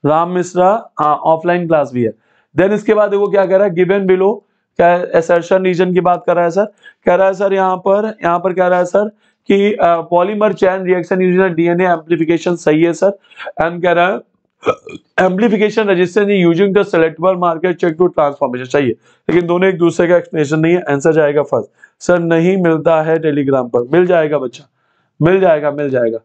S1: राम मिश्रा हाँ ऑफलाइन क्लास भी है देन इसके बाद देखो क्या कह रहा है गिवेन बिलो क्या एसर्शन रीजन की बात कर रहा है सर कह रहा है सर यहाँ पर यहाँ पर कह रहा है सर कि polymer chain reaction use DNA amplification सही है सर एम कह रहा है amplification resistance using the selectable marker check to transformation चाहिए लेकिन दोनों एक दूसरे का एक्सप्लेनेशन नहीं है आंसर जाएगा फर्स्ट सर नहीं मिलता है टेलीग्राम पर मिल जाएगा बच्चा मिल जाएगा मिल जाएगा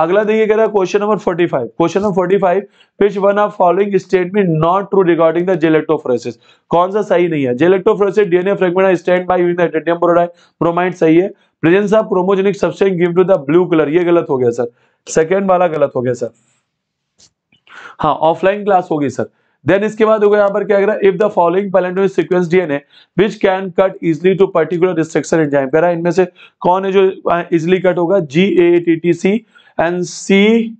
S1: अगला देखिए कह रहा है question number 45 question number 45 which one of following statement not true regarding the gel electrophoresis कौन सा सही नहीं है gel electrophoresis DNA fragment stained by using the बोरोडाई ब्रोमाइड ब्रोमाइड सही है presence of chromogenic substance give to the blue colour ये गलत हो गया सर सेकंड वाला गलत हो गया सर हां ऑफलाइन क्लास होगी सर देन इसके बाद होगा यहां पर क्या कह रहा है if the following palindromic sequence DNA which can cut easily to particular restriction enzyme कह रहा है इनमें से कौन है जो इजीली हाँ, कट होगा G A T T C N C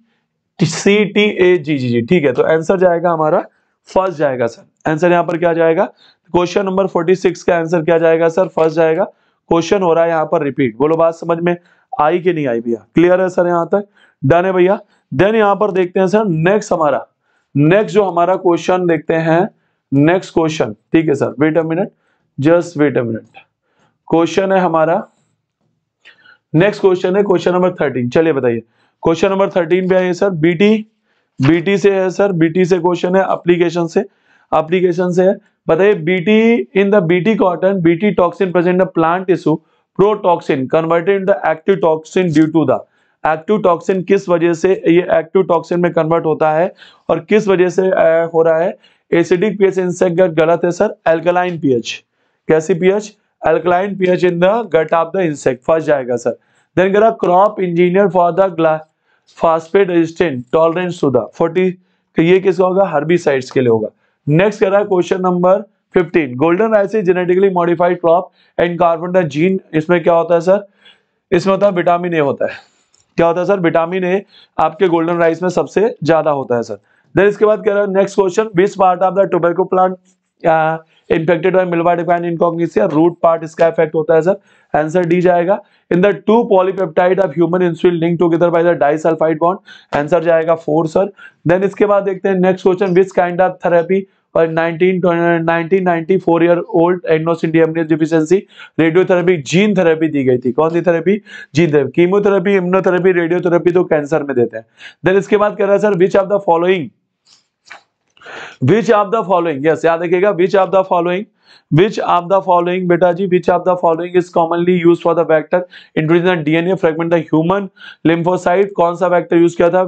S1: C T A G G G ठीक है तो आंसर जाएगा हमारा फर्स्ट जाएगा सर आंसर यहाँ पर क्या जाएगा क्वेश्चन नंबर फोर्टी सिक्स का आंसर क्या जाएगा सर फर्स्ट जाएगा क्वेश्चन हो रहा है यहाँ पर रिपीट बोलो बात समझ में आई कि नहीं आई भैया क्लियर है सर यहाँ तक डन है भैया देन यहाँ पर देखते हैं सर नेक्स्ट हमारा नेक्स्ट जो हमारा क्वेश्चन देखते हैं नेक्स्ट क्वेश्चन ठीक है sir wait a minute just wait a minute question है हमारा नेक्स्ट क्वेश्चन है क्वेश्चन नंबर थर्टीन चलिए बताइए क्वेश्चन नंबर थर्टीन पे आइए सर बीटी बीटी से है सर बीटी से क्वेश्चन है अप्लीकेशन से अप्लीकेशन से है बताइए BT in the BT cotton BT toxin present the plant issue protoxin converted in the active toxin due to the active toxin किस वजह से ये एक्टिव टॉक्सिन में कन्वर्ट होता है और किस वजह से हो रहा है एसिडिक पीएच इंसेक्ट गट गलत है सर एल्कलाइन पीएच कैसी pH alkaline pH in the gut of the insect first जाएगा sir then crop engineer for the phosphate resistant tolerance सुधा फोर्टी तो ये किसका होगा हर्बीसाइड्स के लिए होगा नेक्स्ट कह रहा है question number 15 golden rice is genetically modified crop and carbon gene इसमें क्या होता है सर इसमें होता है विटामिन ए होता है क्या होता है सर विटामिन ए आपके गोल्डन राइस में सबसे ज्यादा होता है सर देन इसके बाद कह रहा है next question which part of the tobacco plant infected by Meloidogyne incognita root part इसका इफेक्ट होता है सर आंसर डी जाएगा in the two polypeptide of human insulin link together by the disulphide bond answer जाएगा फोर सर देन इसके बाद देखते हैं next question which kind of therapy और 1994 ईयर ओल्ड एग्नोस India deficiency radiotherapy gene therapy दी गई थी कौन सी therapy gene therapy chemotherapy immunotherapy radiotherapy तो कैंसर में देते हैं देन इसके बाद कह रहा है sir which of the following which of the following yes याद रखिएगा which of the following which of the following बेटा जी which of the following is commonly use for the vector introduce DNA fragment the human कौन सा वैक्टर यूज किया था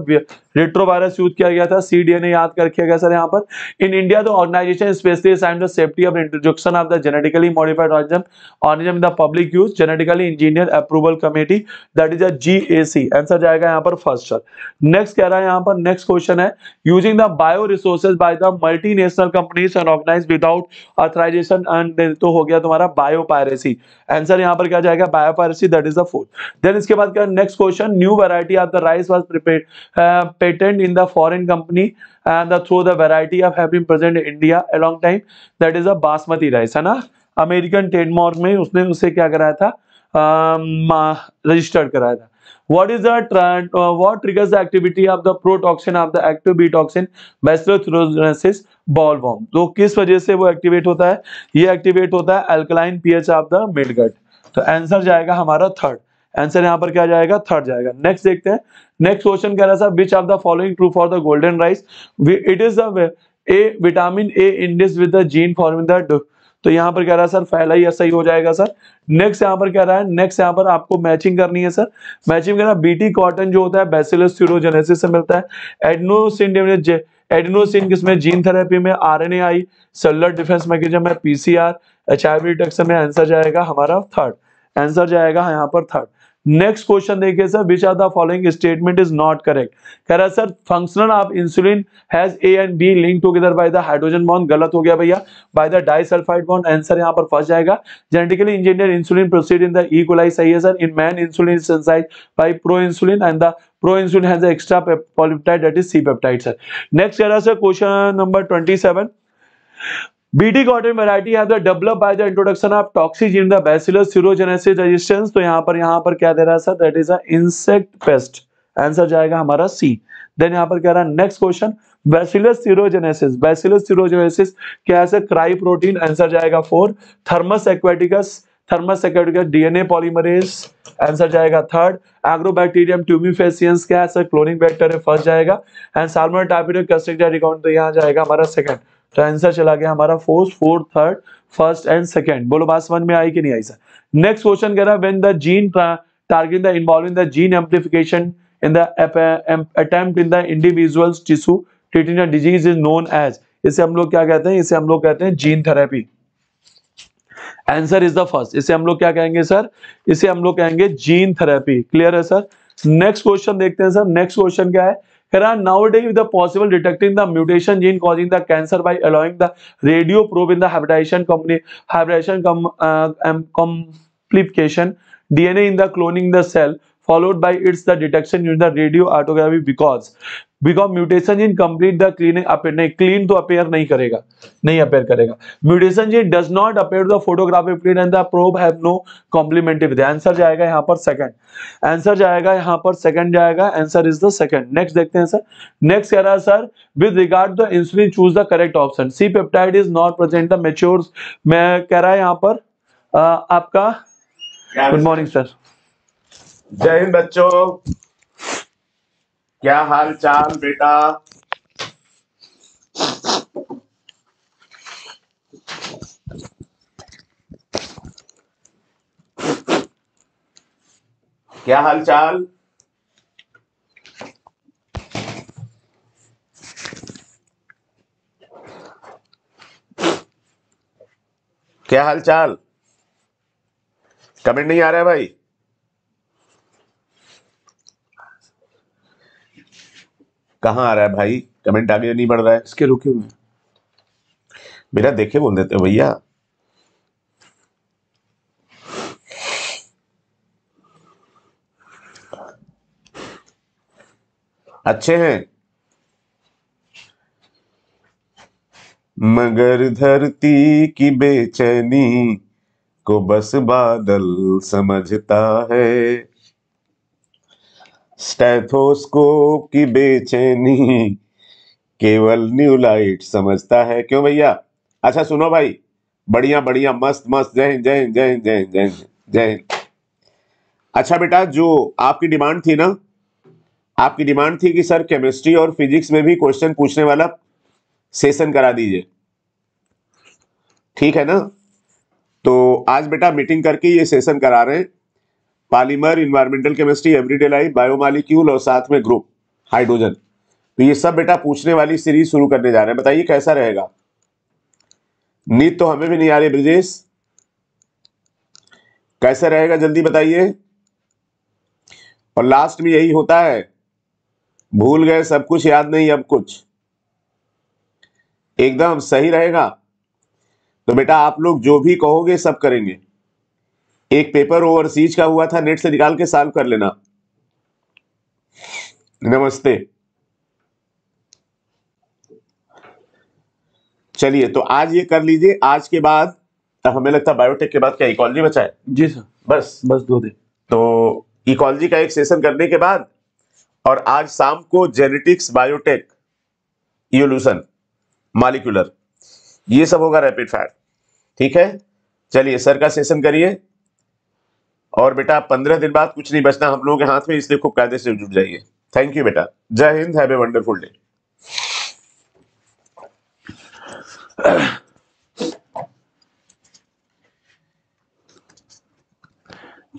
S1: रेट्रोवायरस यूज किया गया था सी डी एन ए याद कर रखा गया सर यहाँ पर इन इंडिया द ऑर्गेनाइजेशन स्पेशलीफ्टी of introduction of the genetically modified organ organism the public use genetically engineer approval committee that is a G A C answer जाएगा यहाँ पर फर्स्ट सर नेक्स्ट कह रहा है यहाँ पर नेक्स्ट क्वेश्चन है using the bio resources by the multinational companies and organise without authorisation question तो हो गया तुम्हारा बायो पायरेसी आंसर यहाँ पर क्या जाएगा biopiracy that is the fourth then इसके बाद क्या next question new variety of the rice was prepared patent in the foreign company and the through the variety of have been present in India a long time that is a basmati rice है ना अमेरिकन ट्रेडमार्क में उसने उसे क्या कराया था रजिस्टर्ड um, कराया था what is the uh, what triggers the activity of the protoxin of the active b toxin bacillus bollworm तो किस वजह से वो एक्टिवेट होता है ये एक्टिवेट होता है alkaline pH of the midgut तो आंसर जाएगा हमारा थर्ड आंसर यहाँ पर क्या जाएगा थर्ड जाएगा नेक्स्ट देखते हैं नेक्स्ट क्वेश्चन कह रहा था which of the following true for the golden rice it is the A vitamin A इंडिस with the gene forming the तो यहाँ पर कह रहा है सर पहला ही सही हो जाएगा सर नेक्स्ट यहाँ पर कह रहा है नेक्स्ट यहाँ पर आपको मैचिंग करनी है सर मैचिंग करना बीटी कॉटन जो होता है बेसिलस सीरोजेनेसिस से मिलता है एडनोसिन एडनोसिन किसमें जीन थेरेपी में आरएनएआई सेलुलर डिफेंस मैकेनिज्म में पीसीआर एचआईवी डिटेक्शन में आंसर जाएगा हमारा थर्ड आंसर जाएगा यहाँ पर थर्ड नेक्स्ट क्वेश्चन देखिए sir which are the following statement is not correct कह रहा है sir functional of insulin has A and B link together by the hydrogen bond गलत हो गया भैया by the disulphide bond answer यहाँ पर फंस जाएगा genetically engineer insulin proceed in the E coli सही है sir in man insulin synthesise by proinsulin and the proinsulin has extra polypeptide that is C peptide sir next कह रहा है sir question number twenty BT cotton variety है develop by the introduction of toxins in the सीरोजेनेसिस रेजिस्टेंस तो यहाँ पर यहाँ पर क्या दे रहा है sir that is a insect pest answer जाएगा हमारा सी देन यहाँ पर कह रहा है नेक्स्ट क्वेश्चन बैसिलस सीरोजेनेसिस बैसिलस सीरोजेनेसिस क्या है सर क्राई प्रोटीन आंसर जाएगा four Thermus aquaticus Thermus aquaticus DNA polymerase answer जाएगा थर्ड एग्रोबैक्टीरियम ट्यूमिफेसियंस क्या है सर क्लोनिंग बैक्टर फर्स्ट जाएगा एंड साल्मोनेला टाइफाइड कैस्ट्रिक्टा रिकाउंट तो यहाँ जाएगा हमारा सेकंड तो आंसर चला गया हमारा fourth fourth third first and second बोलो बात समझ में आई कि नहीं आई सर नेक्स्ट क्वेश्चन कह रहा when the gene target the in the gene amplification in the attempt in the individual tissue treating a disease is known इसे हम लोग क्या कहते हैं इसे हम लोग कहते हैं gene therapy answer is the first इसे हम लोग क्या कहेंगे सर इसे हम लोग कहेंगे जीन थेरेपी क्लियर है सर नेक्स्ट क्वेश्चन देखते हैं सर नेक्स्ट क्वेश्चन क्या है Here are nowadays the possible detecting the mutation gene causing the cancer by allowing the radio probe in the hybridization company hybridization com, uh, um, complication DNA in the cloning the cell followed by its the detection using the radio autography because because mutation gene complete द्लीनिंग नहीं क्लीन तो अपेयर नहीं करेगा नहीं अपेयर करेगा mutation gene does not appear the photography print and the probe have no complementary answer जाएगा यहाँ पर सेकंड आंसर जाएगा यहाँ पर सेकंड जाएगा answer is the second next देखते हैं सर नेक्स्ट कह रहा है sir with regard the insulin choose the correct option C peptide is not present the mature मैं कह रहा है यहाँ पर आ, आपका गुड मॉर्निंग सर
S2: जय हिंद बच्चों क्या हाल चाल बेटा क्या हाल चाल क्या हाल चाल कमेंट नहीं आ रहा है भाई कहाँ आ रहा है भाई कमेंट आगे नहीं बढ़ रहा है इसके रुके हुए मेरा देखे बोल देते भैया अच्छे हैं मगर धरती की बेचैनी को बस बादल समझता है स्टेथोस्कोप की बेचैनी केवल न्यू लाइट समझता है क्यों भैया अच्छा सुनो भाई बढ़िया बढ़िया मस्त मस्त जय हिंद जय हिंद जय हिंद जय हिंद जय हिंद जय अच्छा बेटा जो आपकी डिमांड थी ना आपकी डिमांड थी कि सर केमिस्ट्री और फिजिक्स में भी क्वेश्चन पूछने वाला सेशन करा दीजिए ठीक है ना तो आज बेटा मीटिंग करके ये सेशन करा रहे हैं polymer environmental chemistry everyday life biomolecule और साथ में ग्रुप हाइड्रोजन तो ये सब बेटा पूछने वाली सीरीज शुरू करने जा रहे हैं बताइए कैसा रहेगा नींद तो हमें भी नहीं आ रही ब्रिजेश कैसा रहेगा जल्दी बताइए और लास्ट में यही होता है भूल गए सब कुछ याद नहीं अब कुछ एकदम सही रहेगा तो बेटा आप लोग जो भी कहोगे सब करेंगे एक पेपर ओवरसीज का हुआ था नेट से निकाल के सॉल्व कर लेना नमस्ते चलिए तो आज ये कर लीजिए आज के बाद हमें लगता है बायोटेक के बाद क्या इकोलॉजी बचा है जी सर बस बस दो दिन तो इकोलॉजी का एक सेशन करने के बाद और आज शाम को जेनेटिक्स बायोटेक इवोल्यूशन मालिकुलर ये सब होगा रैपिड फायर ठीक है चलिए सर का सेशन करिए और बेटा पंद्रह दिन बाद कुछ नहीं बचना हम लोगों के हाथ में इसलिए खूब कायदे से जुट जाइए थैंक यू बेटा जय हिंद हैव ए वंडरफुल डे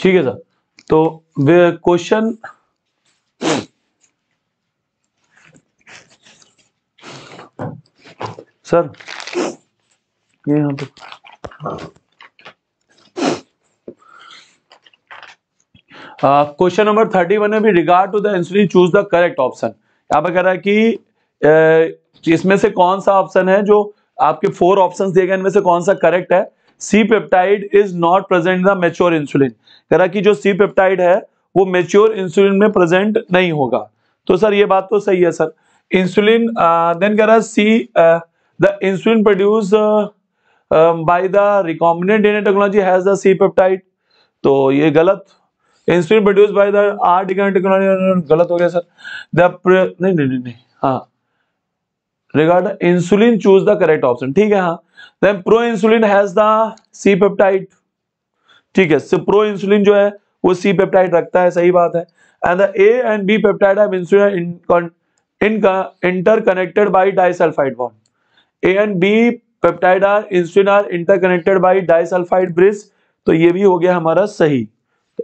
S1: ठीक है सर तो क्वेश्चन सर ये यहां पर क्वेश्चन नंबर थर्टी वन में regard to the insulin choose the correct option यहाँ पर कह रहा है कि uh, इसमें से कौन सा ऑप्शन है जो आपके फोर ऑप्शन दिए गए इनमें से कौन सा करेक्ट है C peptide is not present the mature insulin कह रहा कि जो सी पेप्टाइड है वो मेच्योर इंसुलिन में प्रेजेंट नहीं होगा तो सर ये बात तो सही है सर इंसुलिन देन uh, कह रहा see the insulin produce by the recombinant DNA technology has the C peptide तो ये गलत insulin produce by the R गलत हो गया सर द नहीं नहीं नहीं हाँ regard insulin choose the correct option ठीक है हाँ then proinsulin has the C peptide ठीक है सो प्रो इंसुलिन जो है वो सी पेप्टाइड रखता है सही बात है and the A and B peptide have insulin इनका interconnected by disulphide bond A and B peptide are insulin are interconnected by disulphide bridge तो ये भी हो गया हमारा सही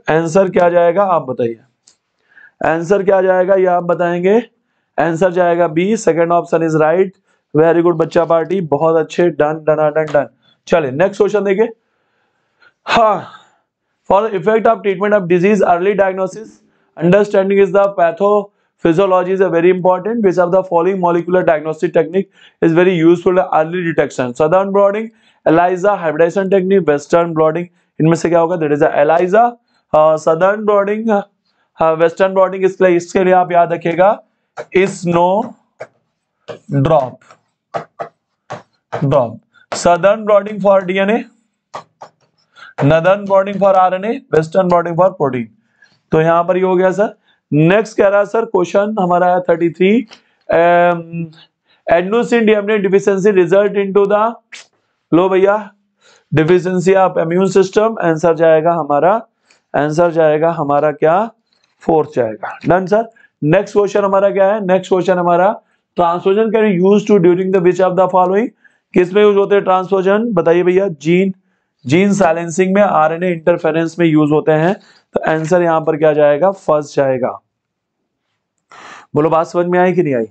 S1: आंसर क्या जाएगा आप बताइए आंसर क्या जाएगा ये आप बताएंगे आंसर जाएगा B second option is right very good बच्चा पार्टी बहुत अच्छे डन डन डन डन चले नेक्स्ट क्वेश्चन देखे हा for effect of treatment of disease early diagnosis understanding is the pathophysiology is a very important which of the following molecular diagnostic technique is very useful early detection southern blotting ELISA hybridisation technique western blotting इनमें से क्या होगा that is ELISA southern blotting western ब्रॉडिंग लिए इसके लिए आप याद रखिएगा snow drop drop southern blotting for DNA northern blotting for RNA western blotting for protein तो यहां पर ये हो गया सर नेक्स्ट कह रहा है सर क्वेश्चन हमारा है thirty three adenosine deaminase deficiency result to the low भैया deficiency of immune system answer जाएगा हमारा आंसर जाएगा हमारा क्या फोर्थ जाएगा डन सर नेक्स्ट क्वेश्चन हमारा क्या है नेक्स्ट क्वेश्चन हमारा transposon can use to during the which of the following किस में यूज होते हैं ट्रांसफोजन बताइए भैया जीन जीन साइलेंसिंग में आरएनए इंटरफेरेंस में यूज होते हैं तो आंसर यहां पर क्या जाएगा फर्स्ट जाएगा बोलो बात समझ में आई कि नहीं आई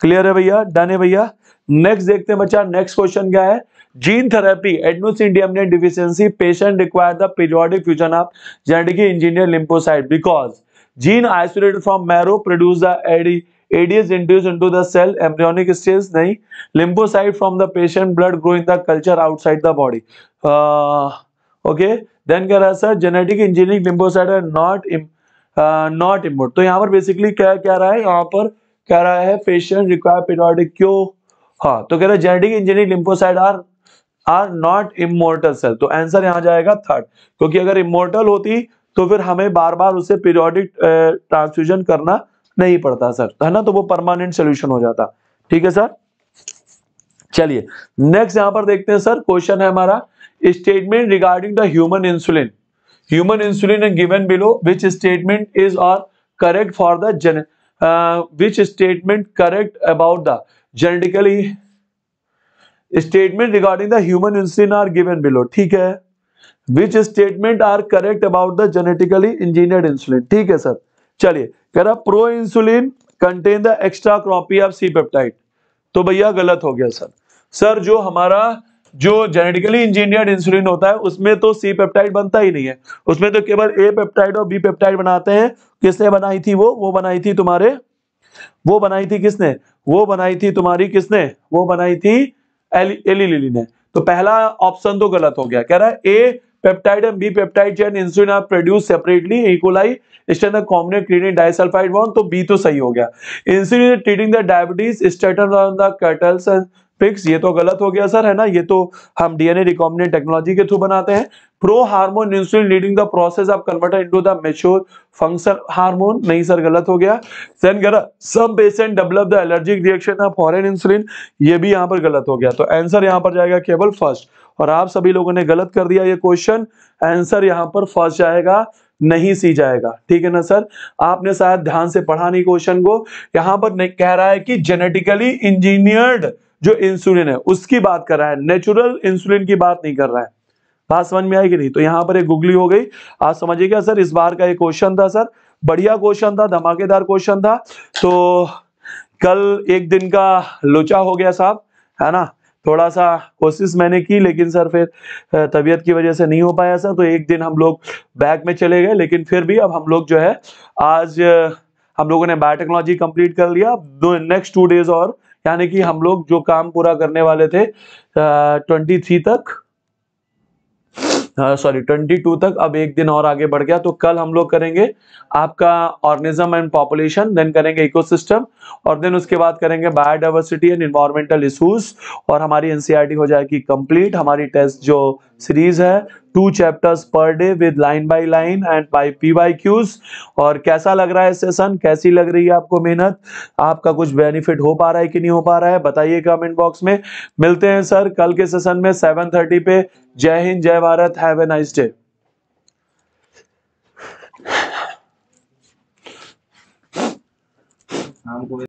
S1: क्लियर है भैया डन है भैया नेक्स्ट देखते हैं बच्चा नेक्स्ट क्वेश्चन क्या है gene therapy adenosine deaminant deficiency patient require the periodic fusion of genetically engineered lymphocyte because gene isolated from marrow produce the AD, ADS induced into the cell embryonic stage nahi lymphocyte from the patient blood grow in the culture outside the body uh, okay then keh raha sir genetic engineering lymphocyte are not not immortal तो यहाँ पर बेसिकली क्या क्या रहा है यहाँ पर कह रहा है पेशेंट रिक्वायर पीरियोडिक क्यों हाँ तो कह रहा है genetic engineering lymphocyte are are not immortal cell तो आंसर यहां जाएगा थर्ड क्योंकि अगर इमोर्टल होती तो फिर हमें बार बार उसे पीरियोडिक ट्रांसफ्यूजन करना नहीं पड़ता सर है ना तो वो परमानेंट सोल्यूशन हो जाता ठीक है सर चलिए नेक्स्ट यहां पर देखते हैं सर क्वेश्चन है हमारा statement regarding the human insulin human insulin given below which statement is or correct for the जन which statement correct about the genetically statement regarding the human insulin are given below ठीक है which statement are correct about the genetically engineer insulin ठीक है सर चलिए कह रहा proinsulin contain the extra copy of C peptide तो भैया गलत हो गया सर सर जो हमारा जो जेनेटिकली इंजीनियर्ड इंसुलिन होता है उसमें तो सी पेप्टाइड बनता ही नहीं है उसमें तो केवल ए पेप्टाइड और बी पेप्टाइड बनाते हैं किसने बनाई थी वो वो बनाई थी तुम्हारे वो बनाई थी किसने वो बनाई थी तुम्हारी किसने वो बनाई थी एली लिलिन है तो पहला ऑप्शन तो गलत हो गया कह रहा है A peptide and B peptide chain insulin are produce separately E coli strain combined clinic disulphide bond तो बी तो सही हो गया insulin treating the diabetes stated on the cattles and fix ये तो गलत हो गया सर है ना ये तो हम डीएनए रिकॉम्बिनेंट टेक्नोलॉजी के थ्रू बनाते हैं prohormone insulin leading the process of converter into the mature function hormone नहीं सर गलत हो गया देन कह some patient develop the allergic reaction of foreign insulin ये भी यहाँ पर गलत हो गया तो आंसर यहाँ पर जाएगा केवल फर्स्ट और आप सभी लोगों ने गलत कर दिया ये क्वेश्चन आंसर यहाँ पर फर्स्ट जाएगा नहीं सी जाएगा ठीक है ना सर आपने शायद ध्यान से पढ़ा नहीं क्वेश्चन को यहाँ पर कह रहा है कि जेनेटिकली इंजीनियर्ड जो इंसुलिन है उसकी बात कर रहा है नेचुरल इंसुलिन की बात नहीं कर रहा है बात समझ में आई नहीं तो यहाँ पर एक गुगली हो गई आप समझिएगा सर इस बार का एक क्वेश्चन था सर बढ़िया क्वेश्चन था धमाकेदार क्वेश्चन था तो कल एक दिन का लोचा हो गया साहब है ना थोड़ा सा कोशिश मैंने की लेकिन सर फिर तबीयत की वजह से नहीं हो पाया सर तो एक दिन हम लोग बैग में चले गए लेकिन फिर भी अब हम लोग जो है आज हम लोगों ने बायोटेक्नोलॉजी कंप्लीट कर लिया दो नेक्स्ट टू डेज और यानी कि हम लोग जो काम पूरा करने वाले थे ट्वेंटी थ्री तक सॉरी ट्वेंटी टू तक अब एक दिन और आगे बढ़ गया तो कल हम लोग करेंगे आपका ऑर्गेनिज्म एंड पॉपुलेशन देन करेंगे इकोसिस्टम और देन उसके बाद करेंगे बायोडाइवर्सिटी एंड इन्वायरमेंटल इशूज और हमारी एनसीआरटी e हो जाएगी कंप्लीट हमारी टेस्ट जो सीरीज है two chapters per day with line by line and by P Y Qs और कैसा लग रहा है सेशन कैसी लग रही है आपको मेहनत आपका कुछ बेनिफिट हो पा रहा है कि नहीं हो पा रहा है बताइए कमेंट बॉक्स में मिलते हैं सर कल के सेशन में सेवन थर्टी पे जय हिंद जय Bharat have a nice day